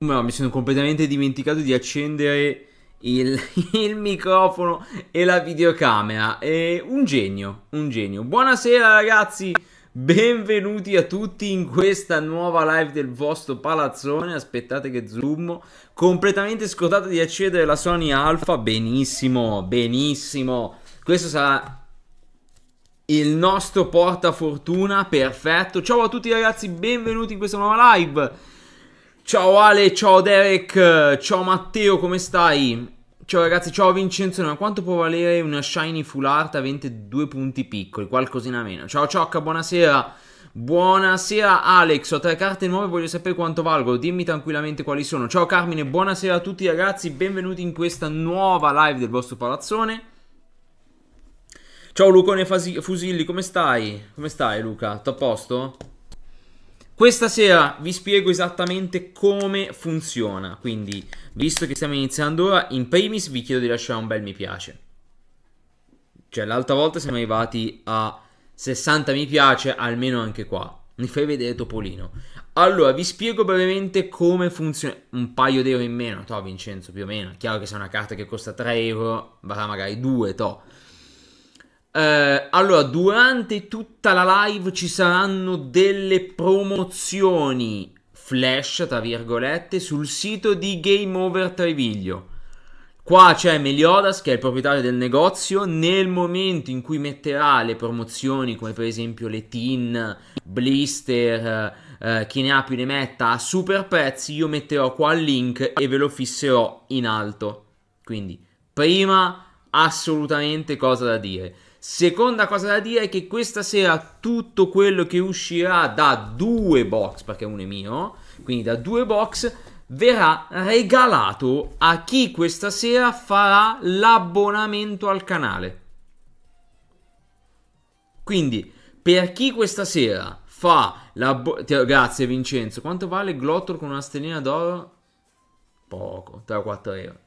No, mi sono completamente dimenticato di accendere il, il, microfono e la videocamera. È un genio, un genio. Buonasera ragazzi, benvenuti a tutti in questa nuova live del vostro palazzone. Aspettate che zoom. Completamente scordato di accendere la Sony Alpha. Benissimo, benissimo. Questo sarà il nostro portafortuna, perfetto. Ciao a tutti ragazzi, benvenuti in questa nuova live. Ciao Ale, ciao Derek, ciao Matteo, come stai? Ciao ragazzi, ciao Vincenzo, ma quanto può valere una Shiny Full Art a 22 punti piccoli? Qualcosina meno. Ciao Ciocca, buonasera. Buonasera Alex, ho tre carte nuove, voglio sapere quanto valgono, dimmi tranquillamente quali sono. Ciao Carmine, buonasera a tutti ragazzi, benvenuti in questa nuova live del vostro palazzone. Ciao Lucone Fusilli, come stai? Come stai Luca? Tutto a posto? Questa sera vi spiego esattamente come funziona, quindi visto che stiamo iniziando ora, in primis vi chiedo di lasciare un bel mi piace. Cioè l'altra volta siamo arrivati a 60 mi piace, almeno anche qua. Mi fai vedere Topolino. Allora, vi spiego brevemente come funziona. Un paio d'euro in meno, to, Vincenzo, più o meno. Chiaro che se è una carta che costa 3 euro, varrà magari 2, to. Eh, allora, durante tutta la live ci saranno delle promozioni flash, tra virgolette, sul sito di Game Over Treviglio. Qua c'è Meliodas che è il proprietario del negozio, nel momento in cui metterà le promozioni come per esempio le tin, blister, eh, chi ne ha più ne metta a super prezzi, io metterò qua il link e ve lo fisserò in alto. Quindi, prima assolutamente cosa da dire. Seconda cosa da dire è che questa sera tutto quello che uscirà da due box, perché uno è mio, quindi da due box, verrà regalato a chi questa sera farà l'abbonamento al canale. Quindi, per chi questa sera fa l'abbonamento... Grazie Vincenzo, quanto vale Glottor con una stellina d'oro? Poco, 3-4 euro.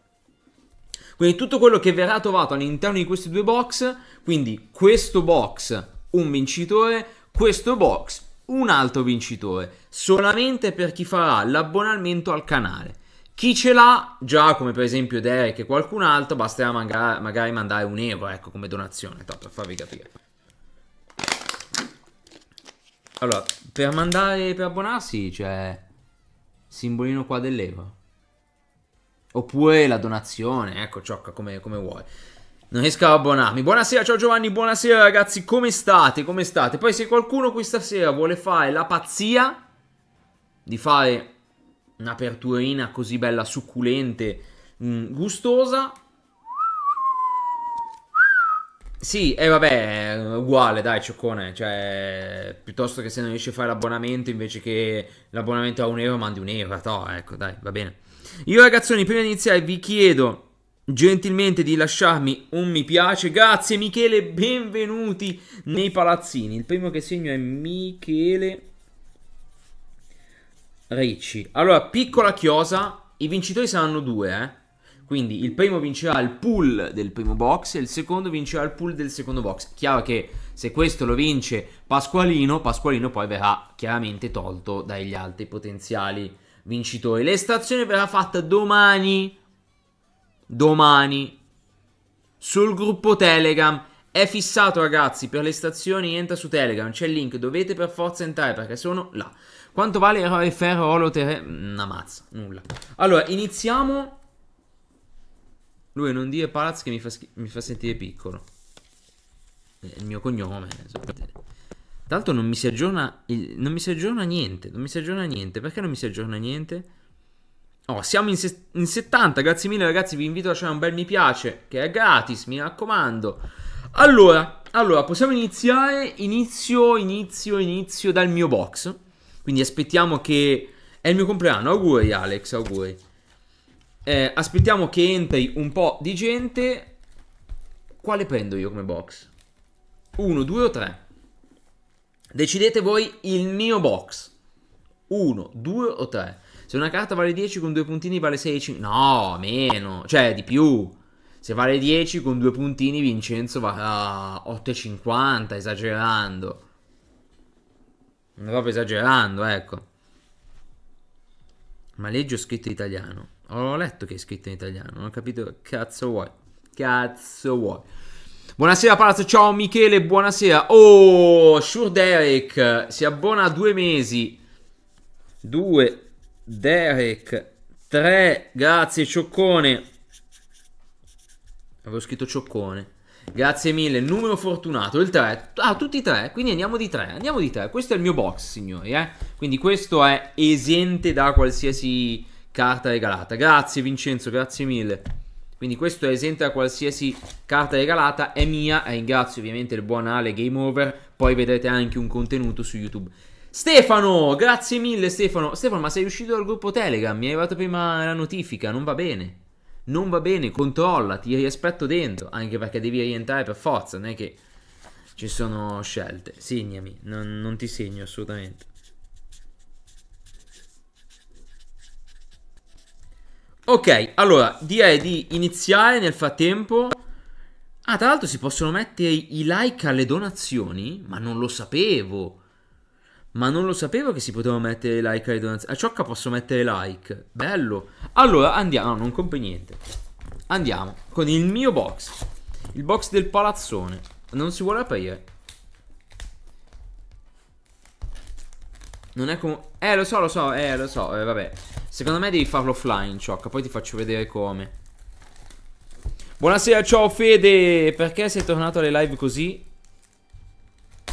Quindi tutto quello che verrà trovato all'interno di questi due box, quindi questo box un vincitore, questo box un altro vincitore, solamente per chi farà l'abbonamento al canale. Chi ce l'ha già, come per esempio Derek e qualcun altro, basterà magari mandare un euro, ecco, come donazione, tanto per farvi capire. Allora, per mandare, per abbonarsi c'è simbolino qua dell'euro. Oppure la donazione, ecco, ciocca come, come vuoi. Non riesco ad abbonarmi. Buonasera, ciao Giovanni, buonasera ragazzi, come state? Come state? Poi se qualcuno questa sera vuole fare la pazzia di fare un'aperturina così bella, succulente, mh, mm, gustosa... Sì, e eh, vabbè, uguale, dai, cioccone, cioè, piuttosto che se non riesci a fare l'abbonamento, invece che l'abbonamento a un euro, mandi un euro, to, ecco, dai, va bene. Io ragazzoni, prima di iniziare vi chiedo gentilmente di lasciarmi un mi piace. Grazie Michele, benvenuti nei palazzini. Il primo che segno è Michele Ricci. Allora, piccola chiosa, i vincitori saranno due, eh. Quindi il primo vincerà il pool del primo box e il secondo vincerà il pool del secondo box. Chiaro che se questo lo vince Pasqualino, Pasqualino poi verrà chiaramente tolto dagli altri potenziali vincitori. L'estrazione verrà fatta domani. Domani. Sul gruppo Telegram. È fissato ragazzi, per le stazioni entra su Telegram, c'è il link, dovete per forza entrare perché sono là. Quanto vale eroe ferro, oro, terre... Una mm, mazza, nulla. Allora, iniziamo... Lui non dire palazzo che mi fa, mi fa sentire piccolo. È eh, il mio cognome. Eh, so. Tra l'altro non mi si aggiorna, il, non mi si aggiorna niente, non mi si aggiorna niente. Perché non mi si aggiorna niente? Oh, siamo in, se- in 70, grazie mille ragazzi, vi invito a lasciare un bel mi piace, che è gratis, mi raccomando. Allora, allora, possiamo iniziare, inizio, inizio, inizio dal mio box. Quindi aspettiamo che... È il mio compleanno, auguri Alex, auguri. Eh, aspettiamo che entri un po' di gente. Quale prendo io come box? 1, 2 o 3? Decidete voi il mio box. 1, 2 o 3. Se una carta vale 10 con due puntini vale 6,5. No, meno. Cioè, di più. Se vale 10 con due puntini Vincenzo va a 8,50, esagerando. Non proprio esagerando, ecco. Ma leggo scritto in italiano. Ho letto che è scritto in italiano, non ho capito cazzo vuoi. Cazzo vuoi. Buonasera Palazzo, ciao Michele, buonasera. Oh, Sure Derek si abbona a due mesi. Due, Derek, tre, grazie Cioccone. Avevo scritto Cioccone. Grazie mille, numero fortunato, il 3. Ah, tutti e tre, quindi andiamo di tre, andiamo di tre. Questo è il mio box, signori, eh? Quindi questo è esente da qualsiasi carta regalata. Grazie Vincenzo, grazie mille. Quindi questo è esente da qualsiasi carta regalata, è mia, e eh, ringrazio ovviamente il buon Ale Game Over, poi vedrete anche un contenuto su YouTube. Stefano, grazie mille Stefano. Stefano, ma sei uscito dal gruppo Telegram? Mi è arrivata prima la notifica, non va bene. Non va bene, controlla, ti riaspetto dentro, anche perché devi rientrare per forza, non è che ci sono scelte. Segnami, non, non ti segno assolutamente. Ok, allora direi di iniziare nel frattempo. Ah, tra l'altro si possono mettere i like alle donazioni? Ma non lo sapevo. Ma non lo sapevo che si potevano mettere i like alle donazioni. A Ciocca posso mettere like. Bello. Allora andiamo. No, non compri niente. Andiamo con il mio box. Il box del palazzone. Non si vuole aprire. Non è come... Eh, lo so, lo so, eh, lo so, eh, vabbè. Secondo me devi farlo flying, Ciocca, poi ti faccio vedere come. Buonasera, ciao Fede! Perché sei tornato alle live così?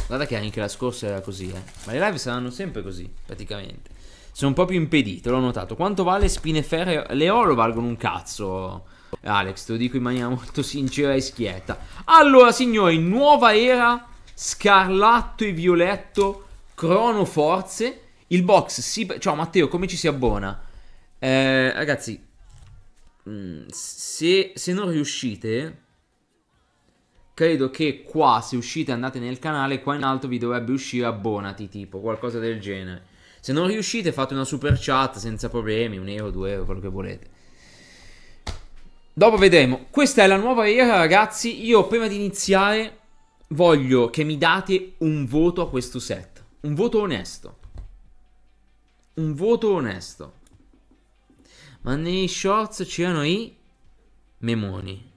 Guarda che anche la scorsa era così, eh. Ma le live saranno sempre così, praticamente. Sono un po' più impedito, l'ho notato. Quanto vale spine ferre? Le oro valgono un cazzo. Alex, te lo dico in maniera molto sincera e schietta. Allora, signori, nuova era, scarlatto e violetto Cronoforze. Il box si... Ciao Matteo, come ci si abbona? Eh, ragazzi, mm, se, se, non riuscite, credo che qua, se uscite, andate nel canale, qua in alto vi dovrebbe uscire abbonati, tipo, qualcosa del genere. Se non riuscite, fate una super chat senza problemi, un euro, due euro, quello che volete. Dopo vedremo. Questa è la nuova era, ragazzi. Io prima di iniziare voglio che mi date un voto a questo set. Un voto onesto. Un voto onesto. Ma nei shorts c'erano i memoni.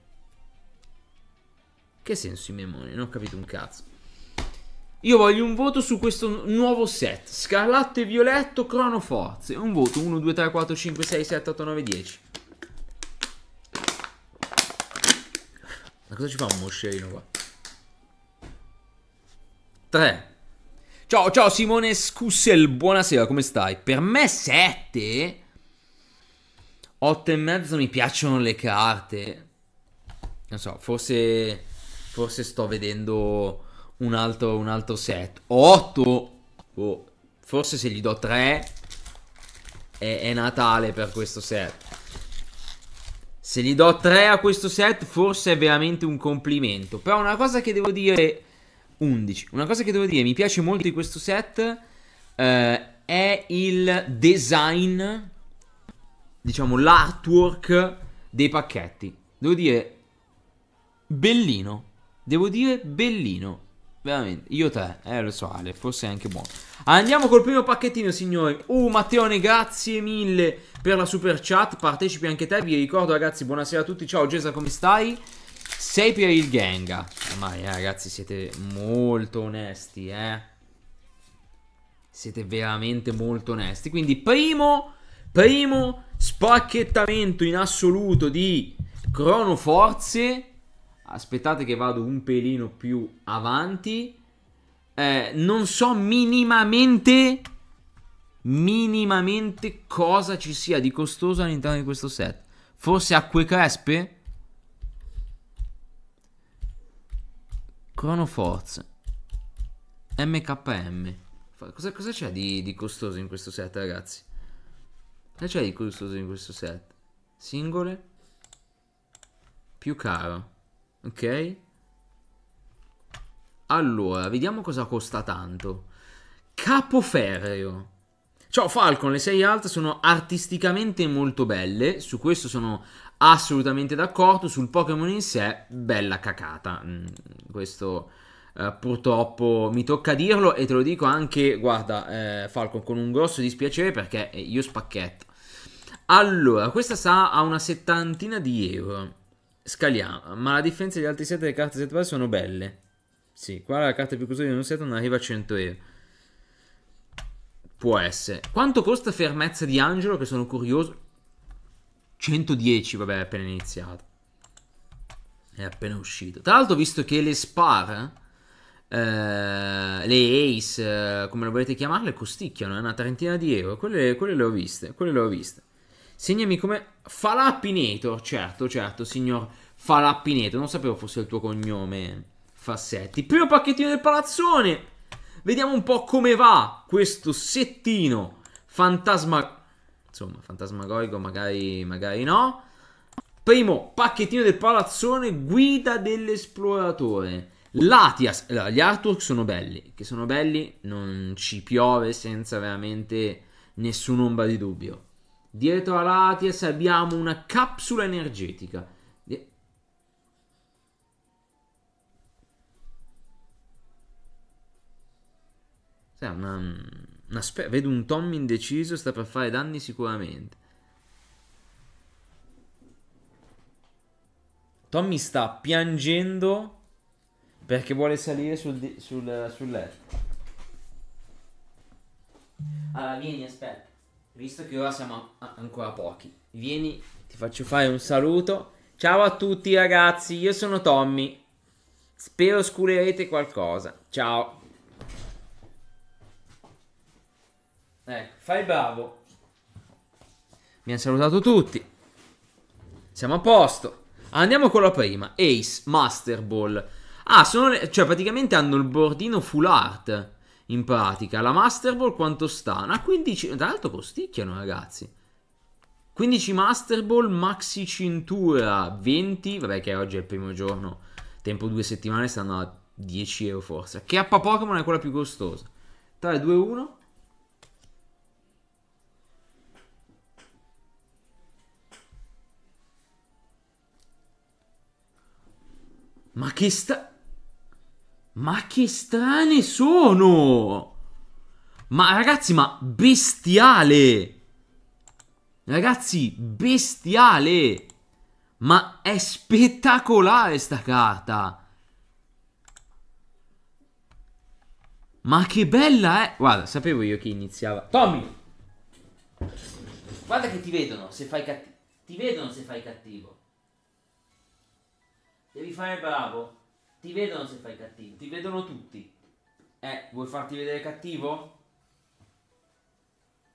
Che senso i memoni? Non ho capito un cazzo. Io voglio un voto su questo nuovo set. Scarlatto e violetto, cronoforze. Un voto 1, 2, 3, 4, 5, 6, 7, 8, 9, 10. Ma cosa ci fa un moscerino qua? 3 Ciao, ciao Simone Scussel, buonasera, come stai? Per me 7? 8 e mezzo mi piacciono le carte. Non so, forse, forse sto vedendo un altro, un altro set. 8? Oh, forse se gli do 3 è, è Natale per questo set. Se gli do 3 a questo set forse è veramente un complimento. Però una cosa che devo dire 11. Una cosa che devo dire, mi piace molto di questo set eh, è il design, diciamo l'artwork dei pacchetti. Devo dire, bellino. Devo dire, bellino. Veramente, io te, eh lo so Ale, forse è anche buono Andiamo col primo pacchettino signori Uh Matteone grazie mille per la super chat Partecipi anche te, vi ricordo ragazzi, buonasera a tutti Ciao Gesa come stai? 6 per il Genga. Ormai, mia, eh, ragazzi, siete molto onesti, eh. Siete veramente molto onesti. Quindi, primo, primo spacchettamento in assoluto di Cronoforze. Aspettate che vado un pelino più avanti. Eh, non so minimamente minimamente cosa ci sia di costoso all'interno di questo set. Forse acque crespe? Chrono Force. MKM. Cosa, cosa c'è di, di, costoso in questo set, ragazzi? Cosa c'è di costoso in questo set? Singole. Più caro. Ok. Allora, vediamo cosa costa tanto. Capoferreo. Ciao Falcon, le 6 alt sono artisticamente molto belle, su questo sono assolutamente d'accordo. Sul Pokémon in sé, bella cacata. Mm, questo eh, purtroppo mi tocca dirlo e te lo dico anche, guarda, eh, Falcon, con un grosso dispiacere perché eh, io spacchetto. Allora, questa sa a una settantina di euro. Scaliamo, ma la differenza degli altri set delle carte set settimane sono belle. Sì, qua la carta più costosa di un set non arriva a 100 euro. Può essere. Quanto costa Fermezza di Angelo? Che sono curioso. 110, vabbè, è appena iniziato. È appena uscito. Tra l'altro, visto che le spar, eh, le ace, eh, come lo volete chiamarle, costicchiano, è eh, una trentina di euro. Quelle, quelle le ho viste, quelle le ho viste. Segnami come Falappinator, certo, certo, signor Falappinator. Non sapevo fosse il tuo cognome, Fassetti. Primo pacchettino del palazzone. Vediamo un po' come va questo settino fantasma Insomma, fantasmagorico magari, magari no. Primo pacchettino del palazzone, guida dell'esploratore. Latias, allora, gli artwork sono belli, che sono belli, non ci piove senza veramente nessun'ombra di dubbio. Dietro a Latias abbiamo una capsula energetica. sì, una mm, Aspe- vedo un Tommy indeciso, sta per fare danni sicuramente. Tommy sta piangendo perché vuole salire sul, di- sul, sul letto. Allora, vieni, aspetta. Visto che ora siamo a- ancora pochi, vieni, ti faccio fare un saluto. Ciao a tutti ragazzi, io sono Tommy. Spero sculerete qualcosa. Ciao. Ecco, fai bravo. Mi hanno salutato tutti. Siamo a posto. Andiamo con la prima. Ace, Master Ball. Ah, sono le... cioè praticamente hanno il bordino full art. In pratica, la Master Ball quanto sta? Una 15... Tra l'altro costicchiano, ragazzi. 15 Master Ball, maxi cintura, 20... Vabbè che oggi è il primo giorno. Tempo due settimane stanno a 10 euro forse. Che appa Pokémon è quella più costosa. 3, 2, 1... Ma che sta... Ma che strane sono! Ma ragazzi, ma bestiale! Ragazzi, bestiale! Ma è spettacolare sta carta! Ma che bella è! Guarda, sapevo io che iniziava. Tommy! Guarda che ti vedono se fai cattivo. Ti vedono se fai cattivo. Devi fare bravo. Ti vedono se fai cattivo. Ti vedono tutti. Eh, vuoi farti vedere cattivo?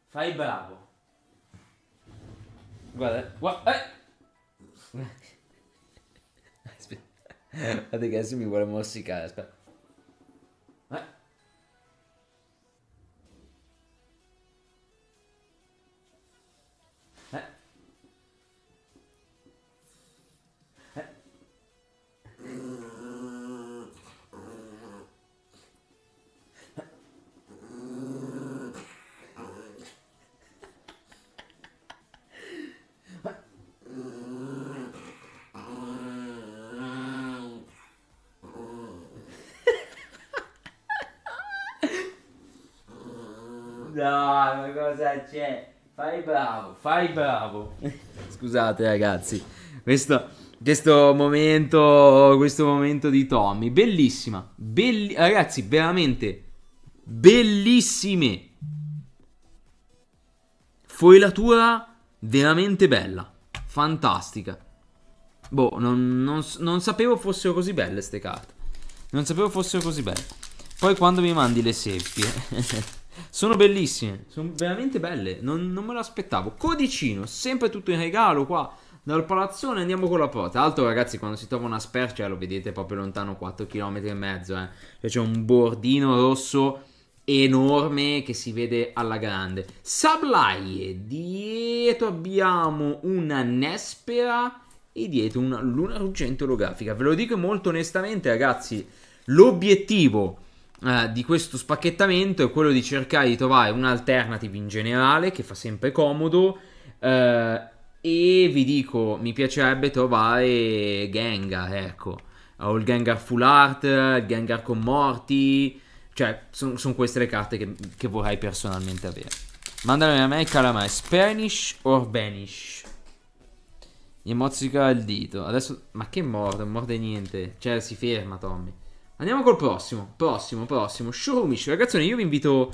Fai bravo. Guarda, eh. Eh. guarda. Eh. Aspetta. Guardate che adesso mi vuole morsicare, aspetta. cosa c'è? Fai bravo, fai bravo. Scusate ragazzi, questo, questo, momento, questo momento di Tommy, bellissima. Belli- ragazzi, veramente bellissime. Foilatura veramente bella, fantastica. Boh, non, non, non sapevo fossero così belle queste carte. Non sapevo fossero così belle. Poi quando mi mandi le seppie. Sono bellissime, sono veramente belle, non, non me l'aspettavo. Codicino, sempre tutto in regalo qua dal palazzone andiamo con la porta. Altro ragazzi, quando si trova una spercia lo vedete proprio lontano 4 km e mezzo, eh. Cioè, c'è un bordino rosso enorme che si vede alla grande. Sablaie, dietro abbiamo una Nespera e dietro una luna ruggente olografica. Ve lo dico molto onestamente ragazzi, l'obiettivo eh, di questo spacchettamento è quello di cercare di trovare un'alternative in generale che fa sempre comodo eh, e vi dico mi piacerebbe trovare Gengar ecco o il Gengar Full Art, il Gengar con Morti cioè sono son queste le carte che, che vorrei personalmente avere mandami a me Calamai Spanish or Vanish gli mozzica il dito adesso ma che morde, non morde niente cioè si ferma Tommy Andiamo col prossimo, prossimo, prossimo. Showmish, ragazzi, io vi invito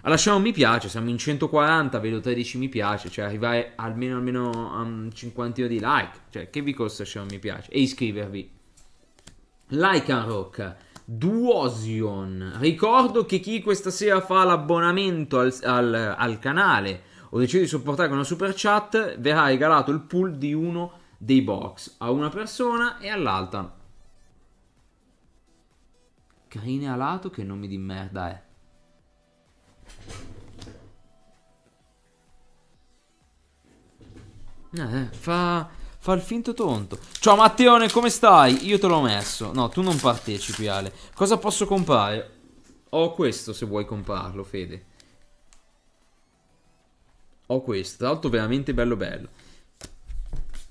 a lasciare un mi piace. Siamo in 140, vedo 13 mi piace. Cioè, arrivare almeno, almeno a un cinquantino di like. Cioè, che vi costa lasciare un mi piace? E iscrivervi. Lycanroc, Duosion. Ricordo che chi questa sera fa l'abbonamento al, al, al canale o decide di supportare con una super chat verrà regalato il pool di uno dei box a una persona e all'altra Crine alato che nome di merda è. Eh. Eh, eh, fa, fa il finto tonto. Ciao Matteone, come stai? Io te l'ho messo. No, tu non partecipi, Ale. Cosa posso comprare? Ho questo se vuoi comprarlo, Fede. Ho questo, tra l'altro veramente bello bello.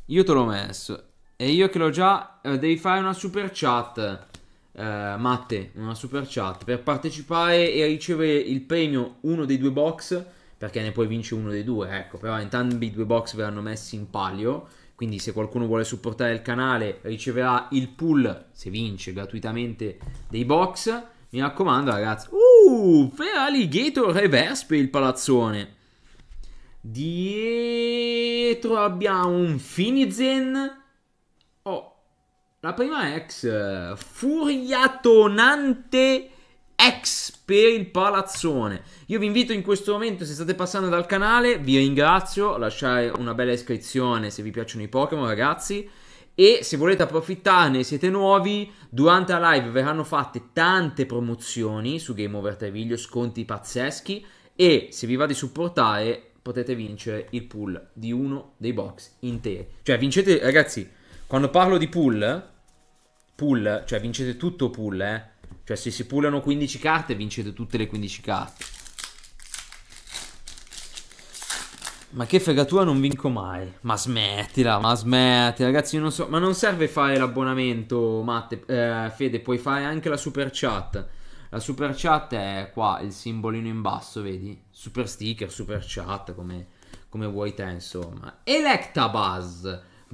Io te l'ho messo. E io che l'ho già... Eh, devi fare una super chat eh, Matte una super chat per partecipare e ricevere il premio uno dei due box perché ne puoi vincere uno dei due ecco però entrambi i due box verranno messi in palio quindi se qualcuno vuole supportare il canale riceverà il pull se vince gratuitamente dei box mi raccomando ragazzi uh per Alligator reverse per il palazzone dietro abbiamo un Finizen oh la prima ex, eh, furiatonante ex per il palazzone. Io vi invito in questo momento, se state passando dal canale, vi ringrazio, lasciate una bella iscrizione se vi piacciono i Pokémon ragazzi. E se volete approfittarne, siete nuovi, durante la live verranno fatte tante promozioni su Game Over Treviglio, sconti pazzeschi. E se vi va di supportare, potete vincere il pool di uno dei box interi. Cioè, vincete, ragazzi quando parlo di pull, pool, cioè vincete tutto pool, eh. Cioè se si pullano 15 carte, vincete tutte le 15 carte. Ma che fegatura non vinco mai. Ma smettila, ma smettila, ragazzi. non so. Ma non serve fare l'abbonamento, Matte. Eh, Fede, puoi fare anche la super chat. La super chat è qua, il simbolino in basso, vedi? Super sticker, super chat, come, come vuoi te, insomma. Electabuzz.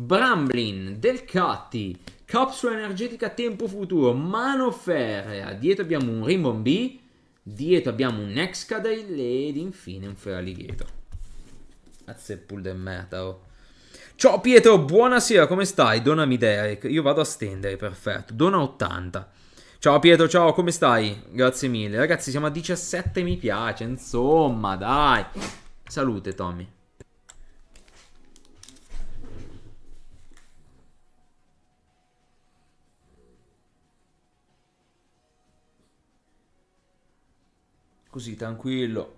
Bramblin, Delcatti, Capsula energetica tempo futuro, mano ferrea, dietro abbiamo un Rimbon B, dietro abbiamo un Excadale ed infine un Feraligheto. Grazie pull del merda, oh. Ciao Pietro, buonasera, come stai? Donami Derek, ecco, io vado a stendere, perfetto, dona 80. Ciao Pietro, ciao, come stai? Grazie mille. Ragazzi, siamo a 17 mi piace, insomma, dai. Salute Tommy. così tranquillo.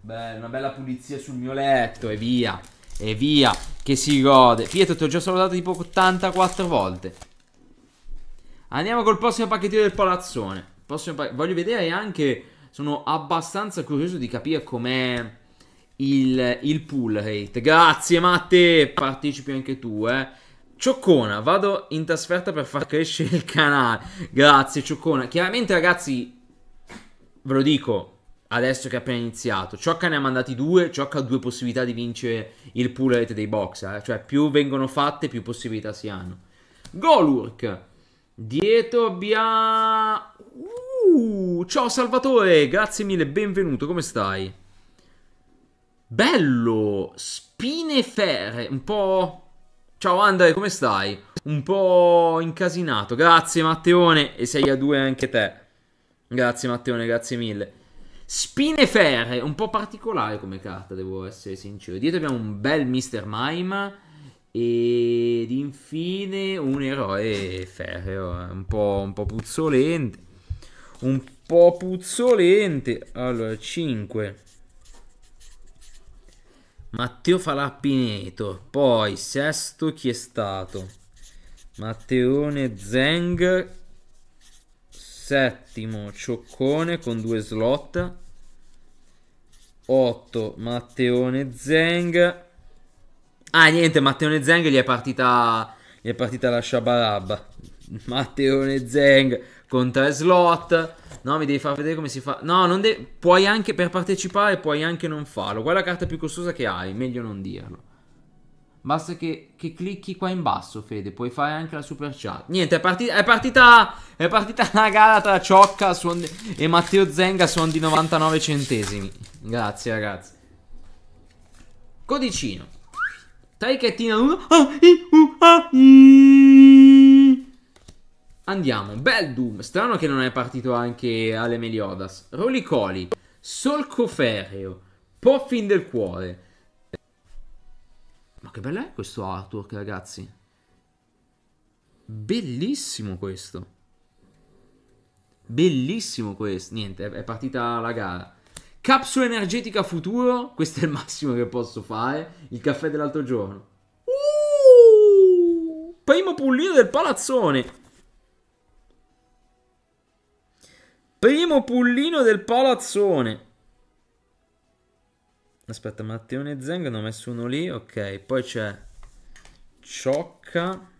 Beh, una bella pulizia sul mio letto e via. E via, che si gode. Pietro, ti ho già salutato tipo 84 volte. Andiamo col prossimo pacchettino del palazzone. Pa voglio vedere anche. Sono abbastanza curioso di capire com'è il, il pull rate. Grazie, Matte. Partecipi anche tu, eh. Cioccona, vado in trasferta per far crescere il canale. Grazie, Cioccona. Chiaramente, ragazzi, ve lo dico adesso che è appena iniziato. Ciocca ne ha mandati due, Ciocca ha due possibilità di vincere il pool rate dei box. Eh? Cioè, più vengono fatte, più possibilità si hanno. Golurk. Dietro abbiamo... Uh, ciao Salvatore, grazie mille, benvenuto, come stai? Bello, spine ferre, un po'... Ciao Andre, come stai? Un po' incasinato, grazie Matteone, e sei a due anche te. Grazie Matteone, grazie mille. Spinefere, un po' particolare come carta, devo essere sincero. Dietro abbiamo un bel Mr. Mime ed infine un eroe ferreo, eh, un po', un po puzzolente. Un po' puzzolente. Allora, 5. Matteo Falappineto. Poi, sesto chi è stato? Matteone Zeng Settimo Cioccone con due slot. 8 Matteone Zeng. Ah, niente, Matteone Zeng gli è partita gli è partita la Shabarabba. Matteone Zeng con tre slot. No, mi devi far vedere come si fa. No, non de- puoi anche per partecipare puoi anche non farlo. Qual è la carta più costosa che hai? Meglio non dirlo. Basta che, che, clicchi qua in basso, Fede. Puoi fare anche la super chat. Niente, è, parti è, partita, è partita una gara tra Ciocca e Matteo Zenga. Sono di 99 centesimi. Grazie, ragazzi. Codicino. Trichettina 1. Ah, Andiamo. Bel Doom. Strano che non è partito anche alle Meliodas. Rolicoli. Solco Ferreo. Poffin del cuore che bello è questo artwork, ragazzi. Bellissimo questo. Bellissimo questo. Niente, è partita la gara. Capsula energetica futuro. Questo è il massimo che posso fare. Il caffè dell'altro giorno. Uh, primo pullino del palazzone. Primo pullino del palazzone. Aspetta, Matteone e Zeng hanno messo uno lì, ok. Poi c'è Ciocca.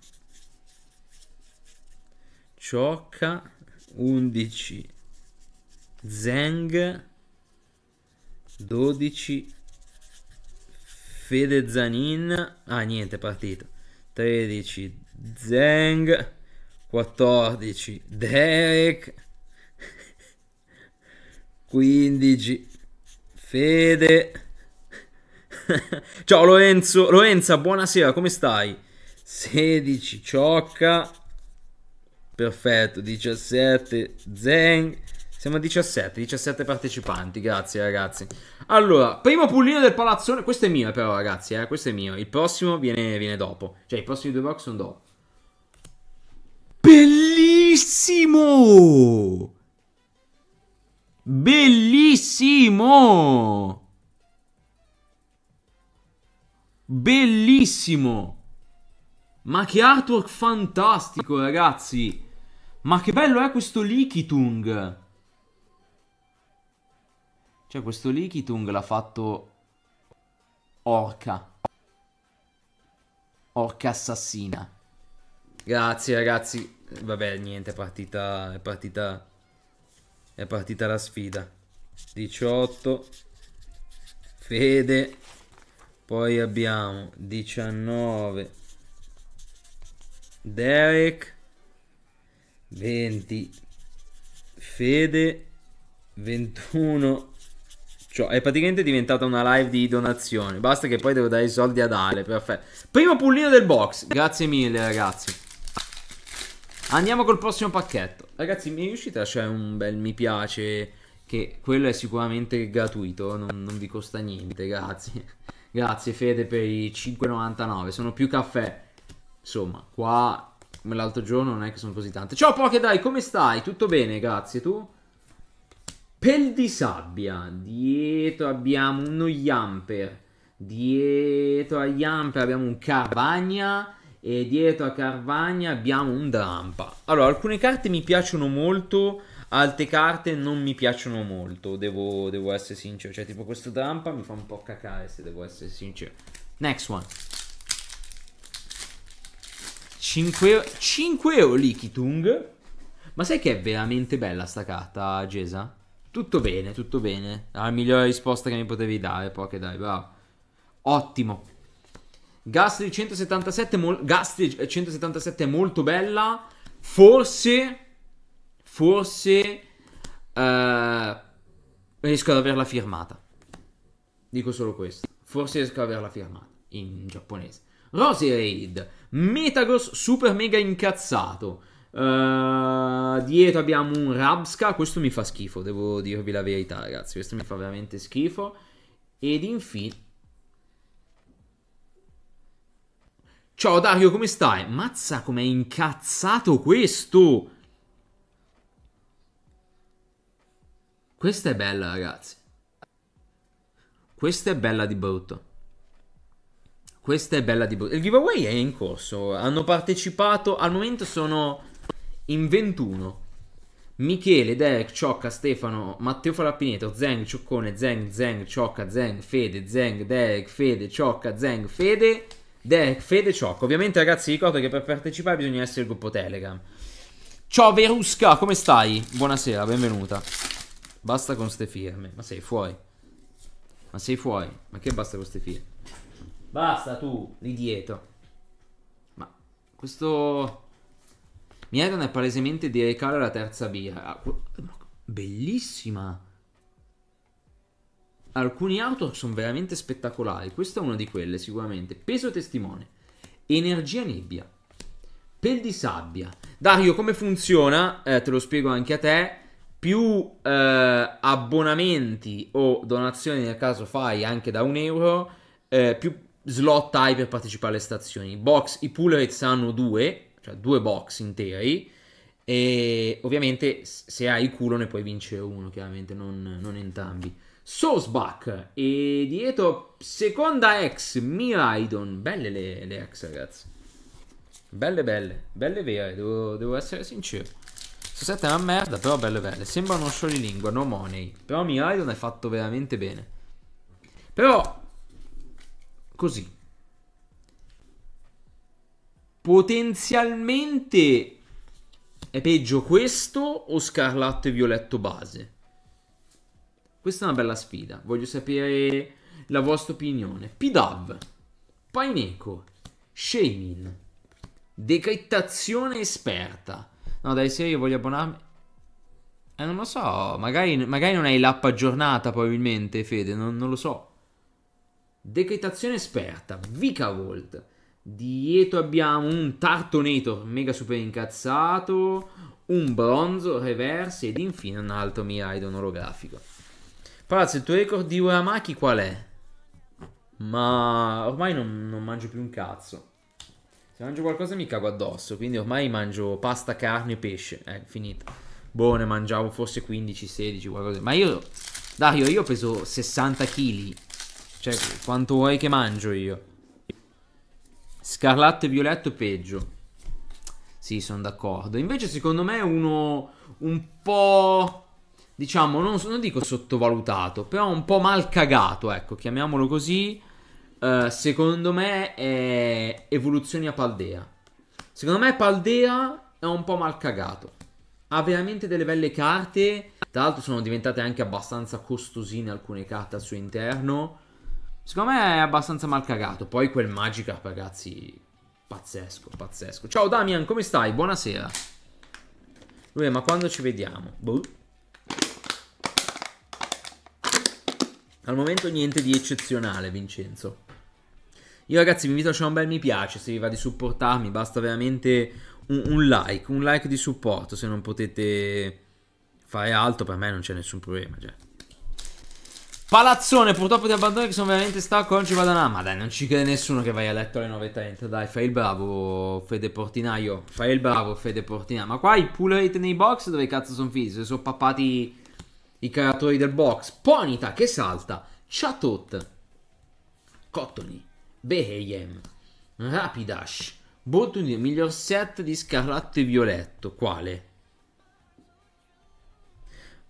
Ciocca 11. Zeng 12. Fede Zanin. Ah, niente, è partito. 13. Zeng 14. Derek 15. Fede Ciao Lorenzo, Lorenza, buonasera, come stai? 16 Ciocca, perfetto, 17 zen, siamo a 17, 17 partecipanti, grazie ragazzi. Allora, primo pullino del palazzone, questo è mio però ragazzi, eh, questo è mio, il prossimo viene, viene dopo, cioè i prossimi due box sono dopo. Bellissimo! Bellissimo! Bellissimo! Ma che artwork fantastico, ragazzi! Ma che bello è questo Likitung! Cioè, questo Likitung l'ha fatto... Orca. Orca assassina. Grazie, ragazzi. Vabbè, niente, è partita... È partita... È partita la sfida. 18. Fede. Poi abbiamo 19 Derek, 20 Fede, 21 cioè, è praticamente diventata una live di donazione. Basta che poi devo dare i soldi ad Ale. Perfetto. Primo pullino del box. Grazie mille, ragazzi. Andiamo col prossimo pacchetto. Ragazzi, mi riuscite a lasciare un bel mi piace? Che quello è sicuramente gratuito. Non, non vi costa niente, grazie. Grazie Fede per i 5,99. Sono più caffè. Insomma, qua come l'altro giorno non è che sono così tante. Ciao Poké, dai, come stai? Tutto bene, grazie. Tu? Pel di sabbia. Dietro abbiamo uno Yamper. Dietro a Yamper abbiamo un Carvagna. E dietro a Carvagna abbiamo un Drampa. Allora, alcune carte mi piacciono molto. Altre carte non mi piacciono molto, devo, devo, essere sincero. Cioè, tipo questo trampa mi fa un po' cacare, se devo essere sincero. Next one. 5, euro Likitung. Ma sai che è veramente bella sta carta, Gesa? Tutto bene, tutto bene. La migliore risposta che mi potevi dare, Poche dai, bravo. Ottimo. Gas 177, mol- Gas 177 è molto bella. Forse forse uh, riesco ad averla firmata. Dico solo questo. Forse riesco ad averla firmata in giapponese. Rosy Raid, Metagross super mega incazzato. Uh, dietro abbiamo un Rabska, questo mi fa schifo, devo dirvi la verità ragazzi, questo mi fa veramente schifo. Ed infine... Ciao Dario, come stai? Mazza com'è incazzato questo! Questa è bella, ragazzi. Questa è bella di brutto. Questa è bella di brutto. Il giveaway è in corso. Hanno partecipato. Al momento sono in 21. Michele, Derek, Ciocca, Stefano, Matteo Falappineto, Zeng, Cioccone, Zeng, Zeng, Ciocca, Zeng, Fede, Zeng, Derek, Fede, Ciocca, Zeng, Fede, Derek, Fede, Ciocca. Ovviamente ragazzi ricordo che per partecipare bisogna essere il gruppo Telegram. Ciao Verusca, come stai? Buonasera, benvenuta. Basta con ste firme. Ma sei fuori. Ma sei fuori. Ma che basta con ste firme? Basta tu, lì dietro. Ma questo... Mi è palesemente di recalo la terza birra. Ah, bellissima. Alcuni auto sono veramente spettacolari. Questa è una di quelle, sicuramente. Peso testimone. Energia nebbia. Pel di sabbia. Dario, come funziona? Eh, te lo spiego anche a te più eh, abbonamenti o donazioni nel caso fai anche da un euro, eh, più slot hai per partecipare alle stazioni. Box, i pull rates hanno due, cioè due box interi. E ovviamente se hai il culo ne puoi vincere uno, chiaramente non, non entrambi. Sourceback e dietro seconda ex Miraidon. Belle le, le ex ragazzi. Belle belle, belle vere, devo, devo essere sincero. Scusate, è una merda, però belle belle. Sembra uno lingua, no money. Però Miraidon è fatto veramente bene. Però... Così. Potenzialmente... È peggio questo o scarlatto e violetto base? Questa è una bella sfida. Voglio sapere la vostra opinione. Pidav, Paineco, Shamin, Decrittazione esperta, No, dai, se io voglio abbonarmi... Eh, non lo so, magari, magari non hai l'app aggiornata probabilmente, Fede, non, non lo so. Decretazione esperta, Volt. Dietro abbiamo un Tartonator, mega super incazzato, un bronzo, reverse ed infine un altro Miraidon orografico. Palazzo, il tuo record di Uramaki qual è? Ma ormai non, non mangio più un cazzo. Se mangio qualcosa mi cago addosso, quindi ormai mangio pasta, carne, e pesce. Eh, finito. Boh, ne mangiavo forse 15, 16, qualcosa. Ma io, Dario, io peso 60 kg. Cioè, quanto vuoi che mangio io? Scarlatto e violetto peggio. Sì, sono d'accordo. Invece, secondo me, è uno un po'. Diciamo, non, non dico sottovalutato, però un po' mal cagato, ecco, chiamiamolo così eh, secondo me è evoluzioni a Paldea. Secondo me Paldea è un po' mal cagato. Ha veramente delle belle carte. Tra l'altro sono diventate anche abbastanza costosine alcune carte al suo interno. Secondo me è abbastanza mal cagato. Poi quel Magica, ragazzi, pazzesco, pazzesco. Ciao Damian, come stai? Buonasera. Lui, ma quando ci vediamo? Boh. Al momento niente di eccezionale, Vincenzo. Io ragazzi vi invito a lasciare un bel mi piace se vi va di supportarmi, basta veramente un, un like, un like di supporto se non potete fare altro, per me non c'è nessun problema. Cioè. Palazzone, purtroppo ti abbandono che sono veramente stacco, non ci vado a Ma dai, non ci crede nessuno che vai a letto alle 9.30. Dai, fai il bravo, Fede Portinaio. Fai il bravo, Fede Portinaio. Ma qua i pull rate nei box dove cazzo sono finiti? Se sono pappati i creatori del box. Ponita che salta. Chatot. Cottoni. Behem, Rapidash, Boltunir, miglior set di Scarlatto e Violetto, quale?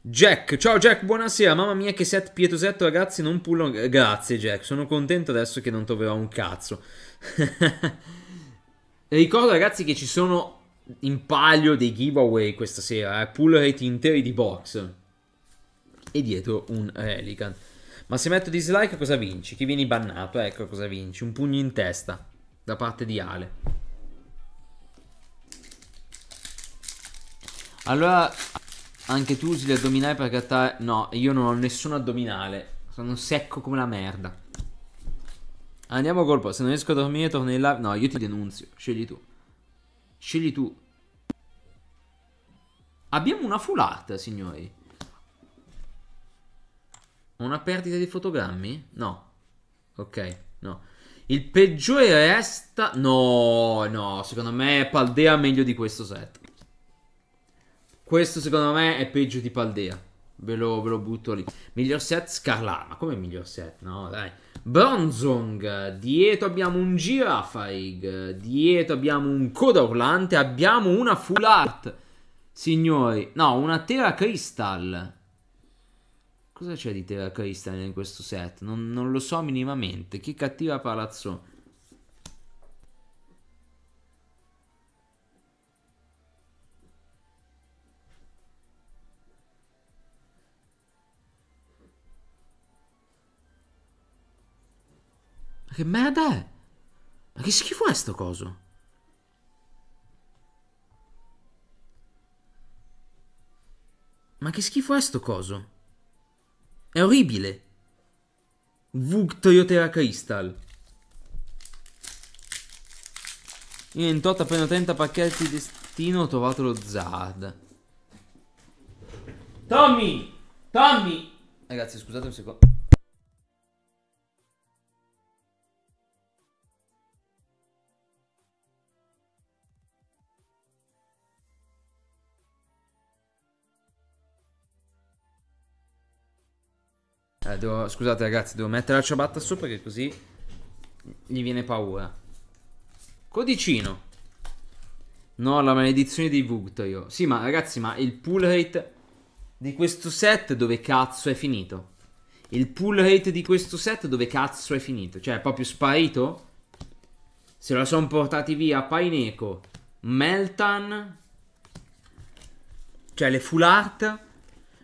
Jack, ciao Jack, buonasera, mamma mia che set pietosetto ragazzi, non pullo, grazie Jack, sono contento adesso che non troverò un cazzo. Ricordo ragazzi che ci sono in palio dei giveaway questa sera, eh? pull rate interi di box e dietro un Relican. Ma se metto dislike cosa vinci? Chi vieni bannato, ecco cosa vinci. Un pugno in testa da parte di Ale. Allora, anche tu usi l'addominale per grattare... No, io non ho nessun addominale. Sono secco come la merda. Andiamo colpo. Se non riesco a dormire torno in live... No, io ti denunzio. Scegli tu. Scegli tu. Abbiamo una fulata, signori. Una perdita di fotogrammi? No. Ok, no. Il peggiore resta... No, no, secondo me Paldea è meglio di questo set. Questo secondo me è peggio di Paldea. Ve lo, ve lo butto lì. Miglior set Scarlana. Ma come miglior set? No, dai. Bronzong. Dietro abbiamo un Girafaig. Dietro abbiamo un Coda Urlante. Abbiamo una Full Art. Signori. No, una Terra Crystal. Cosa c'è di Teva Calista in questo set? Non, non lo so minimamente. Che cattiva Palazzo? Ma che merda è? Ma che schifo è sto coso? Ma che schifo è sto coso? È orribile. Vug Toyotera Crystal. Io in tot appena 30 pacchetti di destino ho trovato lo Zard. Tommy! Tommy! Ragazzi, scusate un secondo. Eh, devo, scusate ragazzi, devo mettere la ciabatta su perché così gli viene paura. Codicino. No, la maledizione di Vugtorio. Sì, ma ragazzi, ma il pull rate di questo set dove cazzo è finito? Il pull rate di questo set dove cazzo è finito? Cioè, è proprio sparito? Se la sono portati via Paineco, Meltan, cioè le full art,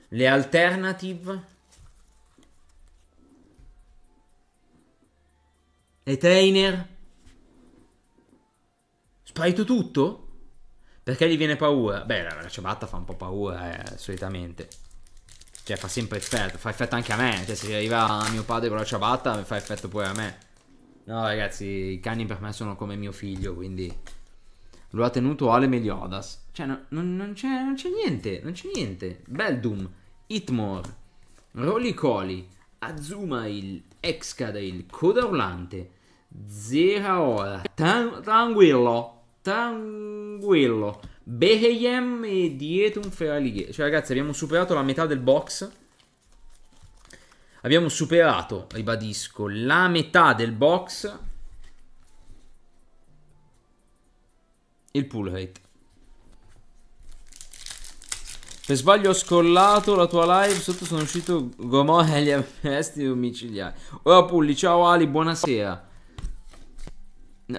le alternative E Eteiner? Sparito tutto? Perché gli viene paura? Beh, la, ciabatta fa un po' paura, eh, solitamente. Cioè, fa sempre effetto. Fa effetto anche a me. Cioè, se arriva mio padre con la ciabatta, fa effetto pure a me. No, ragazzi, i cani per me sono come mio figlio, quindi... Lo ha tenuto Ale Meliodas. Cioè, no, non, non c'è, niente, non c'è niente. Beldum, Itmore, Rolicoli, Azumail, Excadrill, coda urlante, Zeraora, Tan- Tranquillo, Tranquillo, Beheyem e Dietum Feralighero. Cioè ragazzi abbiamo superato la metà del box. Abbiamo superato, ribadisco, la metà del box. Il pull rate. Se sbaglio ho scollato la tua live, sotto sono uscito Gomoa e gli arresti domiciliari. Ora Pulli, ciao Ali, buonasera.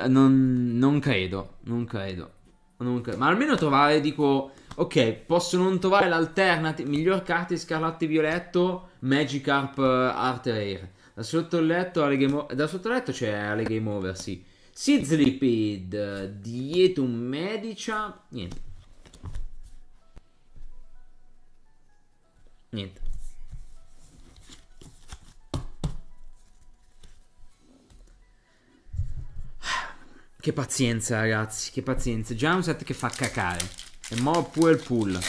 Non, non, credo, non credo, non credo. Ma almeno trovare, dico, ok, posso non trovare l'alternative. miglior carte scarlatto e violetto, Magikarp eh, Art Rare. Da sotto il letto, alle game, da sotto il letto c'è alle game over, sì. Sizzlipid, eh, Dietum Medica, niente. niente Che pazienza ragazzi, che pazienza Già un set che fa cacare E mo pure il pool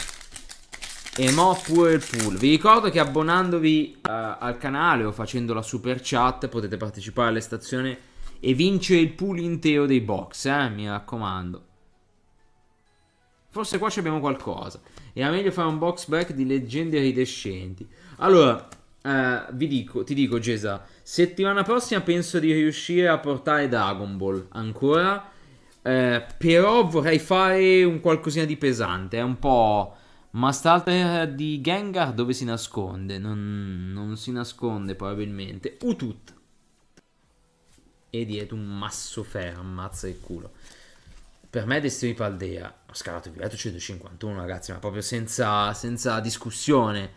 E mo pure il pool Vi ricordo che abbonandovi uh, al canale o facendo la super chat Potete partecipare alle stazioni E vincere il pool intero dei box, eh, mi raccomando Forse qua abbiamo qualcosa era meglio fare un box break di leggende ridescenti. Allora, eh, vi dico, ti dico, Gesa, settimana prossima penso di riuscire a portare Dragon Ball ancora. Eh, però vorrei fare un qualcosina di pesante. È un po'. Mastalter di Gengar dove si nasconde? Non, non si nasconde probabilmente. Utut. E dietro un masso fermo, ammazza il culo. Per me è Destiny Paldea ha scalato il livello 151, ragazzi, ma proprio senza, senza discussione.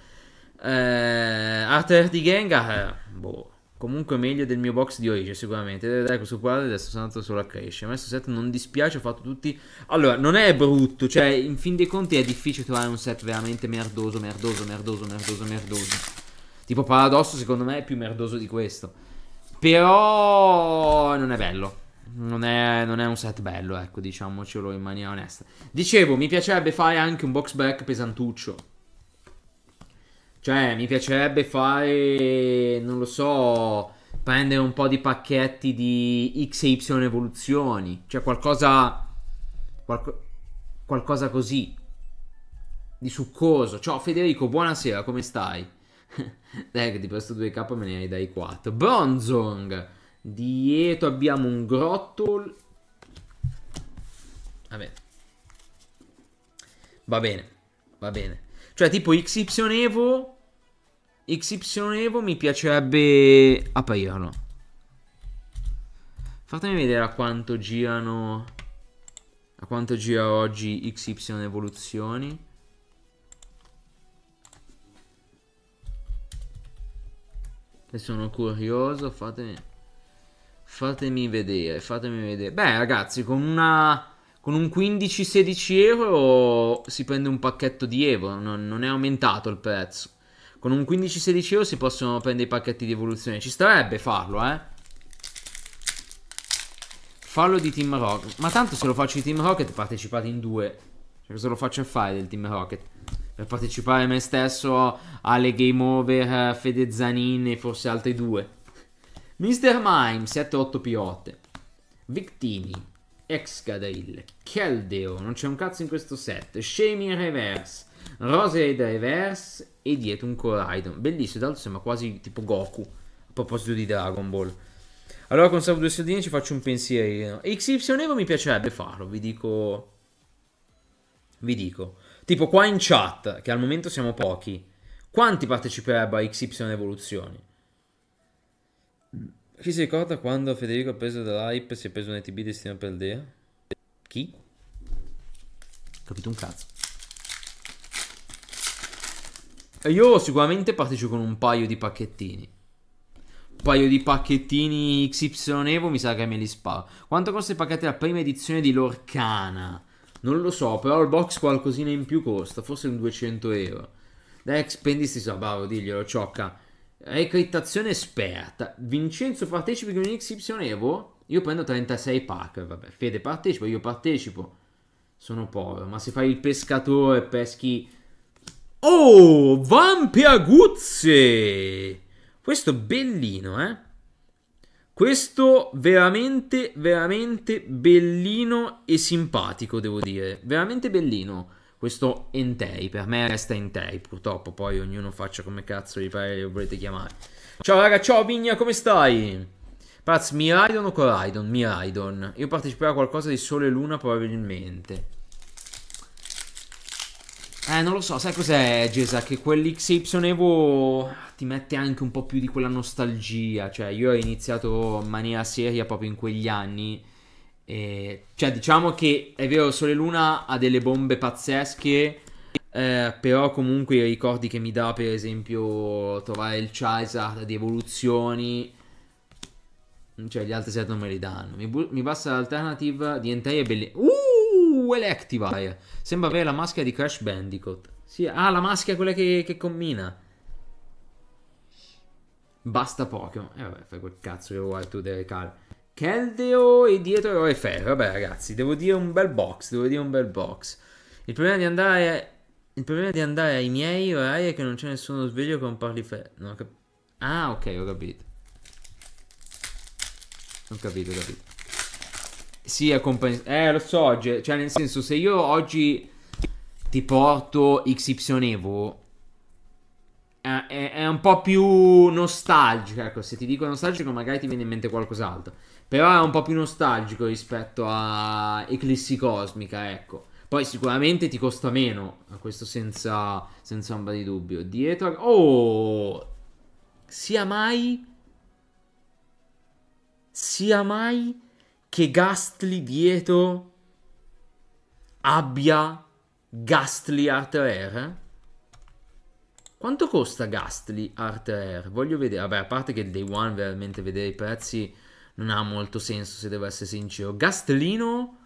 Eh, Arthur di Gengar, eh, boh, comunque meglio del mio box di origine sicuramente. Dai, ecco, questo qua adesso sono andato solo a crescere. questo set non dispiace, ho fatto tutti... Allora, non è brutto, cioè, in fin dei conti è difficile trovare un set veramente merdoso, merdoso, merdoso, merdoso, merdoso. Tipo Paradosso, secondo me, è più merdoso di questo. Però non è bello. Non è, non è, un set bello, ecco, diciamocelo in maniera onesta. Dicevo, mi piacerebbe fare anche un box back pesantuccio. Cioè, mi piacerebbe fare, non lo so, prendere un po' di pacchetti di X e Y evoluzioni. Cioè, qualcosa... Qualco, qualcosa così. Di succoso. Ciao Federico, buonasera, come stai? Dai, che di questo 2K me ne hai dai 4. Bronzong! Dietro abbiamo un Grottol. Vabbè. Va bene. Va bene. Cioè, tipo XY Evo. XY Evo mi piacerebbe aprirlo. Fatemi vedere a quanto girano. A quanto gira oggi XY evoluzioni. E sono curioso, fatemi. Fatemi vedere, fatemi vedere. Beh, ragazzi, con una... Con un 15-16 euro si prende un pacchetto di Evo, non, non è aumentato il prezzo. Con un 15-16 euro si possono prendere i pacchetti di evoluzione. Ci starebbe farlo, eh. Fallo di Team Rocket. Ma tanto se lo faccio di Team Rocket partecipate in due. Cioè cosa lo faccio a fare del Team Rocket? Per partecipare me stesso alle Game Over, eh, Fede Zanin e forse altri due. Mr. Mime 7-8 8 Victini Excadail Keldeo Non c'è un cazzo in questo set Shaming Reverse Roserade Reverse E dietro un Coraidon Bellissimo Dalto sembra quasi tipo Goku A proposito di Dragon Ball Allora con Salvo 2 soldini ci faccio un pensierino XY Evo mi piacerebbe farlo Vi dico Vi dico Tipo qua in chat Che al momento siamo pochi Quanti parteciperebbero a XY Evoluzioni? Chi si ricorda quando Federico ha preso dell'hype si è preso un ETB destinato per il DEA? Chi? Capito un cazzo. Io sicuramente partecipo con un paio di pacchettini. Un paio di pacchettini XY Evo mi sa che me li sparo. Quanto costa il pacchetto della prima edizione di Lorcana? Non lo so, però il box qualcosina in più costa, forse un 200 euro. Dai, spendi sti so, bravo, diglielo, ciocca. Recrittazione esperta. Vincenzo partecipi con un XY Evo? Io prendo 36 pack. Vabbè, Fede partecipa, io partecipo. Sono povero, ma se fai il pescatore peschi... Oh, Vampiaguzze! Questo bellino, eh? Questo veramente, veramente bellino e simpatico, devo dire. Veramente bellino questo Entei, per me resta Entei purtroppo, poi ognuno faccia come cazzo gli pare lo volete chiamare. Ciao raga, ciao Vigna, come stai? Paz, Miraidon o Coraidon? Miraidon. Io parteciperò a qualcosa di Sole e Luna probabilmente. Eh, non lo so, sai cos'è Gesa? Che quell'XY Evo ti mette anche un po' più di quella nostalgia. Cioè, io ho iniziato in maniera seria proprio in quegli anni e, cioè, diciamo che è vero, Sole Luna ha delle bombe pazzesche. Eh, però comunque i ricordi che mi dà, per esempio, trovare il Charizard di evoluzioni. Cioè, gli altri set non me li danno. Mi, mi basta l'alternative di Entei e Belli. Uh, Electivire. Sembra avere la maschera di Crash Bandicoot. Sì, ah, la maschera è quella che, che combina. Basta Pokémon. E eh, vabbè, fai quel cazzo che vuoi tu delle calme. Keldeo e dietro Eroe Ferro. Vabbè, ragazzi, devo dire un bel box. Devo dire un bel box. Il problema di andare, il problema di andare ai miei orari è che non c'è nessuno sveglio con parli fair. cap- ah, ok, ho capito. Ho capito, ho capito. Sì, è compensabile. Eh, lo so, oggi. Cioè, nel senso, se io oggi ti porto XY Evo. Eh, è, è un po' più nostalgico. Ecco, se ti dico nostalgico, magari ti viene in mente qualcos'altro. Però è un po' più nostalgico rispetto a Eclissi Cosmica, ecco. Poi sicuramente ti costa meno, a questo senza, senza ombra di dubbio. Dietro... Oh! Sia mai... Sia mai che Gastly dietro abbia Gastly Art Rare? Quanto costa Gastly Art Rare? Voglio vedere... Vabbè, a parte che il day one veramente vedere i prezzi non ha molto senso se devo essere sincero. Gastlino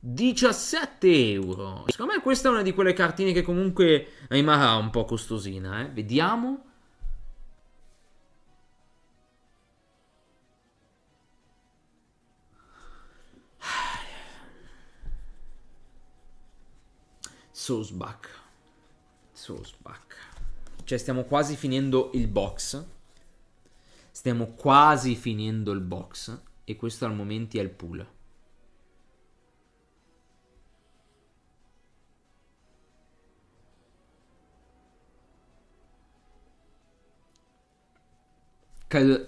17 euro. Secondo me questa è una di quelle cartine che comunque rimarrà un po' costosina, eh. Vediamo. Soulsback. Soulsback. Cioè stiamo quasi finendo il box. Stiamo quasi finendo il box e questo al momento è il pool.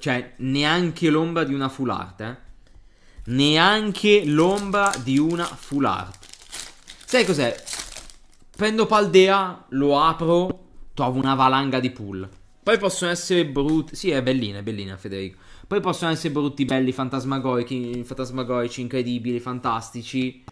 cioè, neanche l'ombra di una full art, eh? Neanche l'ombra di una full art. Sai cos'è? Prendo Paldea, lo apro, trovo una valanga di pool. Poi possono essere brutti. Sì, è bellina, è bellina, Federico. Poi possono essere brutti, belli, fantasmagorici, fantasmagorici incredibili, fantastici.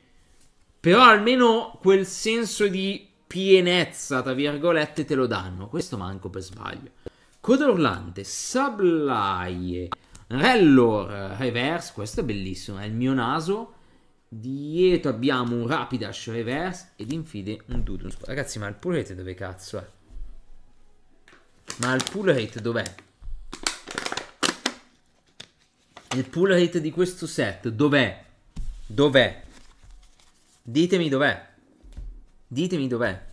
Però almeno quel senso di pienezza, tra virgolette, te lo danno. Questo manco per sbaglio. Coda Urlante, Sablaie, Rellor, Reverse, questo è bellissimo, è il mio naso. Dietro abbiamo un Rapidash Reverse ed infine un Dudun's. Ragazzi, ma il pulete dove cazzo è? Ma il pull rate dov'è? Il pull rate di questo set dov'è? Dov'è? Ditemi dov'è. Ditemi dov'è.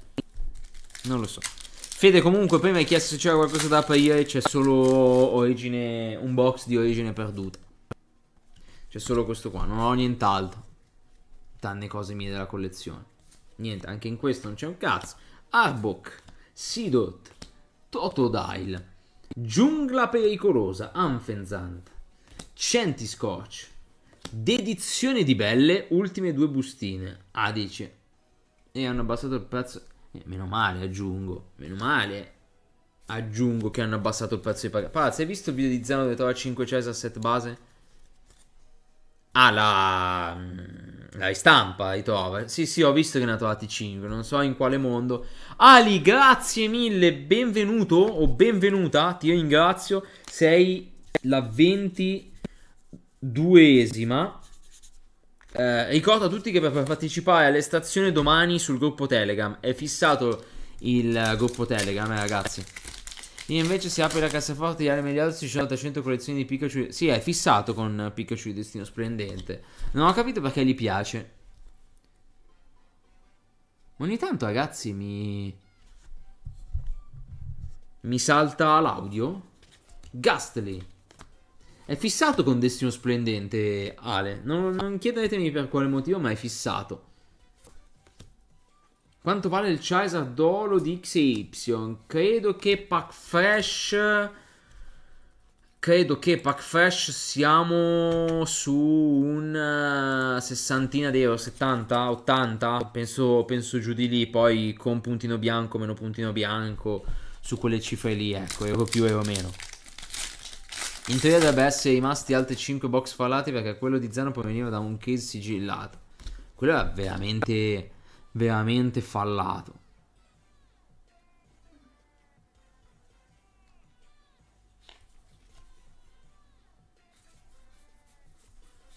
Non lo so. Fede comunque prima hai chiesto se c'era qualcosa da aprire, c'è solo origine, un box di origine perduta. C'è solo questo qua, non ho nient'altro. Tanne cose mie della collezione. Niente, anche in questo non c'è un cazzo. Arbok, Sidot, Totodile, Giungla pericolosa, Anfenzant, Centiscotch, Dedizione di belle, ultime due bustine, Adice. E hanno abbassato il prezzo. Eh, meno male, aggiungo. Meno male. Aggiungo che hanno abbassato il prezzo di pagamento. Palazzo, hai visto il video di Zano dove trova 5 Cesa a set base? Ah, la... Mm, la stampa li trova. Sì, sì, ho visto che ne ha trovati 5, non so in quale mondo. Ali, grazie mille, benvenuto o benvenuta, ti ringrazio. Sei la 22esima. Eh, ricordo a tutti che per partecipare alle stazioni domani sul gruppo Telegram è fissato il eh, gruppo Telegram, eh, ragazzi. Io invece si apre la cassaforte di Arme Diallo ci sono 300 collezioni di Pikachu. Sì, è fissato con Pikachu di Destino Splendente. Non ho capito perché gli piace. Ogni tanto, ragazzi, mi... Mi salta l'audio. Ghastly. È fissato con Destino Splendente, Ale. Non, non chiedetemi per quale motivo, ma è fissato. Quanto vale il Charizard Dolo di XY? Credo che Pack Fresh... Credo che Pack Fresh siamo su un eh, sessantina di euro, 70, 80, penso, penso giù di lì, poi con puntino bianco, meno puntino bianco, su quelle cifre lì, ecco, euro più, euro meno. In teoria dovrebbe essere rimasti altri 5 box fallati perché quello di Zeno proveniva da un case sigillato. Quello è veramente veramente fallato.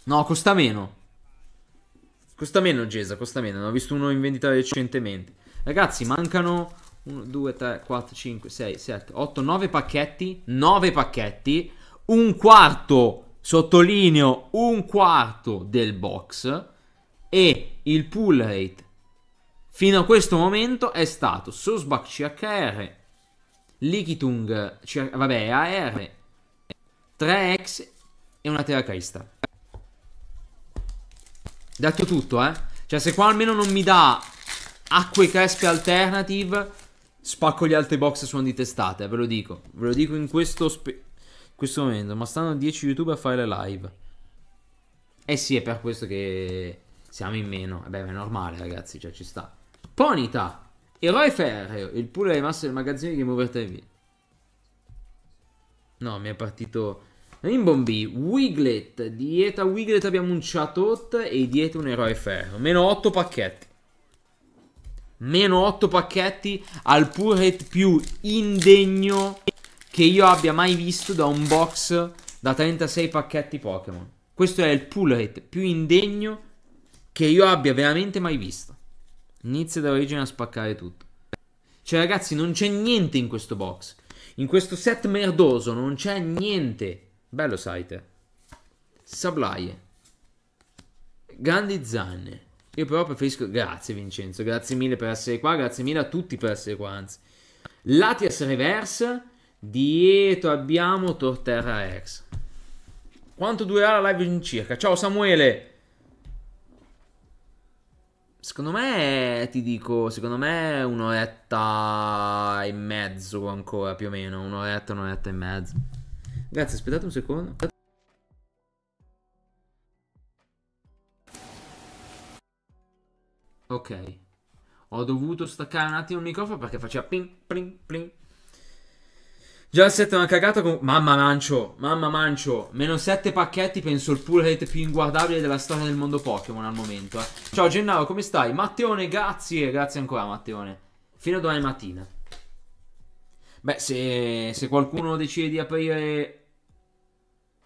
No, costa meno. Costa meno Gesa, costa meno. Ne ho visto uno in vendita recentemente. Ragazzi, mancano 1, 2, 3, 4, 5, 6, 7, 8, 9 pacchetti. 9 pacchetti. Un quarto, sottolineo, un quarto del box. E il pull rate Fino a questo momento è stato Sosbach CHR, Likitung, C- vabbè, AR, 3X e una Terracrista. Detto tutto, eh. Cioè, se qua almeno non mi dà acque crespe alternative, spacco gli altri box e suono di testate, ve lo dico. Ve lo dico in questo, spe- questo momento. Ma stanno 10 YouTube a fare le live. Eh sì, è per questo che siamo in meno. Vabbè, eh è normale, ragazzi, cioè ci sta. Ponita, eroe ferreo, il pool è rimasto nel magazzino di Game Over TV. No, mi è partito... Rimbombi, Wiglet, dieta Wiglet abbiamo un chatot e dieta un eroe ferro. Meno 8 pacchetti. Meno 8 pacchetti al purret più indegno che io abbia mai visto da un box da 36 pacchetti Pokémon. Questo è il pull rate più indegno che io abbia veramente mai visto. Inizia da origine a spaccare tutto. Cioè, ragazzi, non c'è niente in questo box. In questo set merdoso non c'è niente. Bello site. Eh. Sablaie. Grandi zanne. Io però preferisco... Grazie Vincenzo, grazie mille per essere qua, grazie mille a tutti per essere qua, anzi. Latias Reverse, dietro abbiamo Torterra Ex. Quanto durerà la live in circa? Ciao Samuele! Secondo me, ti dico, secondo me un'oretta e mezzo ancora, più o meno. Un'oretta, un'oretta e mezzo. Grazie, aspettate un secondo. Ok. Ho dovuto staccare un attimo il microfono perché faceva ping, ping, ping. Già il 7 è una cagata con... Mamma mancio, mamma mancio. Meno 7 pacchetti, penso il pull rate più inguardabile della storia del mondo Pokémon al momento. Eh. Ciao Gennaro, come stai? Matteone, grazie. Grazie ancora Matteone. Fino a domani mattina. Beh, se, se qualcuno decide di aprire...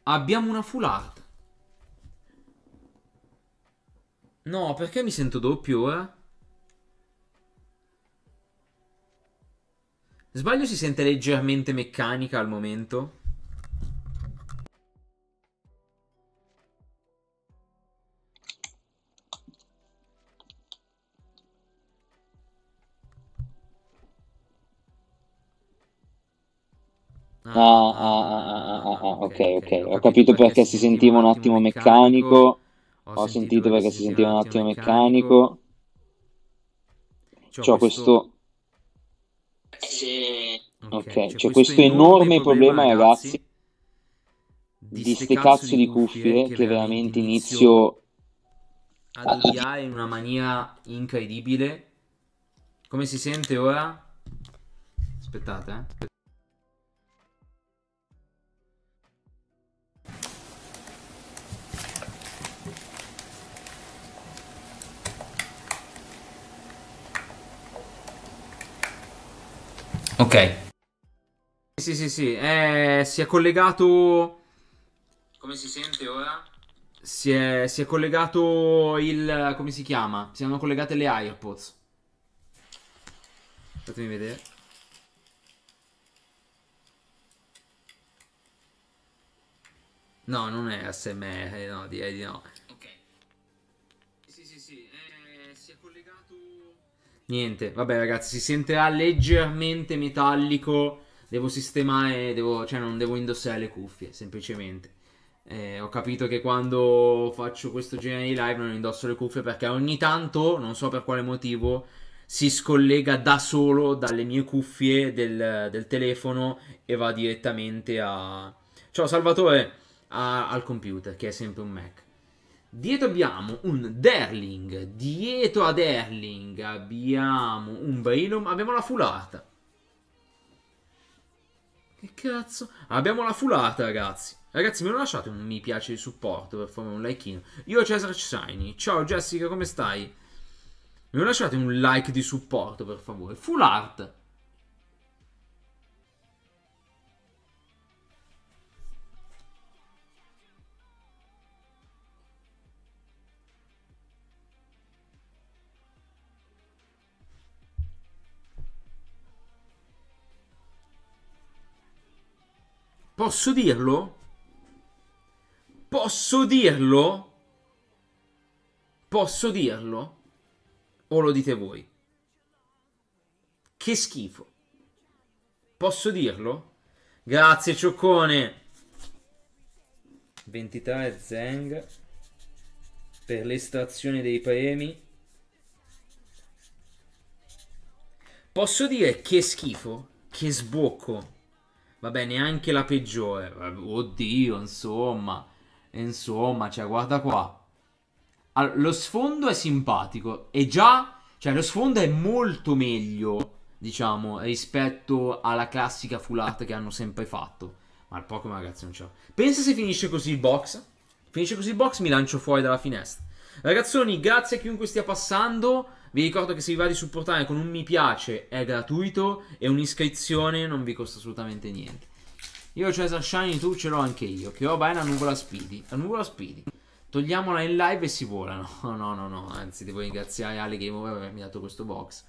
Abbiamo una full art. No, perché mi sento doppio ora? Eh? Sbaglio si sente leggermente meccanica al momento. Ah, ah, ah, ah, ah, ah, ah, ah, ah ok, ok. Ho capito perché si sentiva un attimo meccanico. Ho sentito perché si sentiva un attimo meccanico. C'ho questo sì. Ok, okay. c'è, cioè, c'è cioè, questo, enorme problema, problema ragazzi, di queste cazzo di cuffie che, che veramente inizio ad odiare in una maniera incredibile. Come si sente ora? Aspettate, eh. Ok. Sì, sì, sì, è... si è collegato... Come si sente ora? Si è... si è, collegato il... come si chiama? Si sono collegate le AirPods. Fatemi vedere. No, non è SMR, no, direi di no. Niente, vabbè ragazzi, si sentirà leggermente metallico. Devo sistemare, devo, cioè non devo indossare le cuffie, semplicemente. Eh, ho capito che quando faccio questo genere di live non indosso le cuffie perché ogni tanto, non so per quale motivo, si scollega da solo dalle mie cuffie del, del telefono e va direttamente a... Ciao Salvatore, a, al computer, che è sempre un Mac. Dietro abbiamo un Derling. Dietro a Derling abbiamo un Brilum. Abbiamo la fulata. Che cazzo? Abbiamo la fulata, ragazzi. Ragazzi, mi hanno lasciato un mi piace di supporto per favore, un likeino. Io Cesar Cesani. Ciao Jessica, come stai? Mi hanno lasciato un like di supporto, per favore. Full art. Posso dirlo? Posso dirlo? Posso dirlo? O lo dite voi? Che schifo. Posso dirlo? Grazie Cioccone. 23 Zeng per l'estrazione dei premi. Posso dire che schifo? Che sbocco. Vabbè, neanche la peggiore. Oddio, insomma. Insomma, cioè, guarda qua. Allora, lo sfondo è simpatico. E già, cioè, lo sfondo è molto meglio, diciamo, rispetto alla classica full art che hanno sempre fatto. Ma il Pokémon, ragazzi, non c'è. Pensa se finisce così il box. Finisce così il box, mi lancio fuori dalla finestra. Ragazzoni, grazie a chiunque stia passando. Vi ricordo che se vi va di supportare con un mi piace è gratuito e un'iscrizione non vi costa assolutamente niente. Io ho Cesar Shiny, tu ce l'ho anche io. Che roba è la nuvola Speedy? La nuvola Speedy. Togliamola in live e si vola. No, no, no, no. Anzi, devo ringraziare Ale Game per avermi dato questo box.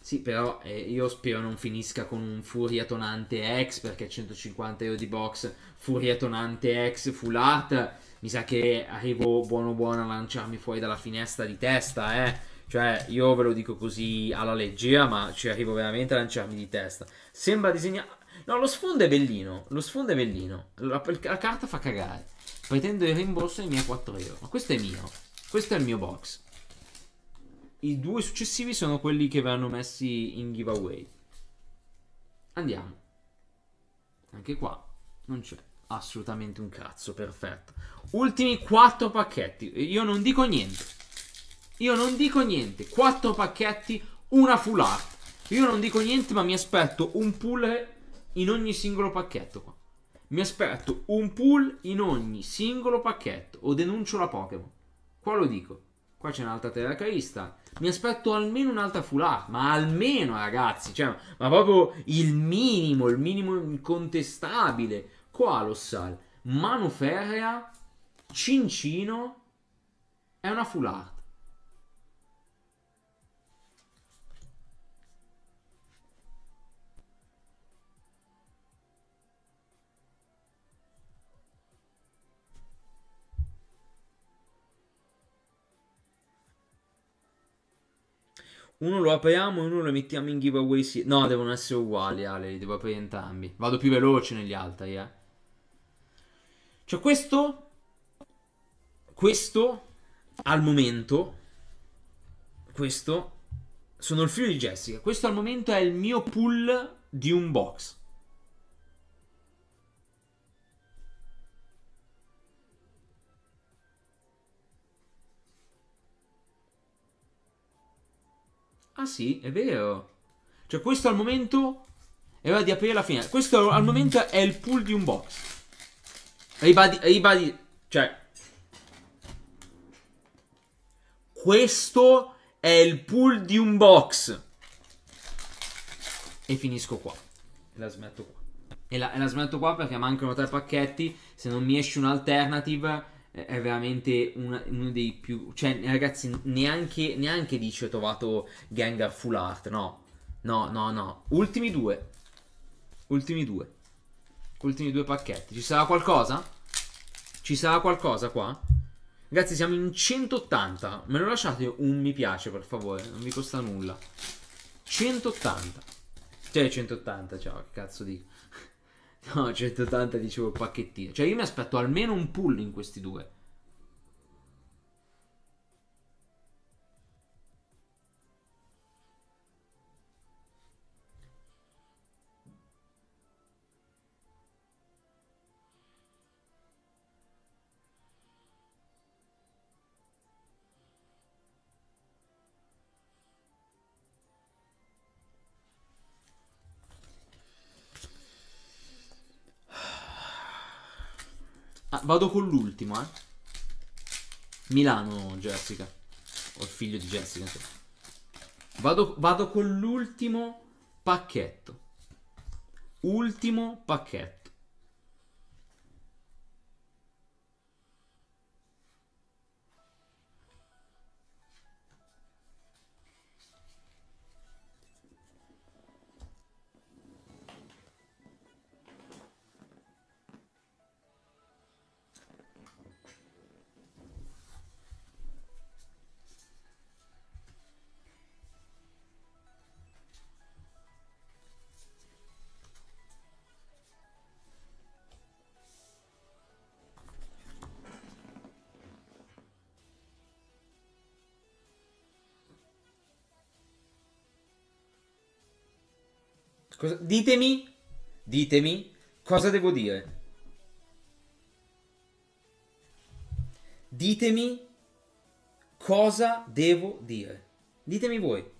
Sì, però eh, io spero non finisca con un Furia Tonante X perché 150 euro di box Furia Tonante X Full Art mi sa che arrivo buono buono a lanciarmi fuori dalla finestra di testa, eh. Cioè, io ve lo dico così alla leggera, ma ci arrivo veramente a lanciarmi di testa. Sembra disegnato... No, lo sfondo è bellino, lo sfondo è bellino. La, la carta fa cagare. Pretendo il rimborso dei miei 4 euro. Ma questo è mio, questo è il mio box. I due successivi sono quelli che verranno messi in giveaway. Andiamo. Anche qua non c'è. Assolutamente un cazzo, perfetto. Ultimi 4 pacchetti. Io non dico niente. Io non dico niente. 4 pacchetti, una full art. Io non dico niente, ma mi aspetto un pull in ogni singolo pacchetto qua. Mi aspetto un pull in ogni singolo pacchetto o denuncio la Pokémon. Qua lo dico. Qua c'è un'altra terracaista. Mi aspetto almeno un'altra full art, ma almeno ragazzi, cioè, ma proprio il minimo, il minimo incontestabile Qualossal, Mano Ferrea, Cincino e una full art. Uno lo apriamo e uno lo mettiamo in giveaway. No, devono essere uguali, Ale, li devo aprire entrambi. Vado più veloce negli altri, eh. Cioè questo... Questo, al momento... Questo... Sono il figlio di Jessica. Questo al momento è il mio pull di un box. Ah sì, è vero. Cioè questo al momento... E ora di aprire la finestra. Questo al momento è il pool di un box. Ribadi, ribadi, cioè... Questo è il pool di un box. E finisco qua. E la smetto qua. E la, e la smetto qua perché mancano tre pacchetti. Se non mi esce un'alternative è veramente una, uno dei più... Cioè, ragazzi, neanche, neanche dice ho trovato Gengar full art, no. No, no, no. Ultimi due. Ultimi due. Ultimi due pacchetti. Ci sarà qualcosa? Ci sarà qualcosa qua? Ragazzi, siamo in 180. Me lo lasciate un mi piace, per favore. Non vi costa nulla. 180. Cioè, 180, ciao, che cazzo dico. No, 180 dicevo pacchettino. Cioè, io mi aspetto almeno un pull in questi due. vado con l'ultimo, eh. Milano, Jessica. O il figlio di Jessica, insomma. Vado, vado con l'ultimo pacchetto. Ultimo pacchetto. Cosa, ditemi, ditemi cosa devo dire. Ditemi cosa devo dire. Ditemi voi.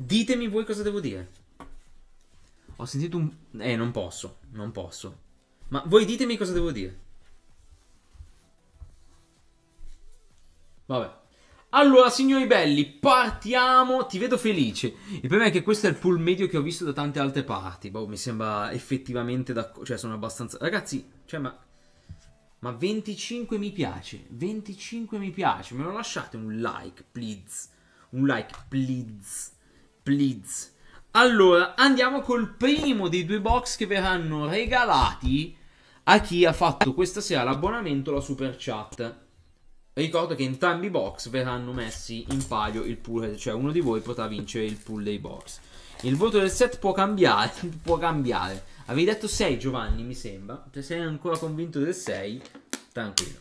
Ditemi voi cosa devo dire. Ho sentito un... Eh, non posso, non posso. Ma voi ditemi cosa devo dire. Vabbè. Allora, signori belli, partiamo. Ti vedo felice. Il problema è che questo è il pool medio che ho visto da tante altre parti. Boh, mi sembra effettivamente d'accordo. Cioè, sono abbastanza. Ragazzi, cioè, ma. Ma 25 mi piace. 25 mi piace. Me lo lasciate un like, please. Un like, please. Please. Allora, andiamo col primo dei due box che verranno regalati a chi ha fatto questa sera l'abbonamento alla super chat. Ricordo che entrambi i box verranno messi in palio il pool, cioè uno di voi potrà vincere il pool dei box. Il voto del set può cambiare, può cambiare. Avevi detto 6 Giovanni, mi sembra. Se sei ancora convinto del 6, tranquillo.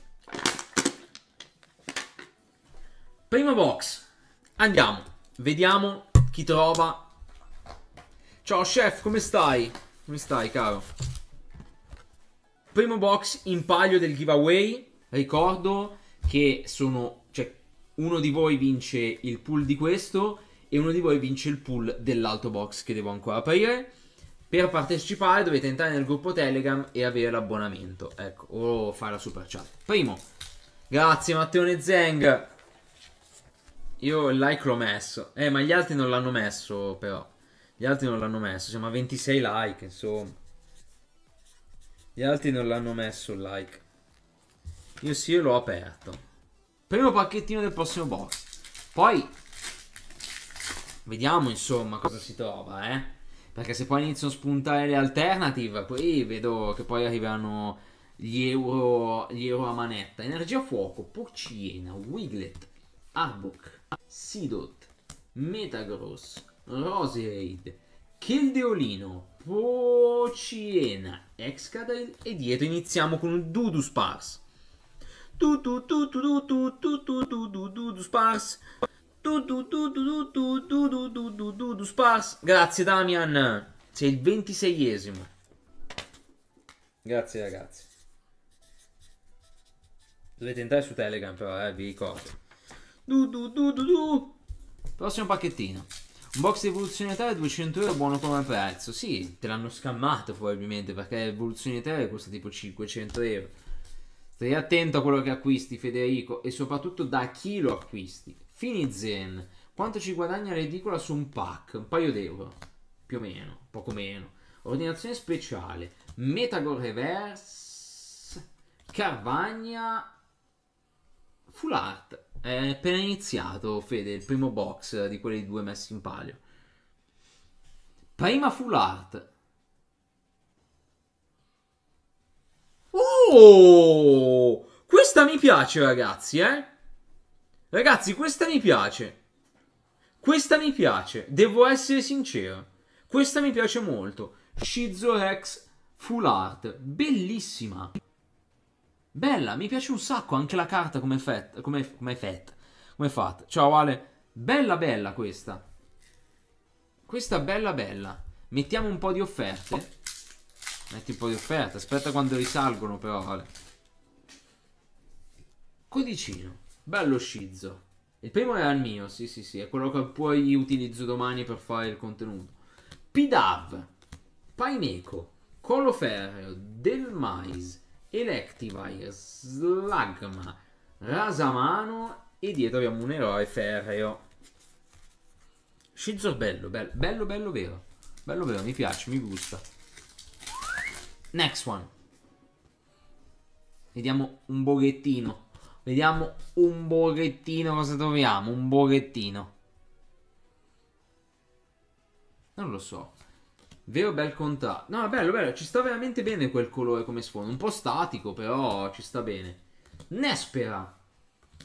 Primo box. Andiamo. Vediamo chi trova. Ciao chef, come stai? Come stai, caro? Primo box in palio del giveaway. Ricordo che sono, cioè, uno di voi vince il pool di questo e uno di voi vince il pool dell'alto box che devo ancora aprire. Per partecipare dovete entrare nel gruppo Telegram e avere l'abbonamento, ecco, o fare la super chat. Primo, grazie Matteone Zeng. Io il like l'ho messo, eh, ma gli altri non l'hanno messo però. Gli altri non l'hanno messo, siamo a 26 like, insomma. Gli altri non l'hanno messo il like. Io sì, io l'ho aperto. Primo pacchettino del prossimo box. Poi vediamo insomma cosa si trova, eh. Perché se poi iniziano a spuntare le alternative, qui vedo che poi arrivano gli euro, gli euro a manetta. Energia fuoco, Porciena, Wiglet, Arbok, Sidot, Metagross, Roserade, Kildeolino, Porciena, Excadrill e dietro iniziamo con un Dudu Sparse tu tu tu tu tu tu tu tu tu tu tu tu sparse tu tu tu tu tu tu tu tu tu tu tu sparse grazie Damian sei il 26esimo grazie ragazzi dovete entrare su Telegram però eh vi ricordo du du du du du prossimo pacchettino un box di rivoluzionatario 200 euro buono come prezzo sì te l'hanno scammato probabilmente perché rivoluzionatario costa tipo 500 euro Stai attento a quello che acquisti, Federico, e soprattutto da chi lo acquisti. Fini Quanto ci guadagna l'edicola su un pack? Un paio d'euro, più o meno, poco meno. Ordinazione speciale, Metagor Reverse, Carvagna, Full Art. È appena iniziato, Fede, il primo box di quelli due messi in palio. Prima Full Art, Oh, questa mi piace, ragazzi, eh? Ragazzi, questa mi piace. Questa mi piace, devo essere sincero. Questa mi piace molto. Shizorex Full Art, bellissima. Bella, mi piace un sacco anche la carta come fetta, come, come fetta, come fatta. Ciao Ale, bella bella questa. Questa bella bella. Mettiamo un po' di offerte. Metti un po' di offerta. Aspetta quando risalgono, però, vale. Codicino. Bello scizzo. Il primo era il mio, sì, sì, sì. È quello che poi utilizzo domani per fare il contenuto. Pidav. Paineco. Coloferreo. Del Mais. Electivire. Slagma. Rasamano. E dietro abbiamo un eroe ferreo. Scizzo bello, bello, bello, bello vero. Bello vero, mi piace, mi gusta. Next one. Vediamo un boghettino. Vediamo un boghettino cosa troviamo. Un boghettino. Non lo so. Vero bel contrasto. No, bello, bello. Ci sta veramente bene quel colore come sfondo. Un po' statico, però ci sta bene. Nespera.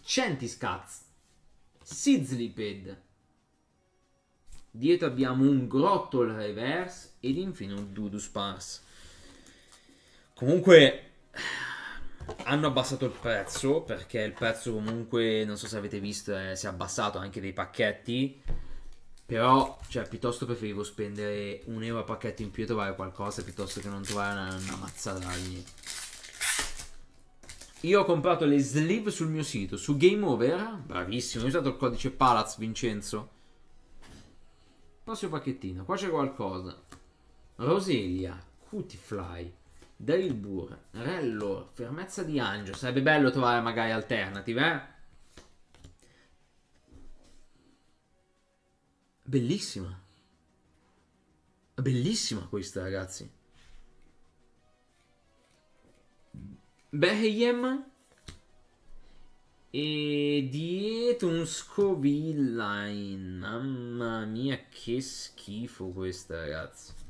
Centiscats. Sizzliped. Dietro abbiamo un Grottol Reverse ed infine un Dudu Parse. Comunque hanno abbassato il prezzo perché il prezzo comunque, non so se avete visto, eh, si è abbassato anche dei pacchetti. Però, cioè, piuttosto preferivo spendere un euro a pacchetto in più e trovare qualcosa piuttosto che non trovare una, una mazzata Io ho comprato le sleeve sul mio sito, su Game Over. Bravissimo, ho usato il codice Palaz Vincenzo. Prossimo pacchettino, qua c'è qualcosa. Roselia, Cutifly. Daryl Burr, Rellor, eh, Fermezza di Angio. Sarebbe bello trovare magari alternative, eh? Bellissima. Bellissima questa, ragazzi. Beheyem e dietro un Scovillain. Mamma mia, che schifo questa, ragazzi.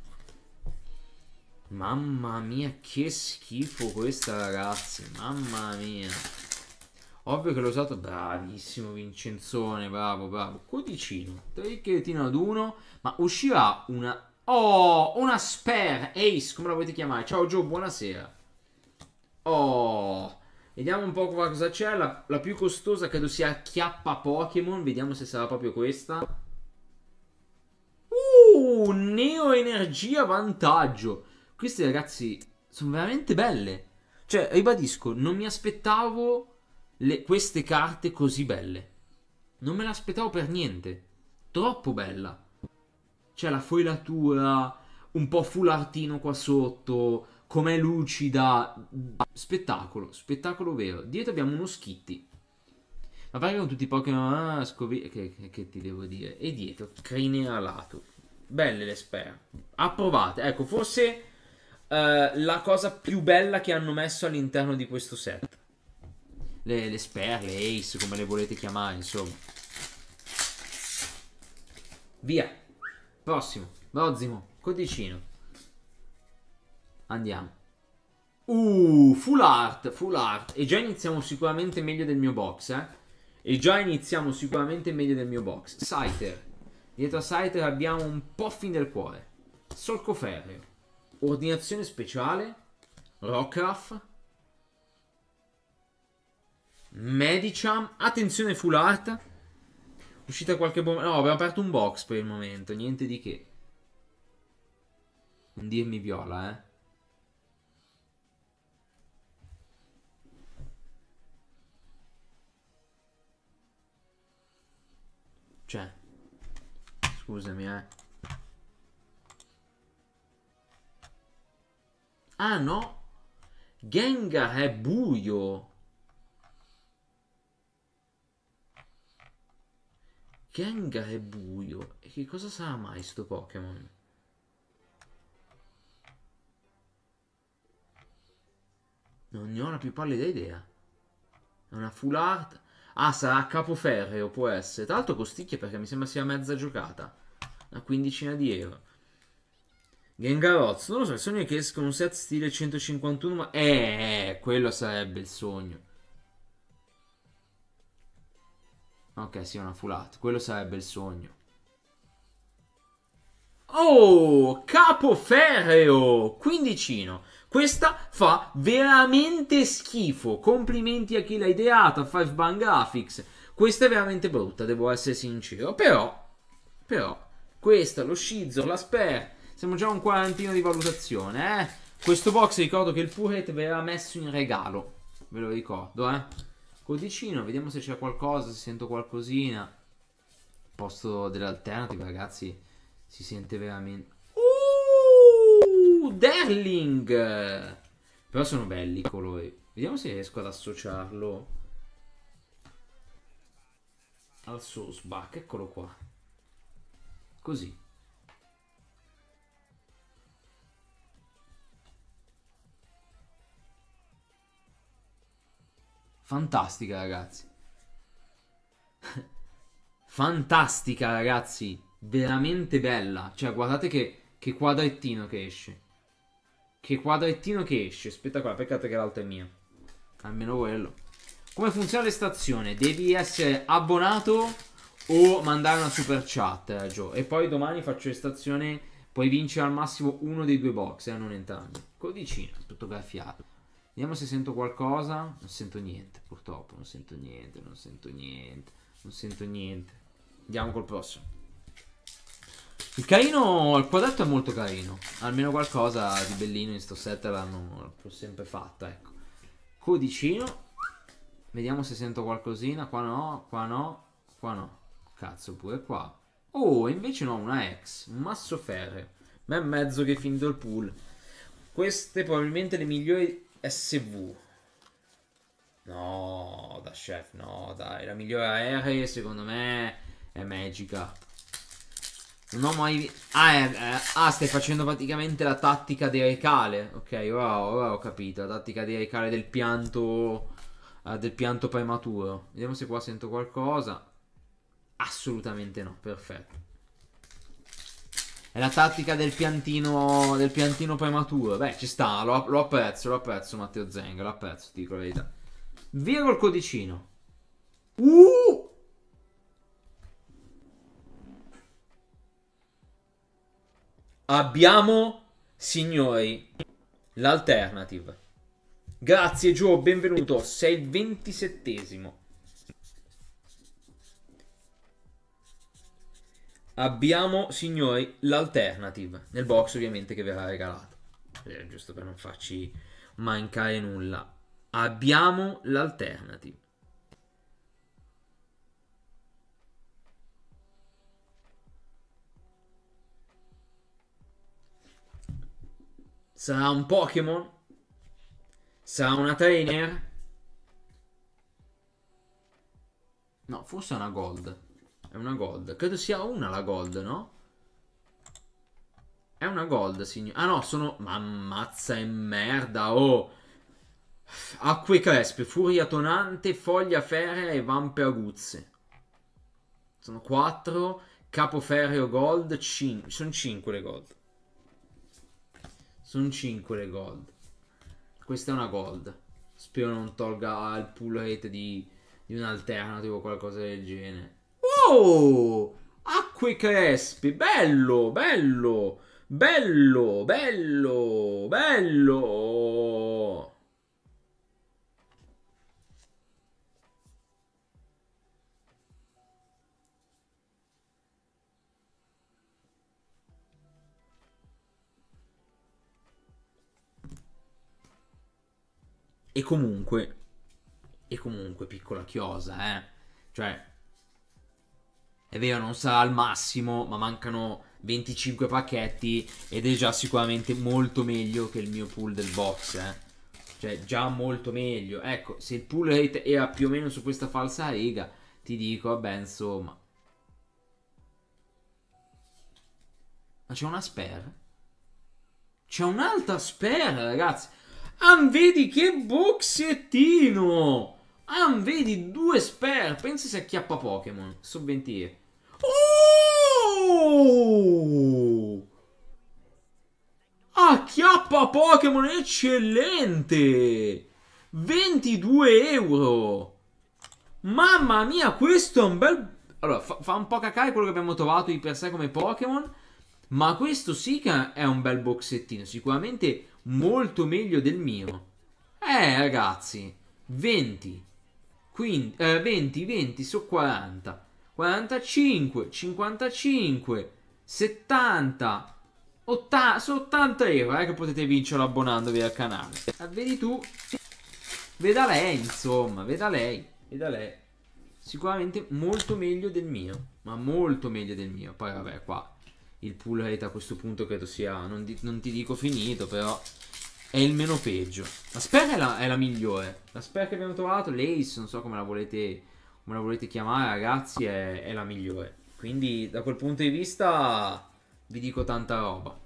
Mamma mia, che schifo questa, ragazzi. Mamma mia. Ovvio che l'ho usato. Bravissimo, Vincenzone. Bravo, bravo. Codicino. Tricchettino ad uno. Ma uscirà una. Oh, una spare. Ace, come la volete chiamare? Ciao, Joe, buonasera. Oh. Vediamo un po' cosa c'è. La, la, più costosa credo sia Chiappa Pokémon. Vediamo se sarà proprio questa. Uh, Neo Energia Vantaggio queste ragazzi sono veramente belle. Cioè, ribadisco, non mi aspettavo le, queste carte così belle. Non me l'aspettavo per niente. Troppo bella. C'è la foilatura, un po' fulartino qua sotto, com'è lucida. Spettacolo, spettacolo vero. Dietro abbiamo uno Skitty. Ma pare con tutti i Pokémon ah, scovi- che, che, che, ti devo dire. E dietro, crine alato. Belle le spera. Approvate. Ecco, forse eh, la cosa più bella che hanno messo all'interno di questo set. Le, le spare, le ace, come le volete chiamare, insomma. Via. Prossimo. Prossimo. Codicino. Andiamo. Uh, full art, full art. E già iniziamo sicuramente meglio del mio box, eh. E già iniziamo sicuramente meglio del mio box. Scyther. Dietro a Scyther abbiamo un po' fin del cuore. Solco Ferreo. Ordinazione speciale, Rockraff, Medicham, attenzione full art, uscita qualche bomba, no abbiamo aperto un box per il momento, niente di che. Non dirmi viola, eh. Cioè, scusami, eh. Ah no? Gengar è buio. Gengar è buio. E che cosa sarà mai sto Pokémon? Non ne ho la più pallida idea. È una full art. Ah, sarà a capoferreo, può essere. Tra l'altro costicchia perché mi sembra sia mezza giocata. Una quindicina di euro. Gengarozzo, non lo so, il sogno è che esca un set stile 151, ma... Eh, eh, eh, quello sarebbe il sogno. Ok, sì, una fulata. Quello sarebbe il sogno. Oh, capo ferreo! Quindicino. Questa fa veramente schifo. Complimenti a chi l'ha ideata, Five Bang Graphics. Questa è veramente brutta, devo essere sincero. Però, però, questa, lo Shizzo, la Sper siamo già a un quarantino di valutazione, eh. Questo box ricordo che il Puret ve l'aveva messo in regalo. Ve lo ricordo, eh. Codicino, vediamo se c'è qualcosa, se sento qualcosina. Il posto dell'alternative, ragazzi, si sente veramente... Uh, Derling! Però sono belli i colori. Vediamo se riesco ad associarlo al Sosback. Eccolo qua. Così. Fantastica, ragazzi. Fantastica, ragazzi. Veramente bella. Cioè, guardate che, che quadrettino che esce. Che quadrettino che esce. qua, Peccato che l'altra è mia. Almeno quello. Come funziona l'estazione? Devi essere abbonato o mandare una super chat, Gio. Eh, e poi domani faccio l'estazione. Puoi vincere al massimo uno dei due box, eh, non entrambi. Codicina, tutto graffiato. Vediamo se sento qualcosa. Non sento niente, purtroppo. Non sento niente, non sento niente, non sento niente. Andiamo col prossimo. Il carino, il quadretto è molto carino. Almeno qualcosa di bellino in sto set l'hanno sempre fatta, ecco. Codicino. Vediamo se sento qualcosina. Qua no, qua no, qua no. Cazzo, pure qua. Oh, invece no, una ex. Un masso ferreo. Ma è mezzo che finito il pool. Queste probabilmente le migliori SV. No, da chef, no, dai. La migliore aerea, secondo me, è Magica. Non ho mai visto... Ah, è, è, ah, stai facendo praticamente la tattica di recale. Ok, ora, ora ho capito. La tattica di recale del pianto... Uh, del pianto prematuro. Vediamo se qua sento qualcosa. Assolutamente no, perfetto. È la tattica del piantino, del piantino prematuro. Beh, ci sta, lo, lo apprezzo, lo apprezzo Matteo Zeng, lo apprezzo, ti dico la verità. Via col codicino. Uh! Abbiamo, signori, l'alternative. Grazie Joe, benvenuto. Sei il ventisettesimo. abbiamo, signori, l'alternative nel box ovviamente che verrà regalato. Eh, giusto per non farci mancare nulla. Abbiamo l'alternative. Sarà un Pokémon? Sarà una trainer? No, forse è una gold. È una gold. Credo sia una la gold, no? È una gold, signore. Ah no, sono... Ma ammazza e merda, oh! Acque crespe, furia tonante, foglia ferrea e vampe aguzze. Sono quattro Capo ferreo gold, 5. Sono cinque le gold. Sono cinque le gold. Questa è una gold. Spero non tolga il pull rate di, di un o qualcosa del genere. Oh! Acqui crespi, bello, bello, bello, bello, bello. E comunque, e comunque piccola chiosa, eh. Cioè, è vero, non sarà al massimo, ma mancano 25 pacchetti ed è già sicuramente molto meglio che il mio pool del box, eh. Cioè, già molto meglio. Ecco, se il pool rate era più o meno su questa falsa riga, ti dico, vabbè, insomma. Ma c'è una spare? C'è un'altra spare, ragazzi. Ah, vedi che boxettino! Ah, vedi due spare. Pensa se acchiappa Pokémon. Sovventire. Oh! Acchiappa Pokémon, eccellente! 22 euro! Mamma mia, questo è un bel... Allora, fa, fa un po' cacare quello che abbiamo trovato di per sé come Pokémon, ma questo sì che è un bel boxettino, sicuramente molto meglio del mio. Eh, ragazzi, 20, 15, eh, 20, 20 su 40. 45, 55, 70, 80, sono 80 euro eh, che potete vincere abbonandovi al canale. Ah, vedi tu, veda lei insomma, veda lei, veda lei. Sicuramente molto meglio del mio, ma molto meglio del mio. Poi vabbè qua il pool rate a questo punto credo sia, non, di, non ti dico finito però è il meno peggio. La spec è la, è la migliore. La spec che abbiamo trovato, l'Ace, non so come la volete come la volete chiamare ragazzi, è, è la migliore. Quindi da quel punto di vista vi dico tanta roba.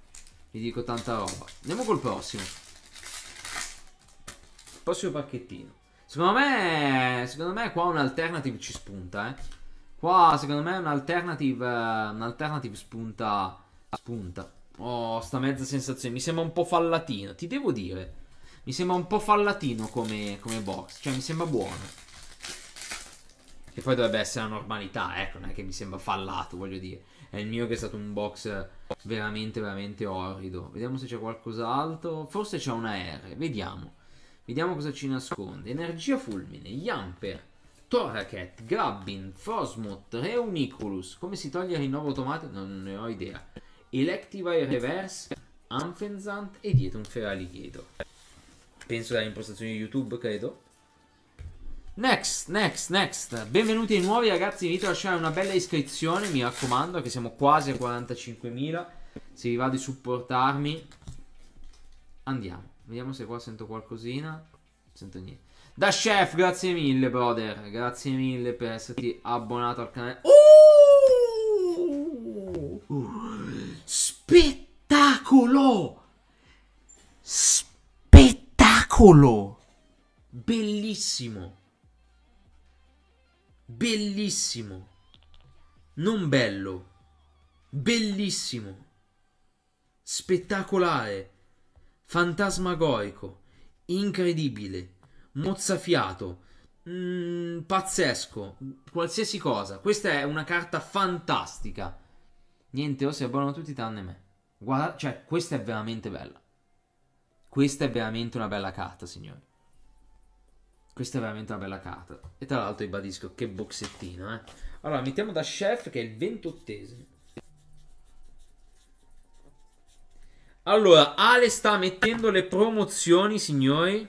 Vi dico tanta roba. Andiamo col prossimo. Il prossimo pacchettino. Secondo me, secondo me qua un'alternative ci spunta, eh. Qua secondo me un'alternative, un'alternative spunta, spunta. Oh, sta mezza sensazione. Mi sembra un po' fallatino, ti devo dire. Mi sembra un po' fallatino come, come box. Cioè, mi sembra buono. Che poi dovrebbe essere la normalità, ecco, non è che mi sembra fallato, voglio dire. È il mio che è stato un box veramente, veramente orrido. Vediamo se c'è qualcos'altro. Forse c'è una R, vediamo. Vediamo cosa ci nasconde. Energia fulmine, Yamper, Toraket, Grabbin, Frosmoth, Reuniculus. Come si toglie il rinnovo automatico? Non ne ho idea. Electivire Reverse, Anfenzant e dietro un Feraligator. Penso dalle impostazioni di YouTube, credo. Next, next, next. Benvenuti ai nuovi ragazzi, invito a lasciare una bella iscrizione, mi raccomando, che siamo quasi a 45.000. Se vi va di supportarmi, andiamo. Vediamo se qua sento qualcosina. Non sento niente. Da chef, grazie mille, brother. Grazie mille per esserti abbonato al canale. Oh! Spettacolo! Spettacolo! Bellissimo! Bellissimo. Non bello. Bellissimo. Spettacolare. Fantasmagorico. Incredibile. Mozzafiato. Mm, pazzesco. Qualsiasi cosa. Questa è una carta fantastica. Niente, o si abbonano tutti tranne me. Guarda, cioè, questa è veramente bella. Questa è veramente una bella carta, signori. Questa è veramente una bella carta. E tra l'altro ribadisco, che boxettino, eh. Allora, mettiamo da chef che è il 28esimo. Allora, Ale sta mettendo le promozioni, signori.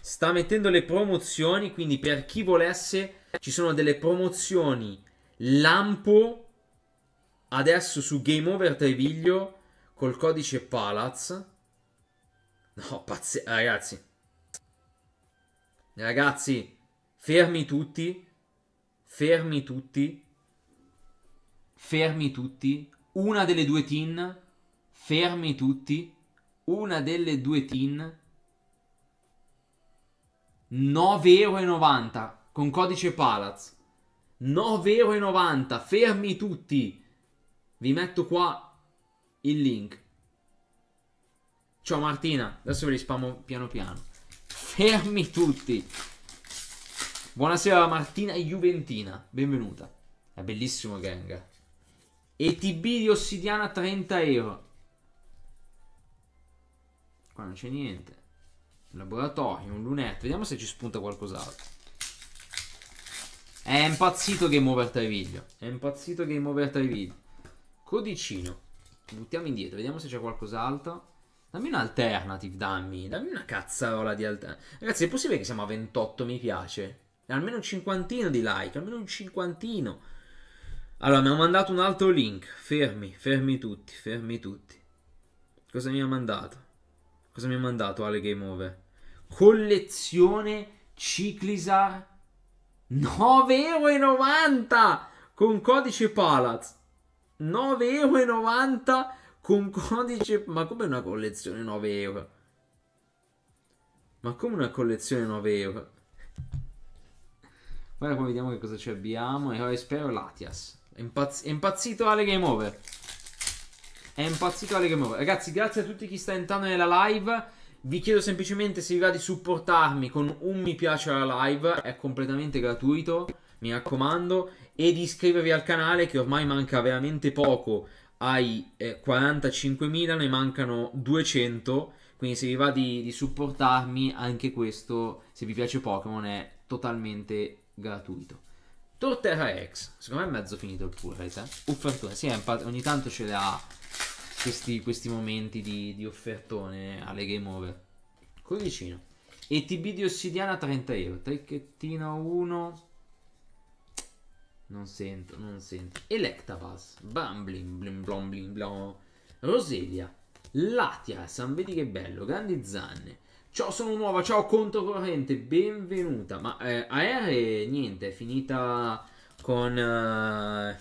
Sta mettendo le promozioni, quindi per chi volesse, ci sono delle promozioni lampo adesso su Game Over Treviglio col codice Palaz. No, pazzesco, ragazzi. Ragazzi, fermi tutti. Fermi tutti. Fermi tutti. Una delle due tin. Fermi tutti. Una delle due tin. 9,90€ con codice Palaz. 9,90€. Fermi tutti. Vi metto qua il link. Ciao Martina, adesso ve li spammo piano piano. Fermi tutti. Buonasera Martina Juventina, benvenuta. È bellissimo Gengar. ETB di ossidiana 30 euro. Qua non c'è niente. Laboratorio, un lunetto. Vediamo se ci spunta qualcos'altro. È impazzito Game Over video. È impazzito Game Over video. Codicino. Buttiamo indietro, vediamo se c'è qualcos'altro. Dammi un alternative, dammi. Dammi una cazzarola di alternative. Ragazzi, è possibile che siamo a 28 mi piace? Almeno un cinquantino di like, almeno un cinquantino. Allora, mi ha mandato un altro link. Fermi, fermi tutti, fermi tutti. Cosa mi ha mandato? Cosa mi ha mandato Ale Game Over? Collezione Ciclisar 9,90€ con codice Palaz. 9,90€ con codice, ma come una collezione 9 euro? Ma come una collezione 9 euro? Ora poi vediamo che cosa ci abbiamo. E poi spero Latias. È, impazz- è impazzito Ale Game Over. È impazzito Ale Game Over. Ragazzi, grazie a tutti chi sta entrando nella live. Vi chiedo semplicemente se vi va di supportarmi con un mi piace alla live, è completamente gratuito, mi raccomando, e di iscrivervi al canale che ormai manca veramente poco ai eh, 45.000 ne mancano 200 quindi se vi va di, di, supportarmi anche questo se vi piace Pokémon è totalmente gratuito Torterra X secondo me è mezzo finito il Purret eh? offertone sì, ogni tanto ce le ha questi, questi momenti di, di, offertone alle game over cosicino ETB di ossidiana 30 euro tricchettino 1 non sento, non sento. Electabuzz, Bamblin, blin blon blin blon. Roselia, Latias, vedi che bello, grandi zanne. Ciao, sono nuova, ciao, controcorrente, benvenuta. Ma eh, AR, niente, è finita con... Eh,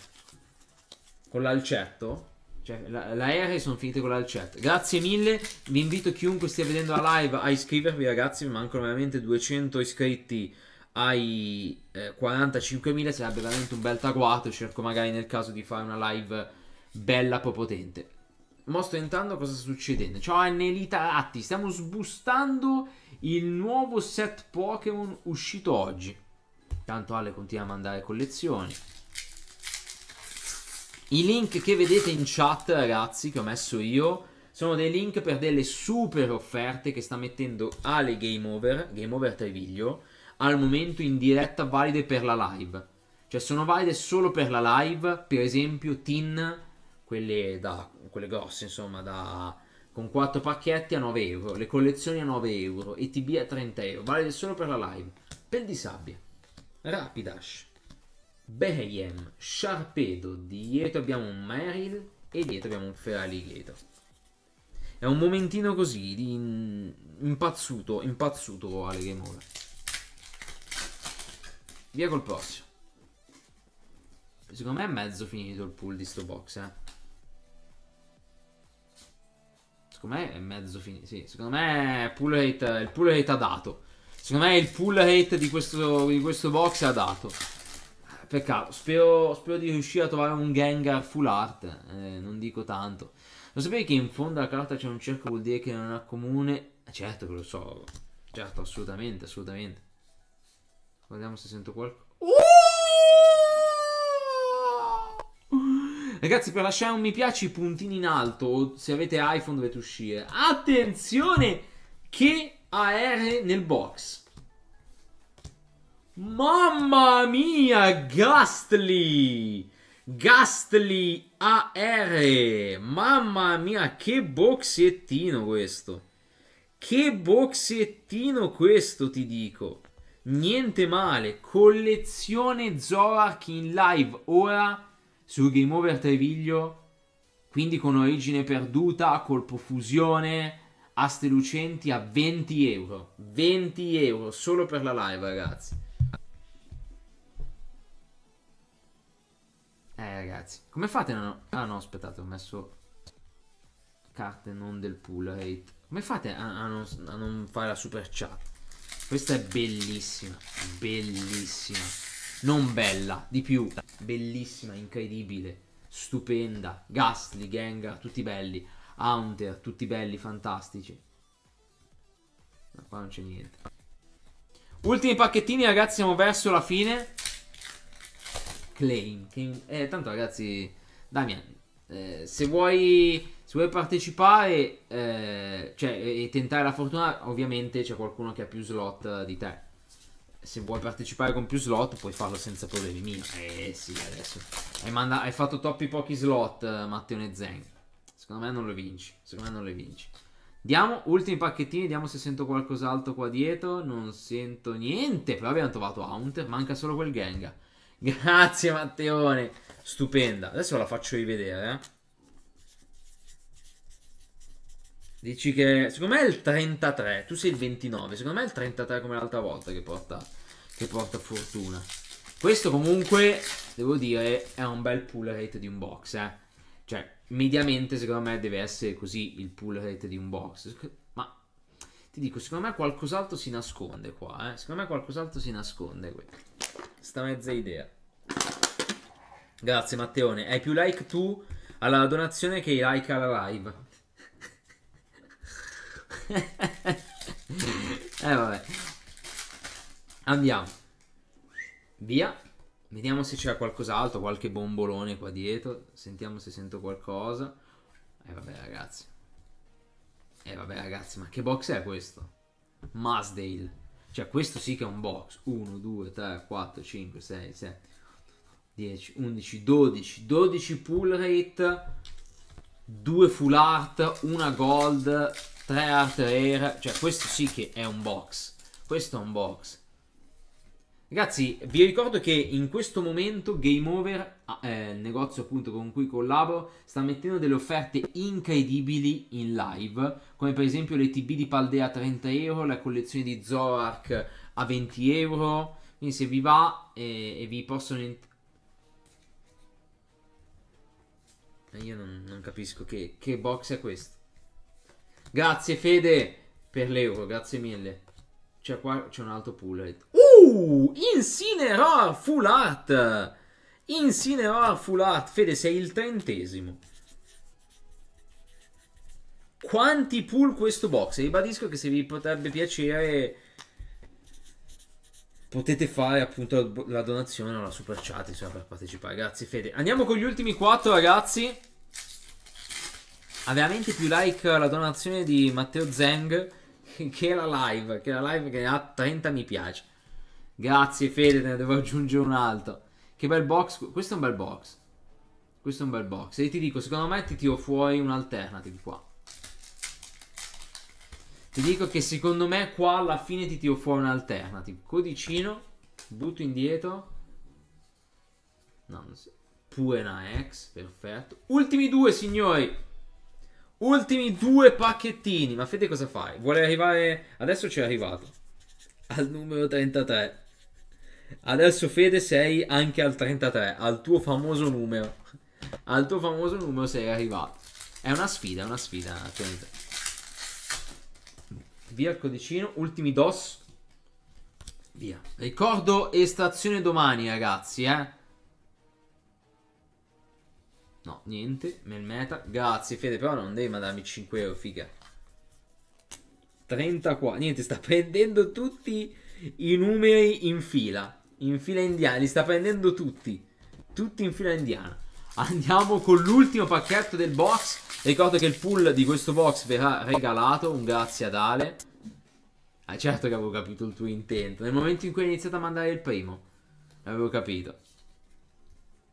con l'alcetto? Cioè, la, sono finite con l'alcet. Grazie mille, vi invito chiunque stia vedendo la live a iscrivervi ragazzi, mi mancano veramente 200 iscritti ai eh, 45.000 sarebbe veramente un bel agguato. cerco magari nel caso di fare una live bella po' potente. Mo sto entrando, cosa sta succedendo? Ciao Annelita Ratti, stiamo sbustando il nuovo set Pokémon uscito oggi. Tanto Ale continua a mandare collezioni. I link che vedete in chat, ragazzi, che ho messo io, sono dei link per delle super offerte che sta mettendo Ale Game Over, Game Over Treviglio al momento in diretta valide per la live. Cioè sono valide solo per la live, per esempio TIN, quelle, da, quelle grosse insomma, da, con 4 pacchetti a 9 euro, le collezioni a 9 euro, ETB a 30 euro, valide solo per la live. Pel di sabbia, Rapidash, Behem, Sharpedo, dietro abbiamo un Meryl e dietro abbiamo un Ferrari dietro. È un momentino così, di impazzuto, impazzuto Ale Game Via col prossimo. Secondo me è mezzo finito il pool di sto box, eh. Secondo me è mezzo finito. Sì, secondo me pool hate, il pool rate ha dato. Secondo me il pool rate di questo, di questo box ha dato. Peccato, spero, spero, di riuscire a trovare un Gengar full art. Eh, non dico tanto. Lo sapevi che in fondo alla carta c'è un cerchio, vuol dire che non ha comune? Certo che lo so. Certo, assolutamente, assolutamente. Vediamo se sento qualcosa. Ragazzi, per lasciare un mi piace, i puntini in alto. se avete iPhone dovete uscire. Attenzione! Che AR nel box. Mamma mia, Gastly! Gastly AR! Mamma mia, che boxettino questo! Che boxettino questo, ti dico! Niente male, collezione Zorak in live ora su Game Over Treviglio, quindi con origine perduta, colpo fusione, aste lucenti a 20 euro. 20 euro solo per la live, ragazzi. Eh, ragazzi, come fate? a non... Ah no, aspettate, ho messo carte non del pool rate. Come fate a, a, non, a non fare la super chat? Questa è bellissima, bellissima. Non bella, di più. Bellissima, incredibile, stupenda. Ghastly, Gengar, tutti belli. Hunter, tutti belli, fantastici. Ma qua non c'è niente. Ultimi pacchettini, ragazzi, siamo verso la fine. Claim. claim. Eh, tanto, ragazzi, Damian, eh, se vuoi se vuoi partecipare eh, cioè, e tentare la fortuna, ovviamente c'è qualcuno che ha più slot eh, di te. Se vuoi partecipare con più slot, puoi farlo senza problemi mio. Eh sì, adesso. Hai, manda- hai fatto troppi pochi slot, eh, Matteone Zeng. Secondo me non lo vinci. Secondo me non le vinci. Diamo ultimi pacchettini, vediamo se sento qualcos'altro qua dietro. Non sento niente, però abbiamo trovato Haunter, manca solo quel Genga. Grazie Matteone, stupenda. Adesso la faccio rivedere, eh. Dici che secondo me è il 33, tu sei il 29, secondo me è il 33 come l'altra volta che porta, che porta fortuna. Questo comunque, devo dire, è un bel pull rate di un box, eh. Cioè, mediamente secondo me deve essere così il pull rate di un box. Ma ti dico, secondo me qualcos'altro si nasconde qua, eh. Secondo me qualcos'altro si nasconde qui. Sta mezza idea. Grazie Matteone, hai più like tu alla donazione che i like alla live eh vabbè. Andiamo. Via. Vediamo se c'è qualcos'altro, qualche bombolone qua dietro. Sentiamo se sento qualcosa. E eh, vabbè ragazzi. E eh, vabbè ragazzi, ma che box è questo? Masdale. Cioè questo sì che è un box. 1, 2, 3, 4, 5, 6, 7, 10, 11, 12. 12 pull rate. 2 full art, 1 gold 3 art rare, cioè questo sì che è un box, questo è un box. Ragazzi, vi ricordo che in questo momento Game Over, ah, eh, il negozio appunto con cui collaboro, sta mettendo delle offerte incredibili in live, come per esempio le TB di Paldea a 30 euro, la collezione di Zoark a 20 euro, quindi se vi va eh, e vi possono... Eh, io non, non capisco che, che box è questo. Grazie Fede per l'euro, grazie mille. C'è qua, c'è un altro pullet. Uh, Incinerar Full Art. Incinerar Full Art. Fede, sei il trentesimo. Quanti pull questo box? Ribadisco che se vi potrebbe piacere potete fare appunto la donazione o la super chat insomma, per partecipare. Grazie Fede. Andiamo con gli ultimi quattro ragazzi ha veramente più like la donazione di Matteo Zeng che la live, che la live che ha 30 mi piace. Grazie Fede, ne devo aggiungere un altro. Che bel box, questo è un bel box. Questo è un bel box. E ti dico, secondo me ti tiro fuori un alternative qua. Ti dico che secondo me qua alla fine ti tiro fuori un alternative. Codicino, butto indietro. No, non so. Pure una ex, perfetto. Ultimi due, signori. Ultimi due pacchettini. Ma Fede cosa fai? Vuole arrivare... Adesso c'è arrivato. Al numero 33. Adesso Fede sei anche al 33. Al tuo famoso numero. Al tuo famoso numero sei arrivato. È una sfida, è una sfida. Attenzione. Via il codicino. Ultimi DOS. Via. Ricordo estrazione domani, ragazzi, eh. No, niente, Melmeta. Grazie Fede, però non devi mandarmi 5 euro, figa. 34, Niente, sta prendendo tutti i numeri in fila. In fila indiana, li sta prendendo tutti. Tutti in fila indiana. Andiamo con l'ultimo pacchetto del box. Ricordo che il pull di questo box verrà regalato. Un grazie ad Ale. Ah, certo che avevo capito il tuo intento. Nel momento in cui hai iniziato a mandare il primo, l'avevo capito.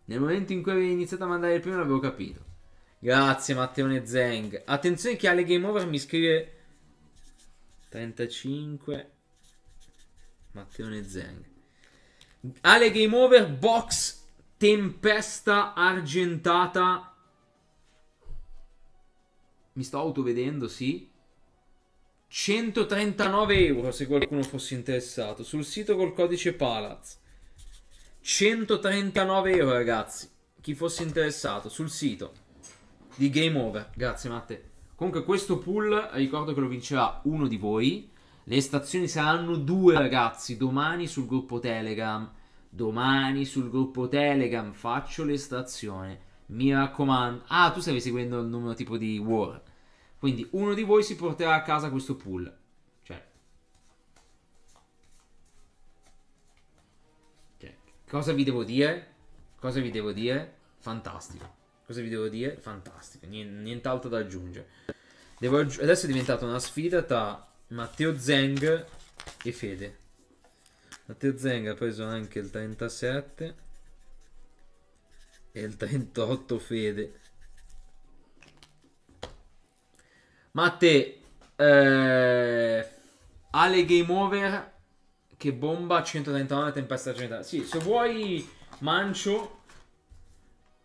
Nel momento in cui avevi iniziato a mandare il primo l'avevo capito. Grazie Matteone Zeng. Attenzione che Ale Game Over mi scrive 35 Matteone Zeng. Ale Game Over box tempesta argentata. Mi sto autovedendo, sì. 139 euro se qualcuno fosse interessato sul sito col codice Palaz. 139 euro ragazzi chi fosse interessato sul sito di Game Over grazie Matte comunque questo pool ricordo che lo vincerà uno di voi le stazioni saranno due ragazzi domani sul gruppo Telegram domani sul gruppo Telegram faccio le stazioni mi raccomando ah tu stavi seguendo il numero tipo di War quindi uno di voi si porterà a casa questo pool Cosa vi devo dire? Cosa vi devo dire? Fantastico. Cosa vi devo dire? Fantastico. Nient'altro da aggiungere. Aggi adesso è diventata una sfida tra Matteo Zeng e Fede. Matteo Zeng ha preso anche il 37 e il 38 Fede. Matte, eh, Ale Game Over che bomba 139 tempesta genitale. Sì, se vuoi Mancio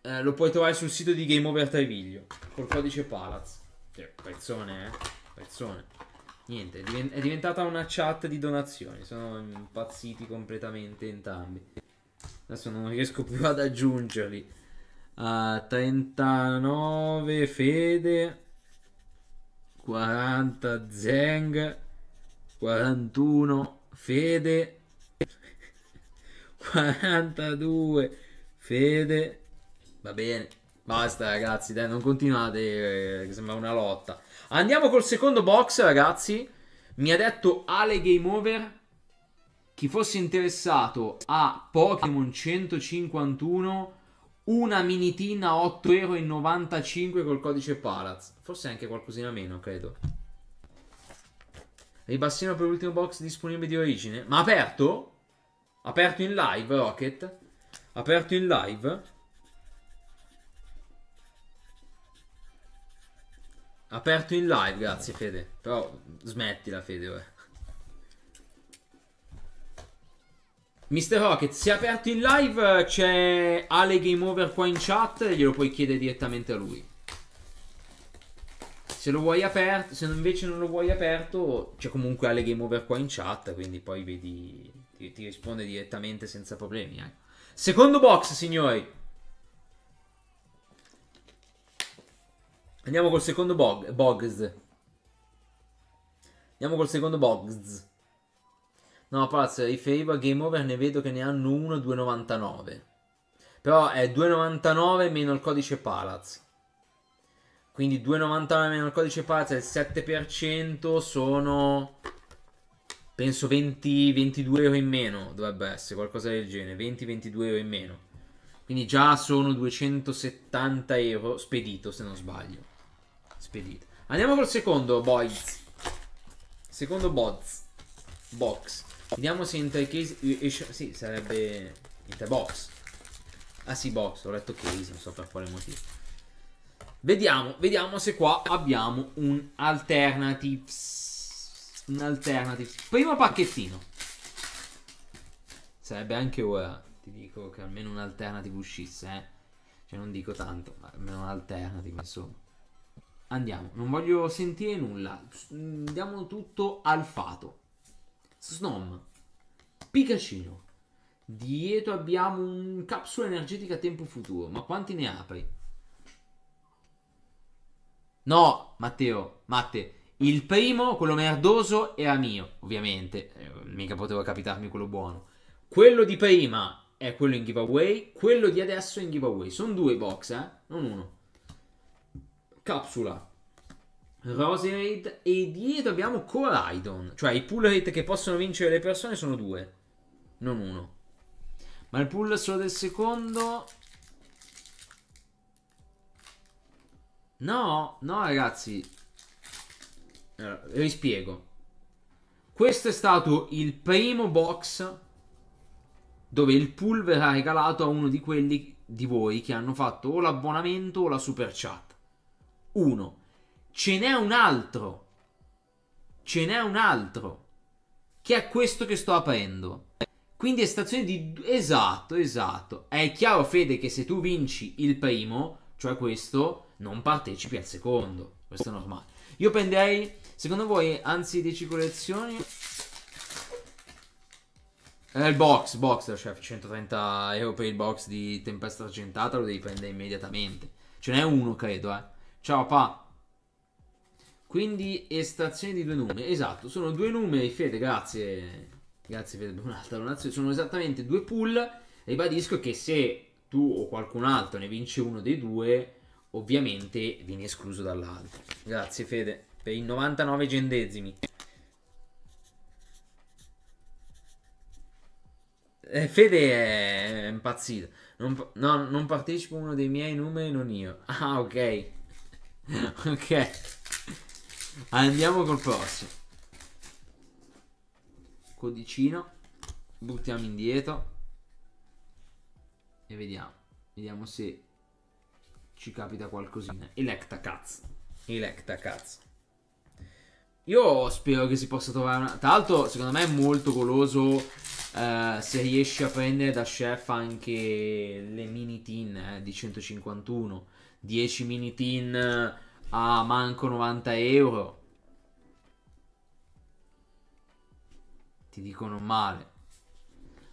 eh, lo puoi trovare sul sito di Game Over Treviglio col codice Palaz. Cioè, pezzone, eh. Pezzone. Niente, è diventata una chat di donazioni. Sono impazziti completamente entrambi. Adesso non riesco più ad aggiungerli. Uh, eh, 39 Fede 40 Zeng 41 Fede 42 Fede va bene basta ragazzi dai non continuate eh, sembra una lotta andiamo col secondo box ragazzi mi ha detto Ale Game Over chi fosse interessato a Pokémon 151 una mini minitina 8,95€ col codice Palaz forse anche qualcosina meno credo Ribassino per l'ultimo box disponibile di origine. Ma aperto? Aperto in live, Rocket. Aperto in live. Aperto in live, grazie Fede. Però smettila Fede, ora. Mister Rocket, se è aperto in live c'è Ale Game Over qua in chat, glielo puoi chiedere direttamente a lui. Se lo vuoi aperto, se invece non lo vuoi aperto, c'è comunque Ale Game Over qua in chat, quindi poi vedi, ti, ti risponde direttamente senza problemi. Eh. Secondo box, signori. Andiamo col secondo bog, Bogs. Andiamo col secondo Bogs. No, Palazzo, i Fave Game Over ne vedo che ne hanno uno 2,99. Però è 2,99 meno il codice Palazzo. Quindi 2,99 meno il codice pazza, il 7% sono... Penso 20-22 euro in meno, dovrebbe essere, qualcosa del genere, 20-22 euro in meno. Quindi già sono 270 euro spedito, se non sbaglio. Spedito. Andiamo col secondo, boys. Secondo bots. Box. Vediamo se in case Sì, sarebbe... Interbox. Ah sì, box, ho letto case, non so per quale motivo. Vediamo, vediamo se qua abbiamo un alternative. Un alternative. Primo pacchettino. Sarebbe anche ora, ti dico, che almeno un alternative uscisse, eh. Cioè non dico tanto, ma almeno un alternative, insomma. Andiamo, non voglio sentire nulla. Mm, diamo tutto al fato. Snom. Picacino. Dietro abbiamo un capsule energetica a tempo futuro. Ma quanti ne apri? No, Matteo, Matte, il primo, quello merdoso, era mio, ovviamente. Eh, mica poteva capitarmi quello buono. Quello di prima è quello in giveaway, quello di adesso è in giveaway. Sono due box, eh? Non uno. Capsula. Roserade e dietro abbiamo Coraidon. Cioè i pull rate che possono vincere le persone sono due, non uno. Ma il pull solo del secondo No, no ragazzi. Allora, eh, vi spiego. Questo è stato il primo box dove il pool verrà regalato a uno di quelli di voi che hanno fatto o l'abbonamento o la super chat. Uno. Ce n'è un altro. Ce n'è un altro. Che è questo che sto aprendo. Quindi è stazione di... Esatto, esatto. È chiaro, Fede, che se tu vinci il primo, cioè questo, non partecipi al secondo. Questo è normale. Io prenderei, secondo voi, anzi 10 collezioni. Eh, il box, box, cioè 130 euro per il box di Tempesta Argentata lo devi prendere immediatamente. Ce n'è uno, credo, eh. Ciao, pa. Quindi estrazione di due numeri. Esatto, sono due numeri, Fede, grazie. Grazie Fede per un'altra donazione. Sono esattamente due pull. Ribadisco che se tu o qualcun altro ne vince uno dei due, ovviamente viene escluso dall'altro. Grazie Fede per i 99 centesimi. Eh, Fede è impazzito. Non, no, non partecipo uno dei miei numeri, non io. Ah, ok. ok. Andiamo col prossimo. Codicino. Buttiamo indietro. E vediamo. Vediamo se ci capita qualcosina. Eh. Electa cazzo. Electa cazzo. Io spero che si possa trovare una... Tra l'altro, secondo me è molto goloso eh, se riesci a prendere da chef anche le mini tin eh, di 151. 10 mini tin eh, a manco 90 euro. Ti dicono male.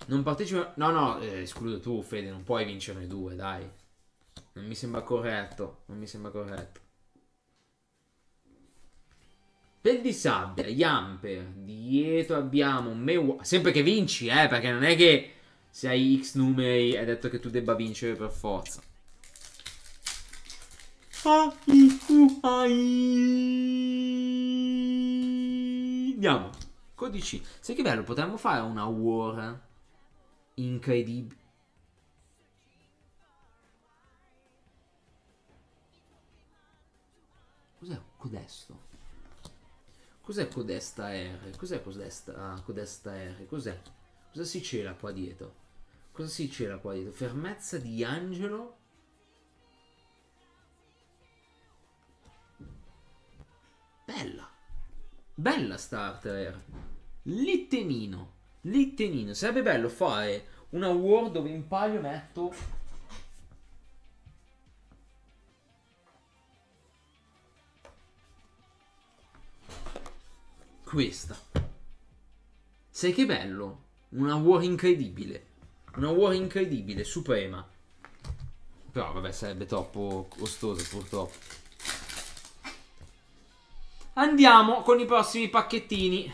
Non partecipa... No, no, eh, escludo tu, Fede, non puoi vincerne due, dai. Non mi sembra corretto. Non mi sembra corretto. Pel di sabbia, Yamper. Dietro abbiamo Mewa. Sempre che vinci, eh, perché non è che se hai X numeri è detto che tu debba vincere per forza. Andiamo. Codici. Sai che bello, potremmo fare una war incredibile. Cos'è codesto? Cos'è codesta R? Cos'è codesta, ah, codesta R? Cos'è? Cosa si cela qua dietro? Cosa si cela qua dietro? Fermezza di angelo Bella. Bella starter. Littenino. Littenino. Sarebbe bello fare una world dove in palio metto questa. Sai che bello? Una war incredibile. Una war incredibile, suprema. Però vabbè, sarebbe troppo costoso purtroppo. Andiamo con i prossimi pacchettini.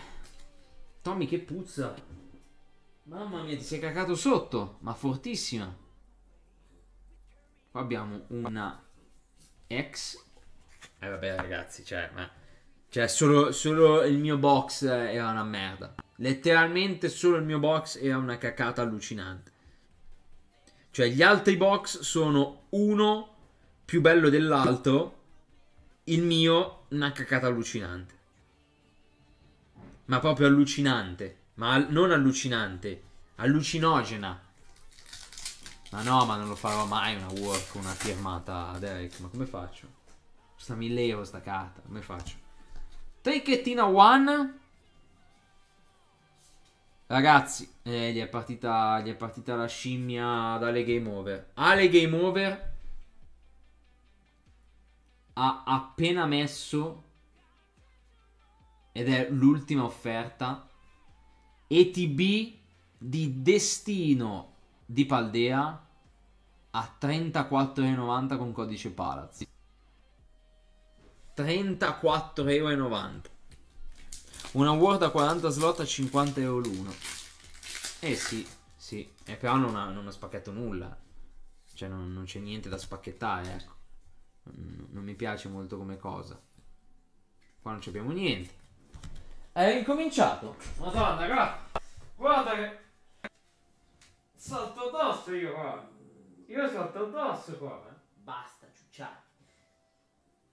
Tommy che puzza. Mamma mia, ti sei cacato sotto, ma fortissima. Qua abbiamo una X. E eh vabbè ragazzi, cioè... Ma... Cioè, solo, solo il mio box era una merda. Letteralmente solo il mio box era una cacata allucinante. Cioè, gli altri box sono uno più bello dell'altro. Il mio, una cacata allucinante. Ma proprio allucinante. Ma non allucinante. Allucinogena. Ma no, ma non lo farò mai una work, una firmata a Derek. Ma come faccio? Sta mille euro sta carta. Come faccio? Tricchettina One. Ragazzi, eh, gli, è partita, gli, è partita, la scimmia dalle game over. Ale game over ha appena messo, ed è l'ultima offerta, ETB di Destino di Paldea a 34,90 con codice Palazzi. 34,90€. Una Word a 40 slot a 50 euro l'uno. Eh sì, sì. E eh, però non ha, non ha spaccato nulla. Cioè non, non c'è niente da spacchettare, ecco. Non, non mi piace molto come cosa. Qua non abbiamo niente. È ricominciato. Madonna, guarda. Guarda che... Salto addosso io qua. Io salto addosso qua. Eh. Basta, ciucciare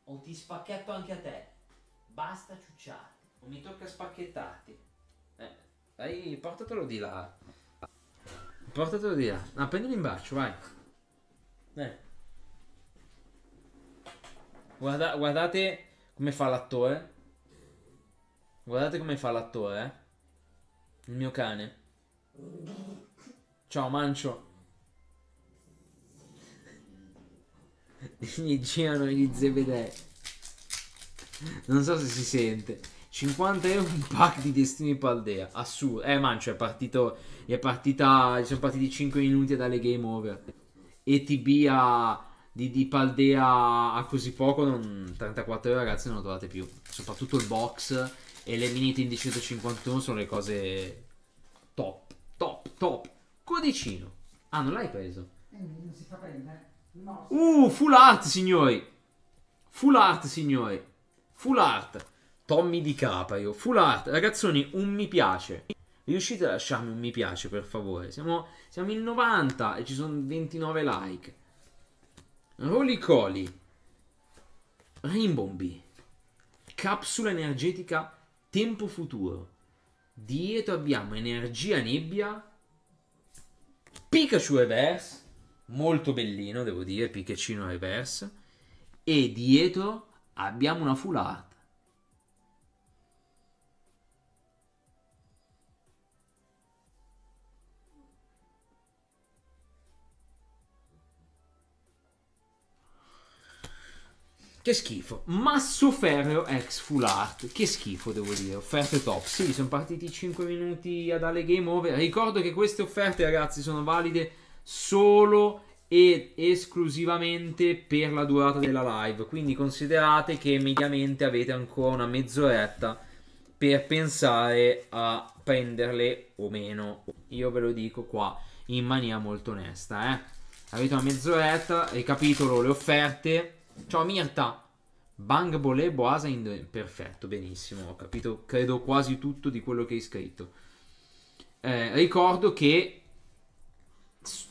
o ti spacchetto anche a te. Basta ciucciarti. O mi tocca spacchettarti. Eh, dai, portatelo di là. Portatelo di là. No, prendilo in braccio, vai. Eh. Guarda, guardate come fa l'attore. Guardate come fa l'attore. Eh? Il mio cane. Ciao, Mancio. gli girano gli zebedei. Non so se si sente. 50 euro un pack di destini Paldea. Assurdo. Eh, Mancio è partito. È partita. Sono partiti 5 minuti dalle game over. ETB a. Di, di Paldea a così poco, non, 34 euro ragazzi non lo trovate più. Soprattutto il box e le mini team di 151 sono le cose top, top, top. Codicino. Ah, non l'hai preso? Eh, non si fa prendere. Uh, full art, signori. Full art, signori. Full art. Tommy di Caprio. Full art. Ragazzoni, un mi piace. Riuscite a lasciarmi un mi piace, per favore. Siamo, siamo in 90 e ci sono 29 like. Roli Coli. Rimbombi. Capsula energetica tempo futuro. Dietro abbiamo energia nebbia. Pikachu Reverse molto bellino, devo dire, Pikechino Reverse. E dietro abbiamo una full art. Che schifo. Masso Ferreo ex full art. Che schifo, devo dire. Offerte top. Sì, sono partiti 5 minuti ad Ale Game Over. Ricordo che queste offerte, ragazzi, sono valide solo e esclusivamente per la durata della live. Quindi considerate che mediamente avete ancora una mezz'oretta per pensare a prenderle o meno. Io ve lo dico qua in maniera molto onesta, eh. Avete una mezz'oretta, ricapitolo le offerte. Ciao Mirta. Bang Bole Boasa in perfetto, benissimo, ho capito credo quasi tutto di quello che hai scritto. Eh, ricordo che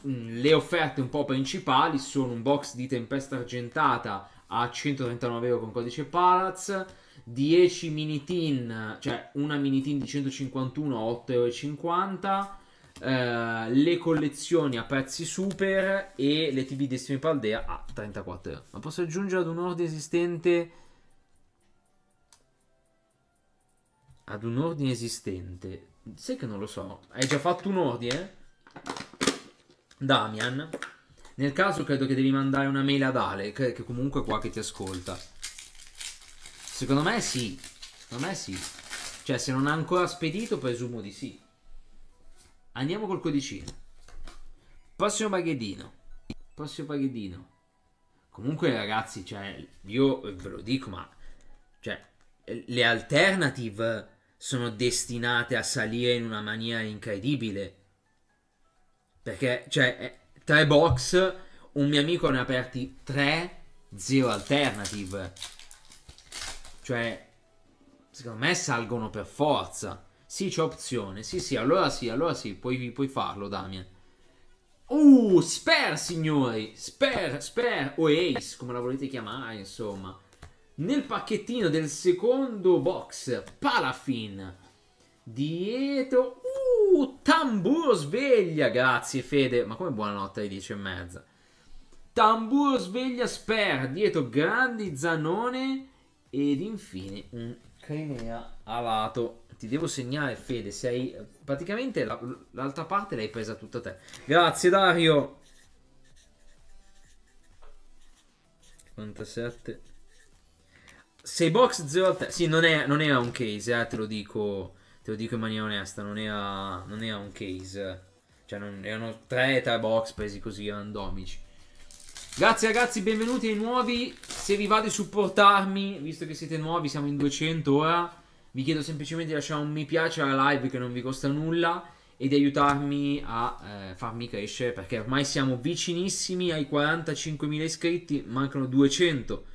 Mm, le offerte un po' principali sono un box di tempesta argentata a 139 euro con codice Palaz, 10 mini tin, cioè una mini tin di 151 a 8,50 euro, eh, le collezioni a prezzi super e le TV Destiny Paldea a 34 euro. Ma posso aggiungere ad un ordine esistente ad un ordine esistente? Sai che non lo so. Hai già fatto un ordine? Damian, nel caso credo che devi mandare una mail ad Ale, che, che comunque è qua che ti ascolta. Secondo me sì, secondo me sì. Cioè, se non ha ancora spedito, presumo di sì. Andiamo col codicino. Prossimo paghedino. Prossimo paghedino. Comunque, ragazzi, cioè, io ve lo dico, ma... Cioè, le alternative sono destinate a salire in una maniera incredibile. Perché, cioè, eh, tre box, un mio amico ne ha aperti tre, zero alternative. Cioè, secondo me salgono per forza. Sì, c'è opzione. Sì, sì, allora sì, allora sì, puoi, puoi farlo, Damien. Uh, Sper, signori! Sper, Sper, o Ace, come la volete chiamare, insomma. Nel pacchettino del secondo box, Palafin. Dietro. Uh, tamburo sveglia. Grazie, Fede. Ma come buonanotte alle 10 e mezza. Tamburo sveglia Sper. Dietro grandi Zanone. Ed infine un Crimea alato. Ti devo segnare, Fede. Sei praticamente l'altra parte l'hai presa tutta te. Grazie, Dario. 57. 6 box 0 a te. Sì, non, è, non era un case, eh, te lo dico Te lo dico in maniera onesta, non era, non era un case. Cioè, non, erano tre, tre box presi così randomici. Grazie ragazzi, benvenuti ai nuovi. Se vi va di supportarmi, visto che siete nuovi, siamo in 200 ora, vi chiedo semplicemente di lasciare un mi piace alla live che non vi costa nulla e di aiutarmi a eh, farmi crescere perché ormai siamo vicinissimi ai 45.000 iscritti, mancano 200.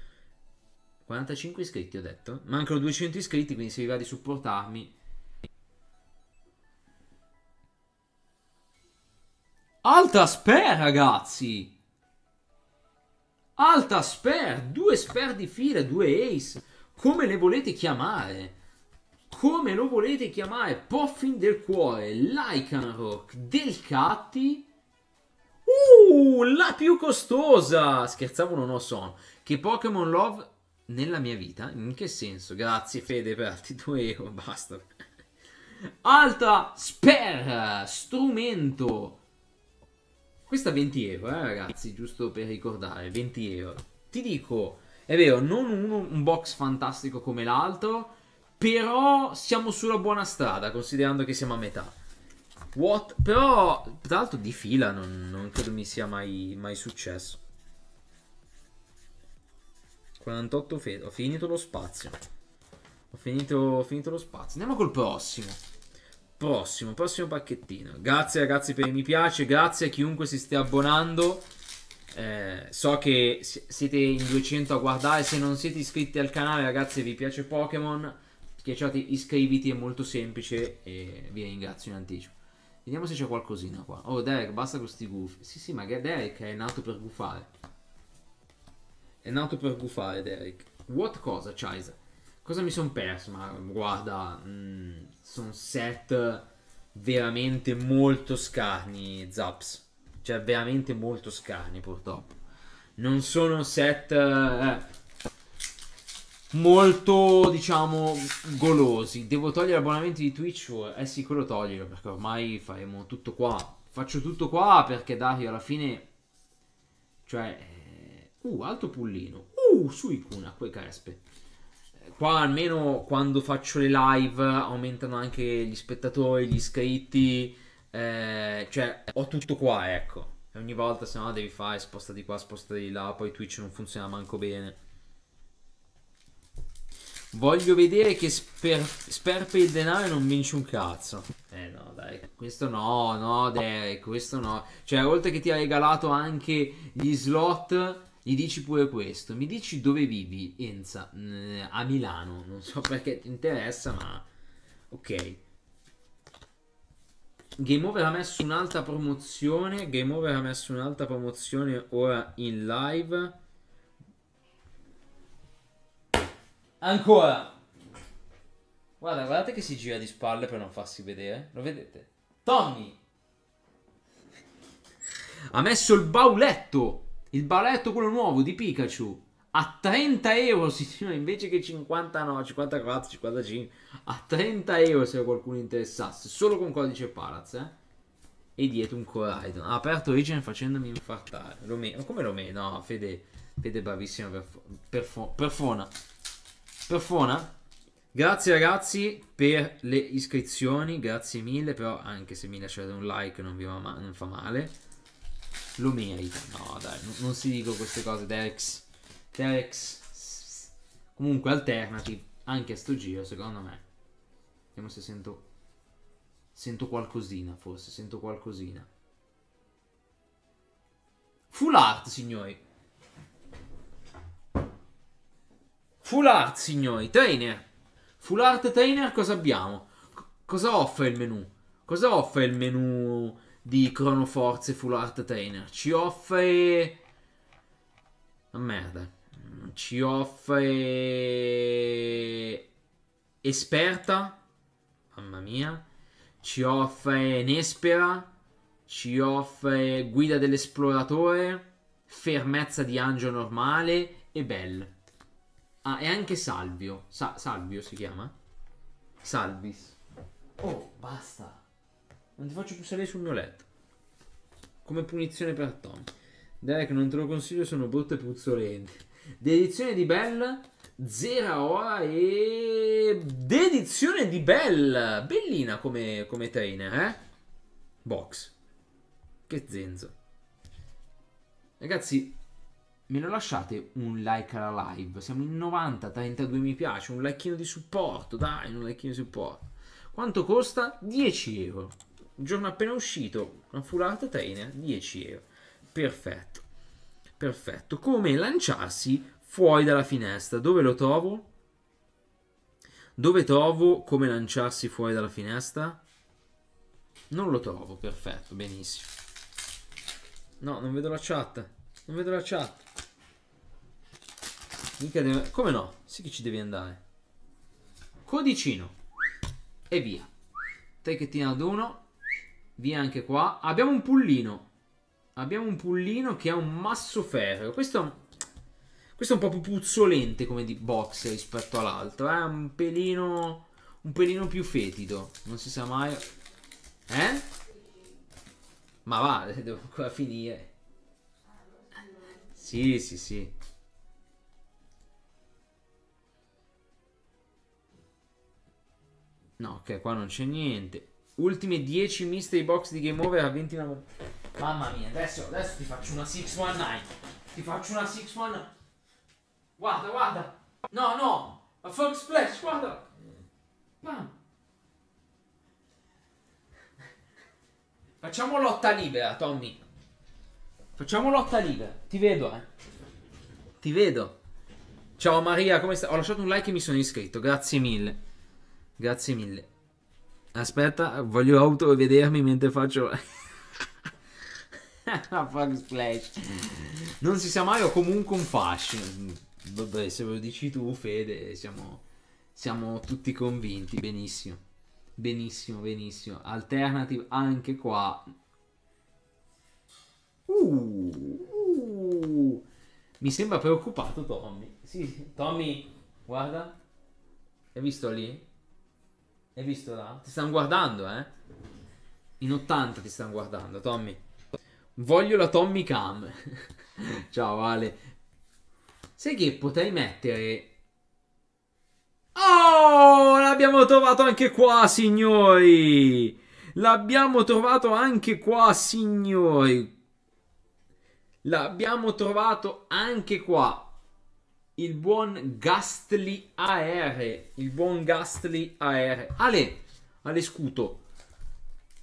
45 iscritti ho detto, mancano 200 iscritti, quindi se vi va di supportarmi Alta sper, ragazzi! Alta sper, due sper di fila, due ace. Come le volete chiamare? Come lo volete chiamare? Poffin del cuore, Lycanroc, Del catti Uh, la più costosa! Scherzavo, non ho son. Che Pokémon Love nella mia vita? In che senso? Grazie Fede per altri 2 euro, basta. Alta Sper, strumento questa è 20 euro, eh, ragazzi, giusto per ricordare, 20 euro. Ti dico, è vero, non uno, un box fantastico come l'altro, però siamo sulla buona strada, considerando che siamo a metà. What? Però, tra l'altro, di fila non, non credo mi sia mai, mai successo. 48 fede. Ho finito lo spazio. Ho finito, ho finito lo spazio. Andiamo col prossimo. Prossimo, prossimo pacchettino. Grazie ragazzi per il mi piace, grazie a chiunque si stia abbonando. Eh, so che siete in 200 a guardare, se non siete iscritti al canale ragazzi vi piace Pokémon, schiacciate iscriviti, è molto semplice e vi ringrazio in anticipo. Vediamo se c'è qualcosina qua. Oh Derek, basta con questi goof. Sì sì, ma Derek è nato per gufare. È nato per gufare Derek. What cosa, Chisa? Cosa mi sono perso? Ma guarda, mm, sono set veramente molto scarni, Zaps. Cioè, veramente molto scarni, purtroppo. Non sono set eh, molto, diciamo, golosi. Devo togliere l'abbonamento di Twitch? Eh, eh sì, quello toglilo, perché ormai faremo tutto qua. Faccio tutto qua perché Dario alla fine... Cioè... Eh, uh, alto pullino. Uh, sui cuna, quei caspe qua almeno quando faccio le live aumentano anche gli spettatori, gli iscritti, eh, cioè ho tutto qua, ecco. E ogni volta se no devi fare sposta di qua, sposta di là, poi Twitch non funziona manco bene. Voglio vedere che sper- sperpe il denaro e non vinci un cazzo. Eh no, dai, questo no, no, Derek, questo no. Cioè, oltre che ti ha regalato anche gli slot gli dici pure questo, mi dici dove vivi, Enza, mm, a Milano, non so perché ti interessa, ma ok. Game Over ha messo un'altra promozione, Game Over ha messo un'altra promozione ora in live. Ancora. Guarda, guardate che si gira di spalle per non farsi vedere. Lo vedete? Tommy! Ha messo il bauletto! Il balletto, quello nuovo di Pikachu, a 30 euro, signore, invece che 59, 54, 55, a 30 euro se qualcuno interessasse, solo con codice Palaz, eh. E dietro un Coraidon. Ha aperto Origin facendomi infartare. Romeo, come Romeo? No, Fede, Fede è bravissima per, per, Perfona. Perfona? Grazie ragazzi per le iscrizioni, grazie mille, però anche se mi lasciate un like non, vi va ma- non fa male lo merita. No, dai, non si dico queste cose. Derex, Derex. Comunque, alternative anche a sto giro, secondo me. Vediamo se sento. Sento qualcosina, forse. Sento qualcosina. Full art, signori. Full art, signori. Trainer. Full art trainer, cosa abbiamo? C cosa offre il menu? Cosa offre il menu di Chrono Force Full Art Trainer. Ci offre... Merda. Ci offre... Esperta. Mamma mia. Ci offre Nespera. Ci offre Guida dell'Esploratore. Fermezza di Angio Normale. E Bell. Ah, e anche Salvio. Sa Salvio si chiama? Salvis. Oh, basta. Non ti faccio più salire sul mio letto. Come punizione per Tommy. Derek, non te lo consiglio, sono brutte puzzolenti. Dedizione di Bell. Zera ora e... Dedizione di Bell. Bellina come, come trainer, eh? Box. Che zenzo. Ragazzi, me lo lasciate un like alla live. Siamo in 90, 32 mi piace, un likeino di supporto, dai, un likeino di supporto. Quanto costa? 10 euro. Un giorno appena uscito, una fulata trainer, 10 euro. Perfetto. Perfetto. Come lanciarsi fuori dalla finestra? Dove lo trovo? Dove trovo come lanciarsi fuori dalla finestra? Non lo trovo, perfetto, benissimo. No, non vedo la chat. Non vedo la chat. Come no? Sì che ci devi andare. Codicino. E via. Trecchettino ad uno. Via anche qua. Abbiamo un pullino. Abbiamo un pullino che ha un masso ferro. Questo, questo è un po' più puzzolente come di box rispetto all'altro. È eh? un pelino... Un pelino più fetido. Non si sa mai... Eh? Ma va, devo ancora finire. Sì, sì, sì. No, ok, qua non c'è niente. Ultime 10 mystery box di Game Over a 29. Mamma mia, adesso, adesso ti faccio una 619. Ti faccio una 619. Guarda, guarda. No, no. A Fox Splash, guarda. Bam. Facciamo lotta libera, Tommy. Facciamo lotta libera. Ti vedo, eh. Ti vedo. Ciao Maria, come stai? Ho lasciato un like e mi sono iscritto. Grazie mille. Grazie mille. Aspetta, voglio autovedermi mentre faccio... Fuck splash. Non si sa mai, ho comunque un fascino. Vabbè, se lo dici tu, Fede, siamo, siamo tutti convinti. Benissimo. Benissimo, benissimo. Alternative anche qua. Uh, uh. Mi sembra preoccupato Tommy. Sì, Tommy, guarda. Hai visto lì? Hai visto là? Ti stanno guardando, eh? In 80 ti stanno guardando, Tommy. Voglio la Tommy Cam. Ciao, Ale. Sai che potrei mettere... Oh, l'abbiamo trovato anche qua, signori! L'abbiamo trovato anche qua, signori! L'abbiamo trovato anche qua il buon Gastly AR. Il buon Gastly AR. Ale, Ale Scuto.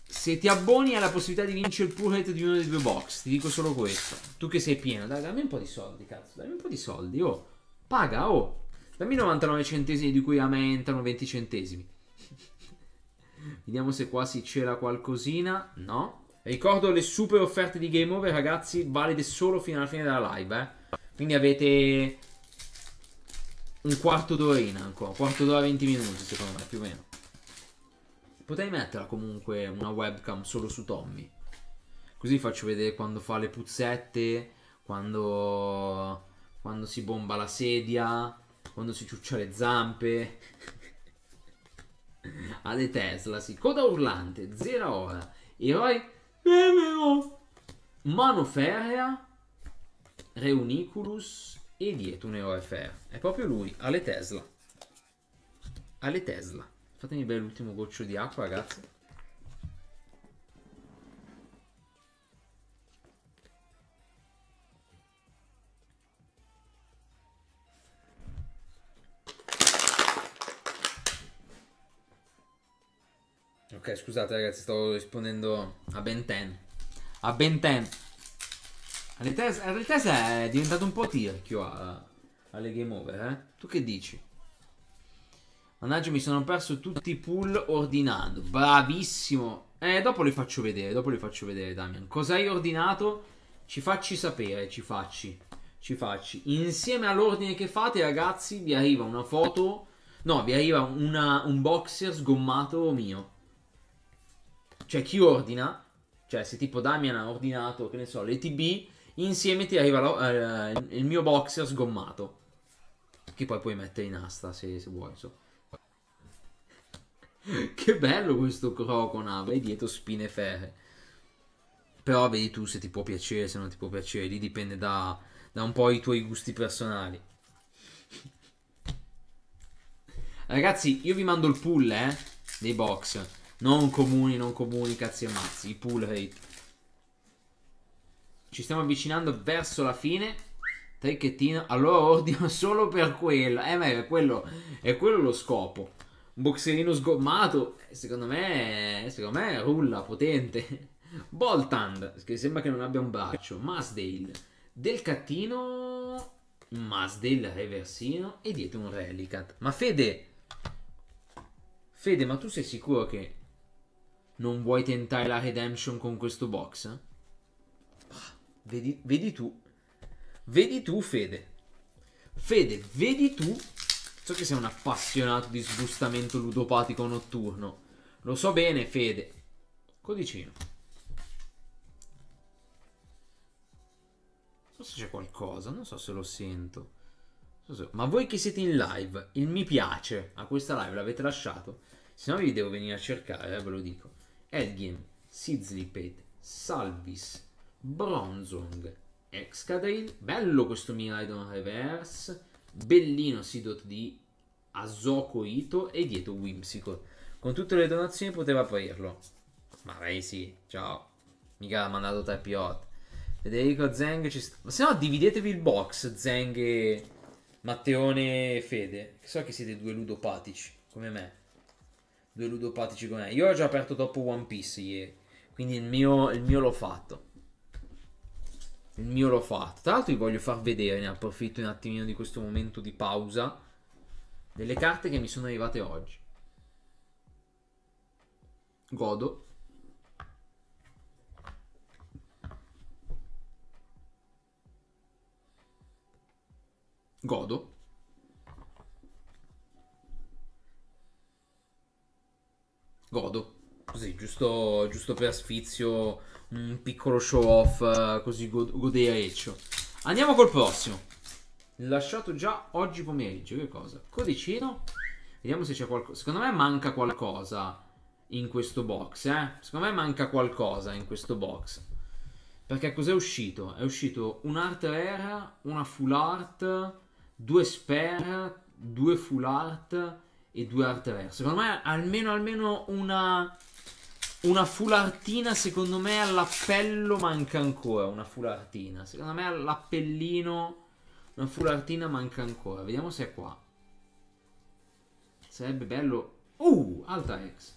Se ti abboni hai la possibilità di vincere il purret di uno dei due box. Ti dico solo questo. Tu che sei pieno, dai, dammi un po' di soldi, cazzo. Dammi un po' di soldi, oh. Paga, oh. Dammi 99 centesimi di cui a me entrano 20 centesimi. Vediamo se qua si cela qualcosina. No. Ricordo le super offerte di Game Over, ragazzi, valide solo fino alla fine della live, eh. Quindi avete un quarto d'orina ancora, un quarto d'ora e 20 minuti secondo me più o meno. Potrei metterla comunque una webcam solo su Tommy. Così faccio vedere quando fa le puzzette, quando, quando si bomba la sedia, quando si ciuccia le zampe. Ale Tesla, sì. Coda urlante, zero ora. Eroi, Mano ferrea, Reuniculus, e dietro un EOFE. È proprio lui, alle Tesla. Ale Tesla. Fatemi bere l'ultimo goccio di acqua, ragazzi. Ok, scusate ragazzi, stavo rispondendo a Ben 10. A Ben 10. In realtà è diventato un po' tirchio a, alle game over, eh? Tu che dici? Mannaggia, mi sono perso tutti i pull ordinando. Bravissimo. Eh, dopo li faccio vedere, dopo li faccio vedere, Damian. Cosa hai ordinato? Ci facci sapere, ci facci. Ci facci. Insieme all'ordine che fate, ragazzi, vi arriva una foto... No, vi arriva una, un boxer sgommato mio. Cioè, chi ordina? Cioè, se tipo Damian ha ordinato, che ne so, l'ETB Insieme ti arriva la, eh, il mio boxer sgommato. Che poi puoi mettere in asta se, se vuoi. So. che bello questo Croconav. E dietro spine ferre. Però vedi tu se ti può piacere, se non ti può piacere. Lì dipende da, da un po' i tuoi gusti personali. Ragazzi, io vi mando il pool, eh, dei box. Non comuni, non comuni, cazzi e mazzi. I pool rate. Ci stiamo avvicinando verso la fine. Tricchettino. Allora ordino solo per quello. Eh, ma è quello, è quello lo scopo. Un boxerino sgommato. Eh, secondo me, eh, secondo me rulla potente. Boltand, che sembra che non abbia un braccio. Masdale. Del cattino. Masdale reversino. E dietro un relicat. Ma Fede. Fede, ma tu sei sicuro che non vuoi tentare la redemption con questo box? Vedi, vedi tu. Vedi tu, Fede. Fede, vedi tu. So che sei un appassionato di sbustamento ludopatico notturno. Lo so bene, Fede. Codicino. Non so se c'è qualcosa, non so se lo sento. Ma voi che siete in live, il mi piace a questa live l'avete lasciato? Se no vi devo venire a cercare, eh, ve lo dico. Edgame, Sizzlipate, Salvis, Bronzong, Excadrill, bello questo Miraidon Reverse, bellino Sidot di Azoko Ito e dietro Whimsicott. Con tutte le donazioni poteva aprirlo. Ma lei sì, ciao. Mica l'ha mandato tre Piot. Federico Zeng ci sta. Ma se no dividetevi il box Zeng e Matteone e Fede. So che siete due ludopatici come me. Due ludopatici come me. Io ho già aperto dopo One Piece ieri. Quindi il mio, il mio l'ho fatto il mio l'ho fatto. Tra l'altro vi voglio far vedere, ne approfitto un attimino di questo momento di pausa, delle carte che mi sono arrivate oggi. Godo. Godo. Godo. Così, giusto, giusto per sfizio un piccolo show off eh, così god- godea eccio. Andiamo col prossimo. Lasciato già oggi pomeriggio, che cosa? Codicino. Vediamo se c'è qualcosa. Secondo me manca qualcosa in questo box, eh? Secondo me manca qualcosa in questo box. Perché cos'è uscito? È uscito un'art rare, una full art, due spare, due full art e due art rare. Secondo me almeno, almeno una una fulartina, secondo me, all'appello manca ancora. Una fulartina. Secondo me all'appellino. Una fulartina manca ancora. Vediamo se è qua. Sarebbe bello. Uh, alta ex.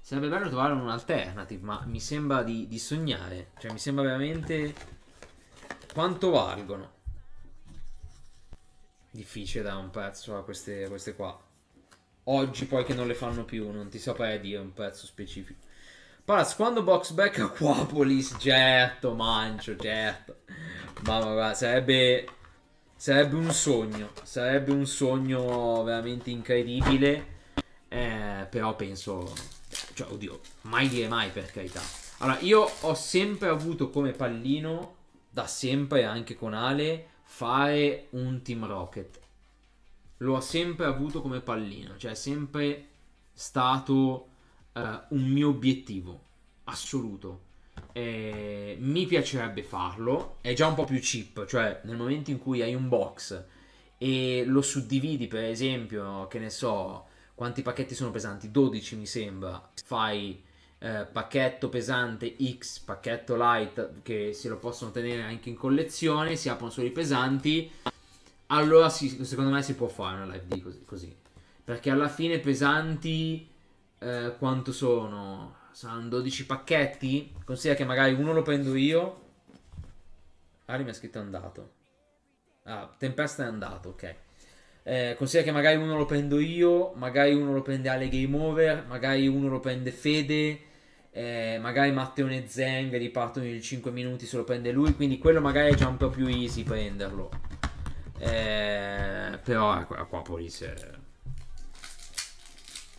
Sarebbe bello trovare un'alternative, ma mi sembra di, di sognare. Cioè, mi sembra veramente. Quanto valgono? Difficile da un prezzo a queste, queste qua. Oggi poi che non le fanno più, non ti saprei dire un prezzo specifico. Pass, quando box back a Quapolis, certo, Mancio, certo. Mamma mia, sarebbe, sarebbe un sogno, sarebbe un sogno veramente incredibile, eh, però penso, cioè, oddio, mai dire mai per carità. Allora, io ho sempre avuto come pallino, da sempre anche con Ale, fare un Team Rocket. Lo ho sempre avuto come pallino, cioè è sempre stato uh, un mio obiettivo assoluto. E mi piacerebbe farlo. È già un po' più cheap, cioè nel momento in cui hai un box e lo suddividi, per esempio, che ne so, quanti pacchetti sono pesanti? 12 mi sembra. Fai eh, pacchetto pesante X, pacchetto light, che se lo possono tenere anche in collezione, si aprono solo i pesanti. Allora si, secondo me si può fare una live di così, così. Perché alla fine pesanti eh, quanto sono? Saranno 12 pacchetti? Consiglia che magari uno lo prendo io. Ari mi ha scritto andato. Ah, Tempesta è andato, ok. Eh, consiglia che magari uno lo prendo io, magari uno lo prende Ale Game Over, magari uno lo prende Fede, eh, magari Matteo e Zeng ripartono in 5 minuti se lo prende lui, quindi quello magari è già un po' più easy prenderlo. Eh, però ecco, qua, qua poi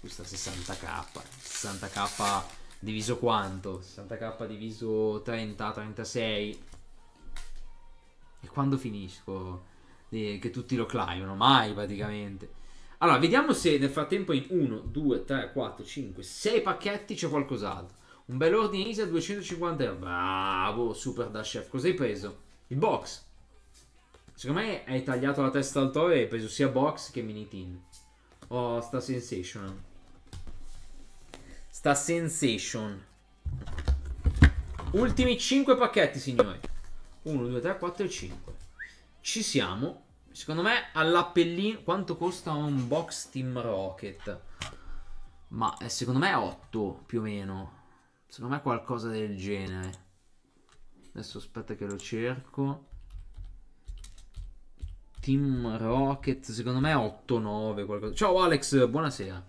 Costa 60k. 60k diviso quanto? 60k diviso 30, 36. E quando finisco? che tutti lo climbano, mai praticamente. Allora, vediamo se nel frattempo in 1, 2, 3, 4, 5, 6 pacchetti c'è qualcos'altro. Un bel ordine easy a 250 euro. Bravo, super da chef. Cos'hai preso? Il box. Secondo me hai tagliato la testa al toro e hai preso sia box che mini team. Oh, sta sensational. Sta sensation. Ultimi 5 pacchetti, signori. 1, 2, 3, 4 e 5. Ci siamo. Secondo me all'appellino... Quanto costa un box Team Rocket? Ma eh, secondo me è 8 più o meno. Secondo me qualcosa del genere. Adesso aspetta che lo cerco. Team Rocket, secondo me è 8-9 qualcosa. Ciao Alex, buonasera.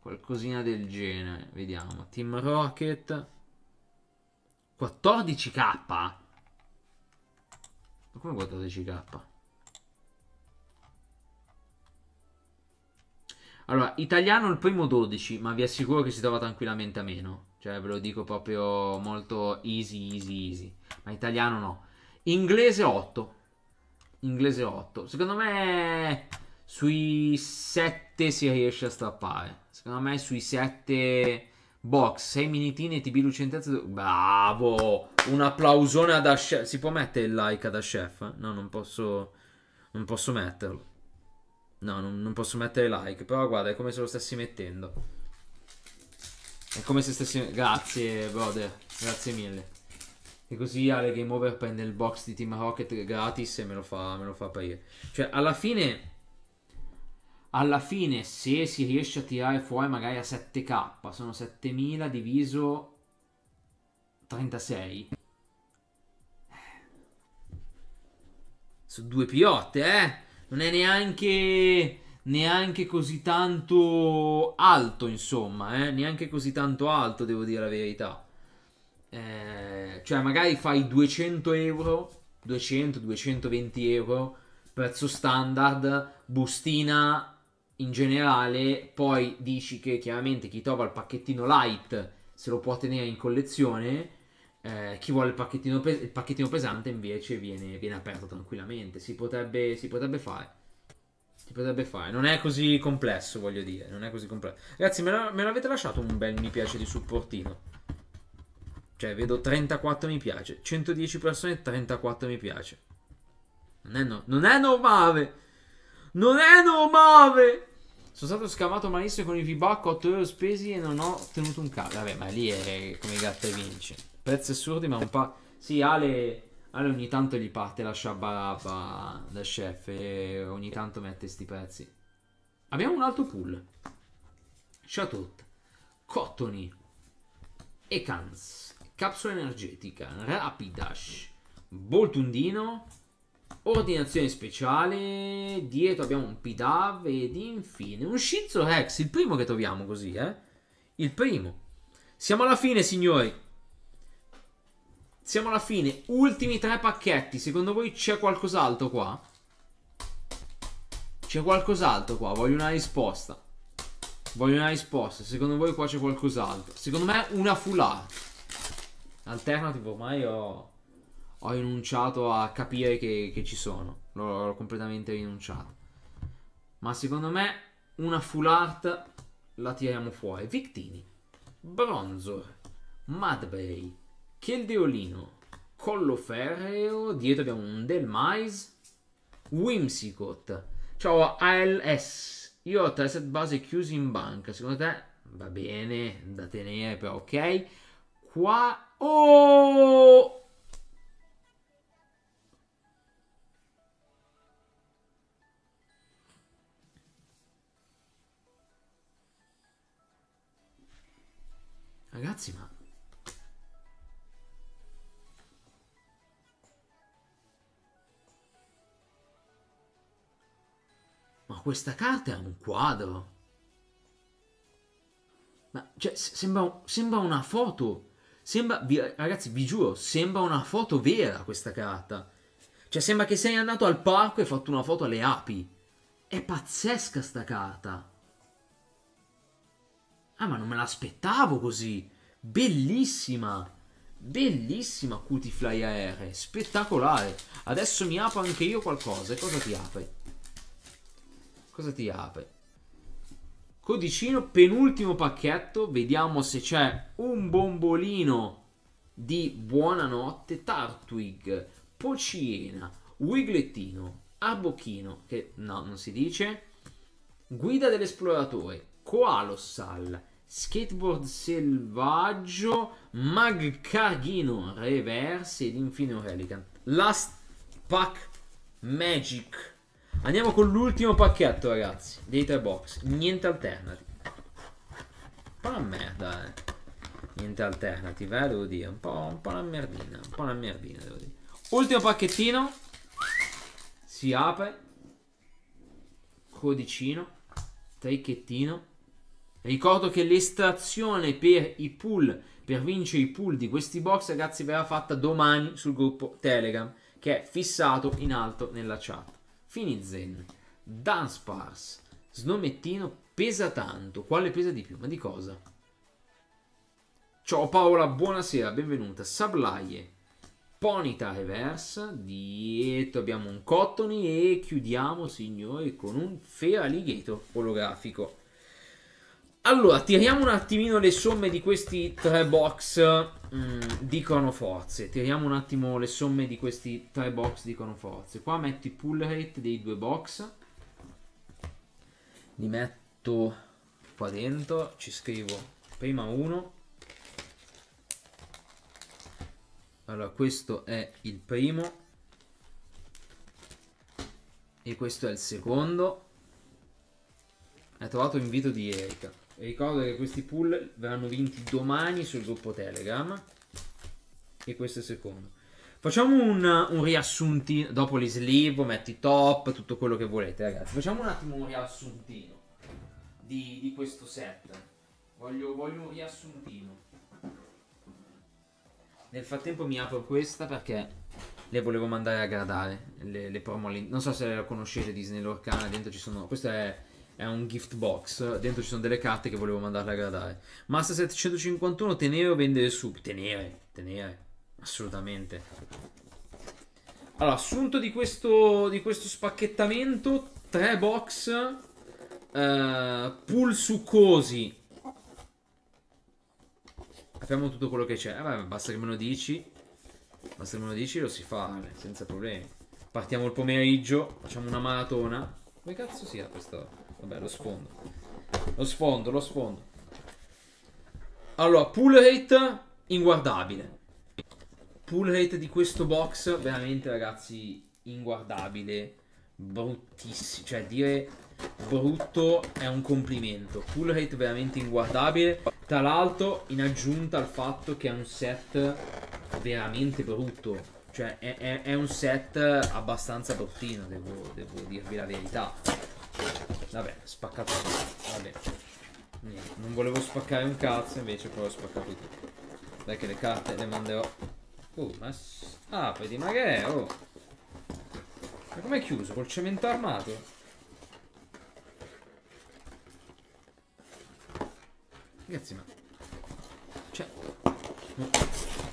Qualcosina del genere. Vediamo. Team Rocket. 14k? Ma come 14k? Allora, italiano il primo 12, ma vi assicuro che si trova tranquillamente a meno. Cioè, ve lo dico proprio molto easy, easy, easy. Ma italiano no. Inglese 8. Inglese 8. Secondo me sui 7 si riesce a strappare. Secondo me sui 7 box, 6 e TB Lucentezza. Bravo! Un applausone ad chef. Si può mettere il like ad chef? No, non posso. Non posso metterlo. No, non, non, posso mettere like. Però guarda, è come se lo stessi mettendo. È come se stessi. Grazie, brother. Grazie mille. E così Ale Game Over prende il box di Team Rocket gratis e me lo fa, me lo fa apparire. Cioè, alla fine alla fine se si riesce a tirare fuori magari a 7k sono 7000 diviso 36 su due piotte eh non è neanche neanche così tanto alto insomma eh? neanche così tanto alto devo dire la verità eh, cioè magari fai 200 euro 200 220 euro prezzo standard bustina in generale, poi dici che chiaramente chi trova il pacchettino light se lo può tenere in collezione, eh, chi vuole il pacchettino, pe- il pacchettino pesante invece viene, viene, aperto tranquillamente, si potrebbe, si potrebbe fare. Si potrebbe fare, non è così complesso, voglio dire, non è così complesso. Ragazzi, me, la, me l'avete lasciato un bel mi piace di supportino. Cioè, vedo 34 mi piace, 110 persone, 34 mi piace. Non è, no- non è normale. Non è normale. Sono stato scamato malissimo con i V-Buck, 8 euro spesi e non ho ottenuto un cambio. Vabbè, ma lì è come gatta e vince. Prezzi assurdi, ma un po'. Sì, Ale, Ale ogni tanto gli parte la sciabarabba da chef e ogni tanto mette sti pezzi. Abbiamo un altro pool. Chatot, Cottony, Ekans, Capsula Energetica, Rapidash, Boltundino Ordinazione speciale, dietro abbiamo un Pidav ed infine un Shinzo Rex, il primo che troviamo così, eh? Il primo. Siamo alla fine, signori. Siamo alla fine, ultimi tre pacchetti. Secondo voi c'è qualcos'altro qua? C'è qualcos'altro qua, voglio una risposta. Voglio una risposta, secondo voi qua c'è qualcos'altro? Secondo me una full art. Alternative ormai ho ho rinunciato a capire che, che ci sono. L'ho, completamente rinunciato. Ma secondo me una full art la tiriamo fuori. Victini, Bronzor, Madbray, Cheldeolino, Collo Ferreo. Dietro abbiamo un Del Mais, Whimsicott. Ciao ALS. Io ho tre set base chiusi in banca. Secondo te va bene da tenere, però ok. Qua... Oh! Ragazzi, ma... Ma questa carta è un quadro. Ma, cioè, sembra, sembra una foto. Sembra, vi, ragazzi, vi giuro, sembra una foto vera questa carta. Cioè, sembra che sei andato al parco e hai fatto una foto alle api. È pazzesca sta carta. Ah, ma non me l'aspettavo così. Bellissima! Bellissima Cutifly Aere, spettacolare. Adesso mi apro anche io qualcosa. E cosa ti apre? Cosa ti apre? Codicino, penultimo pacchetto. Vediamo se c'è un bombolino di buonanotte. Tartwig, Pociena, Wiglettino, Arbochino, che no, non si dice. Guida dell'esploratore, Koalossal, skateboard selvaggio, mag carghino reverse ed infine un Relican. Last pack magic. Andiamo con l'ultimo pacchetto, ragazzi, dei tre box. Niente alternati. Un po' una merda, eh. Niente alternati, eh, devo dire. Un po', un po' una merdina, un po' una merdina, devo dire. Ultimo pacchettino. Si apre. Codicino. Trichettino Ricordo che l'estrazione per i pool, per vincere i pool di questi box, ragazzi, verrà fatta domani sul gruppo Telegram, che è fissato in alto nella chat. Finizen, Danspars, Snomettino, pesa tanto. Quale pesa di più? Ma di cosa? Ciao Paola, buonasera, benvenuta. Sablaie, Ponita Reverse, dietro abbiamo un Cottony e chiudiamo, signori, con un Feraligator olografico. Allora, tiriamo un attimino le somme di questi tre box mm, di cronoforze. Tiriamo un attimo le somme di questi tre box Dicono forze. Qua metto i pull rate dei due box. Li metto qua dentro. Ci scrivo prima uno. Allora, questo è il primo. E questo è il secondo. Hai trovato l'invito di Erika ricordo che questi pool verranno vinti domani sul gruppo Telegram e questo è il secondo. Facciamo un, un riassuntino, dopo li sleeve, metti top, tutto quello che volete ragazzi. Facciamo un attimo un riassuntino di, di questo set. Voglio, voglio un riassuntino. Nel frattempo mi apro questa perché le volevo mandare a gradare le, le promo. Non so se la conoscete Disney Lorcana, dentro ci sono... Questo è è un gift box, dentro ci sono delle carte che volevo mandarle a gradare. Massa 751 tenere o vendere su Tenere, Tenere, assolutamente. Allora, assunto di questo, di questo spacchettamento, 3 box eh, pool succosi. Apriamo tutto quello che c'è. Eh, vabbè, basta che me lo dici. Basta che me lo dici, lo si fa eh, senza problemi. Partiamo il pomeriggio, facciamo una maratona. Come cazzo sia questo? Vabbè, lo sfondo. Lo sfondo, lo sfondo. Allora, pull rate inguardabile. Pull rate di questo box, veramente ragazzi, inguardabile. Bruttissimo. Cioè, dire brutto è un complimento. Pull rate veramente inguardabile. Tra l'altro, in aggiunta al fatto che è un set veramente brutto. Cioè, è, è, è un set abbastanza bruttino, devo, devo dirvi la verità. Vabbè, spaccato tutto. Va Niente, non volevo spaccare un cazzo, invece poi ho spaccato tutto. Dai che le carte le manderò. Oh, uh, ma... Ah, vedi, ma che è? Oh. Ma com'è chiuso? Col cemento armato? Ragazzi, ma... Cioè...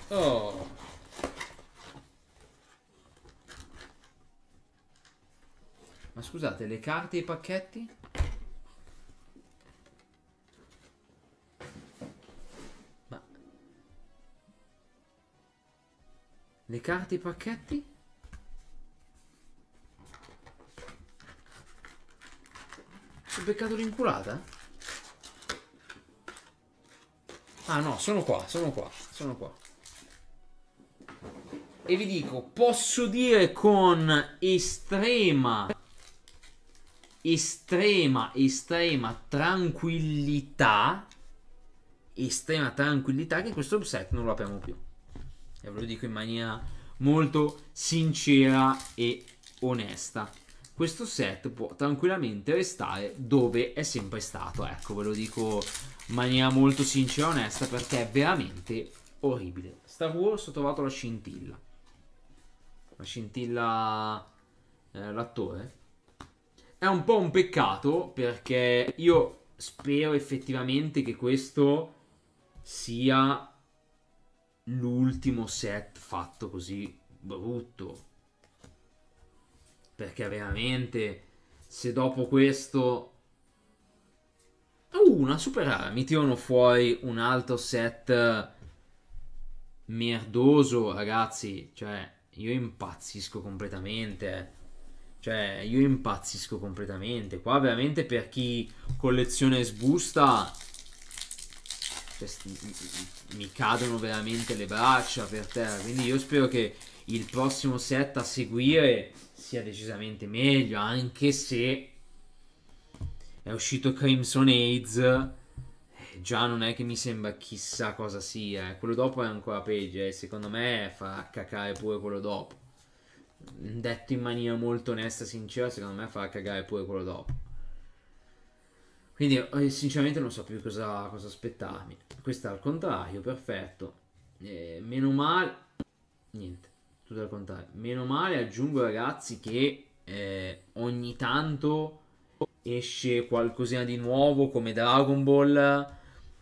Oh... Ma scusate, le carte e i pacchetti? Ma... Le carte e i pacchetti? Ho beccato l'inculata? Ah no, sono qua, sono qua, sono qua. E vi dico, posso dire con estrema estrema, estrema tranquillità, estrema tranquillità che questo set non lo apriamo più. E ve lo dico in maniera molto sincera e onesta. Questo set può tranquillamente restare dove è sempre stato, ecco, ve lo dico in maniera molto sincera e onesta perché è veramente orribile. Star Wars ho trovato la scintilla. La scintilla eh, l'attore è un po' un peccato perché io spero effettivamente che questo sia l'ultimo set fatto così brutto. Perché veramente, se dopo questo... Uh, una super rara. Mi tirano fuori un altro set merdoso, ragazzi. Cioè, io impazzisco completamente. Cioè, io impazzisco completamente. Qua veramente per chi collezione sbusta. Cioè, mi cadono veramente le braccia per terra. Quindi io spero che il prossimo set a seguire sia decisamente meglio. Anche se è uscito Crimson AIDS. Eh, già non è che mi sembra chissà cosa sia. Eh. Quello dopo è ancora peggio. E eh. secondo me fa cacare pure quello dopo detto in maniera molto onesta e sincera, secondo me fa cagare pure quello dopo. Quindi eh, sinceramente non so più cosa, cosa aspettarmi. Questo è al contrario, perfetto. Eh, meno male... Niente, tutto al contrario. Meno male aggiungo ragazzi che eh, ogni tanto esce qualcosina di nuovo come Dragon Ball,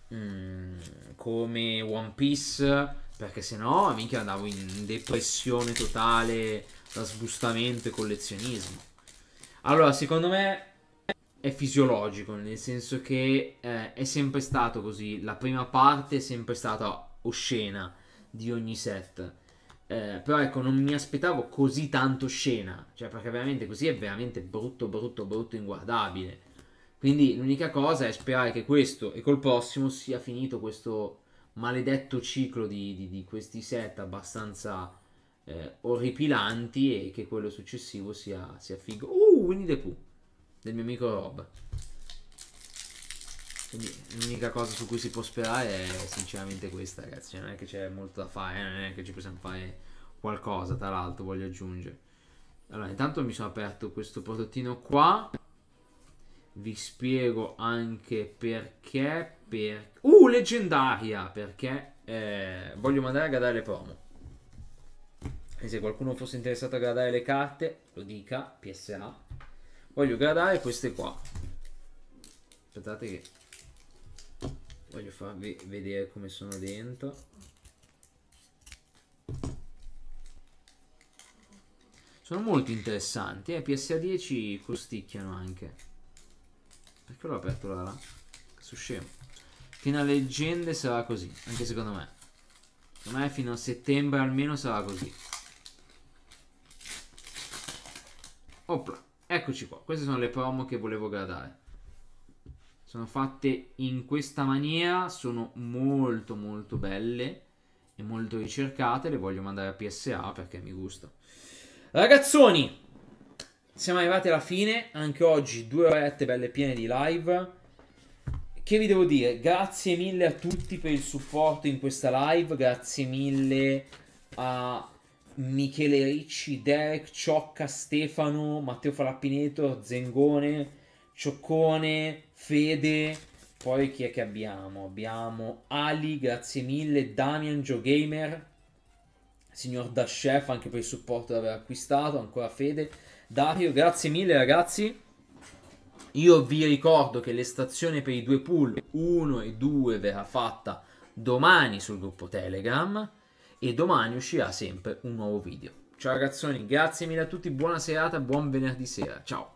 mh, mm, come One Piece, perché se no mica andavo in depressione totale da sbustamento e collezionismo. Allora, secondo me è fisiologico, nel senso che eh, è sempre stato così. La prima parte è sempre stata oscena di ogni set. Eh, però ecco, non mi aspettavo così tanto scena. Cioè, perché veramente così è veramente brutto, brutto, brutto, inguardabile. Quindi l'unica cosa è sperare che questo e col prossimo sia finito questo maledetto ciclo di, di, di questi set abbastanza eh, orripilanti e che quello successivo sia, sia figo. Uh, Winnie the Pooh, del mio amico Rob. Quindi l'unica cosa su cui si può sperare è sinceramente questa, ragazzi. Cioè, non è che c'è molto da fare, non è che ci possiamo fare qualcosa, tra l'altro, voglio aggiungere. Allora, intanto mi sono aperto questo prodottino qua. Vi spiego anche perché. Per... Uh, leggendaria! Perché eh, voglio mandare a gadare le promo se qualcuno fosse interessato a gradare le carte, lo dica, PSA. Voglio gradare queste qua. Aspettate che voglio farvi vedere come sono dentro. Sono molto interessanti, eh, PSA 10 costicchiano anche. Perché l'ho aperto là? là? Su scemo. Fino a leggende sarà così, anche secondo me. Secondo me fino a settembre almeno sarà così. Opla, eccoci qua. Queste sono le promo che volevo gradare. Sono fatte in questa maniera, sono molto molto belle e molto ricercate. Le voglio mandare a PSA perché mi gusta. Ragazzoni, siamo arrivati alla fine. Anche oggi due orette belle piene di live che vi devo dire? Grazie mille a tutti per il supporto in questa live, grazie mille a Michele Ricci, Derek, Ciocca, Stefano, Matteo Falappineto, Zengone, Cioccone, Fede. Poi chi è che abbiamo? Abbiamo Ali, grazie mille, Damian, Joe Gamer, signor Da Chef, anche per il supporto di aver acquistato, ancora Fede. Dario, grazie mille ragazzi. Io vi ricordo che l'estazione per i due pool 1 e 2 verrà fatta domani sul gruppo Telegram e domani uscirà sempre un nuovo video. Ciao ragazzoni, grazie mille a tutti, buona serata, buon venerdì sera, ciao!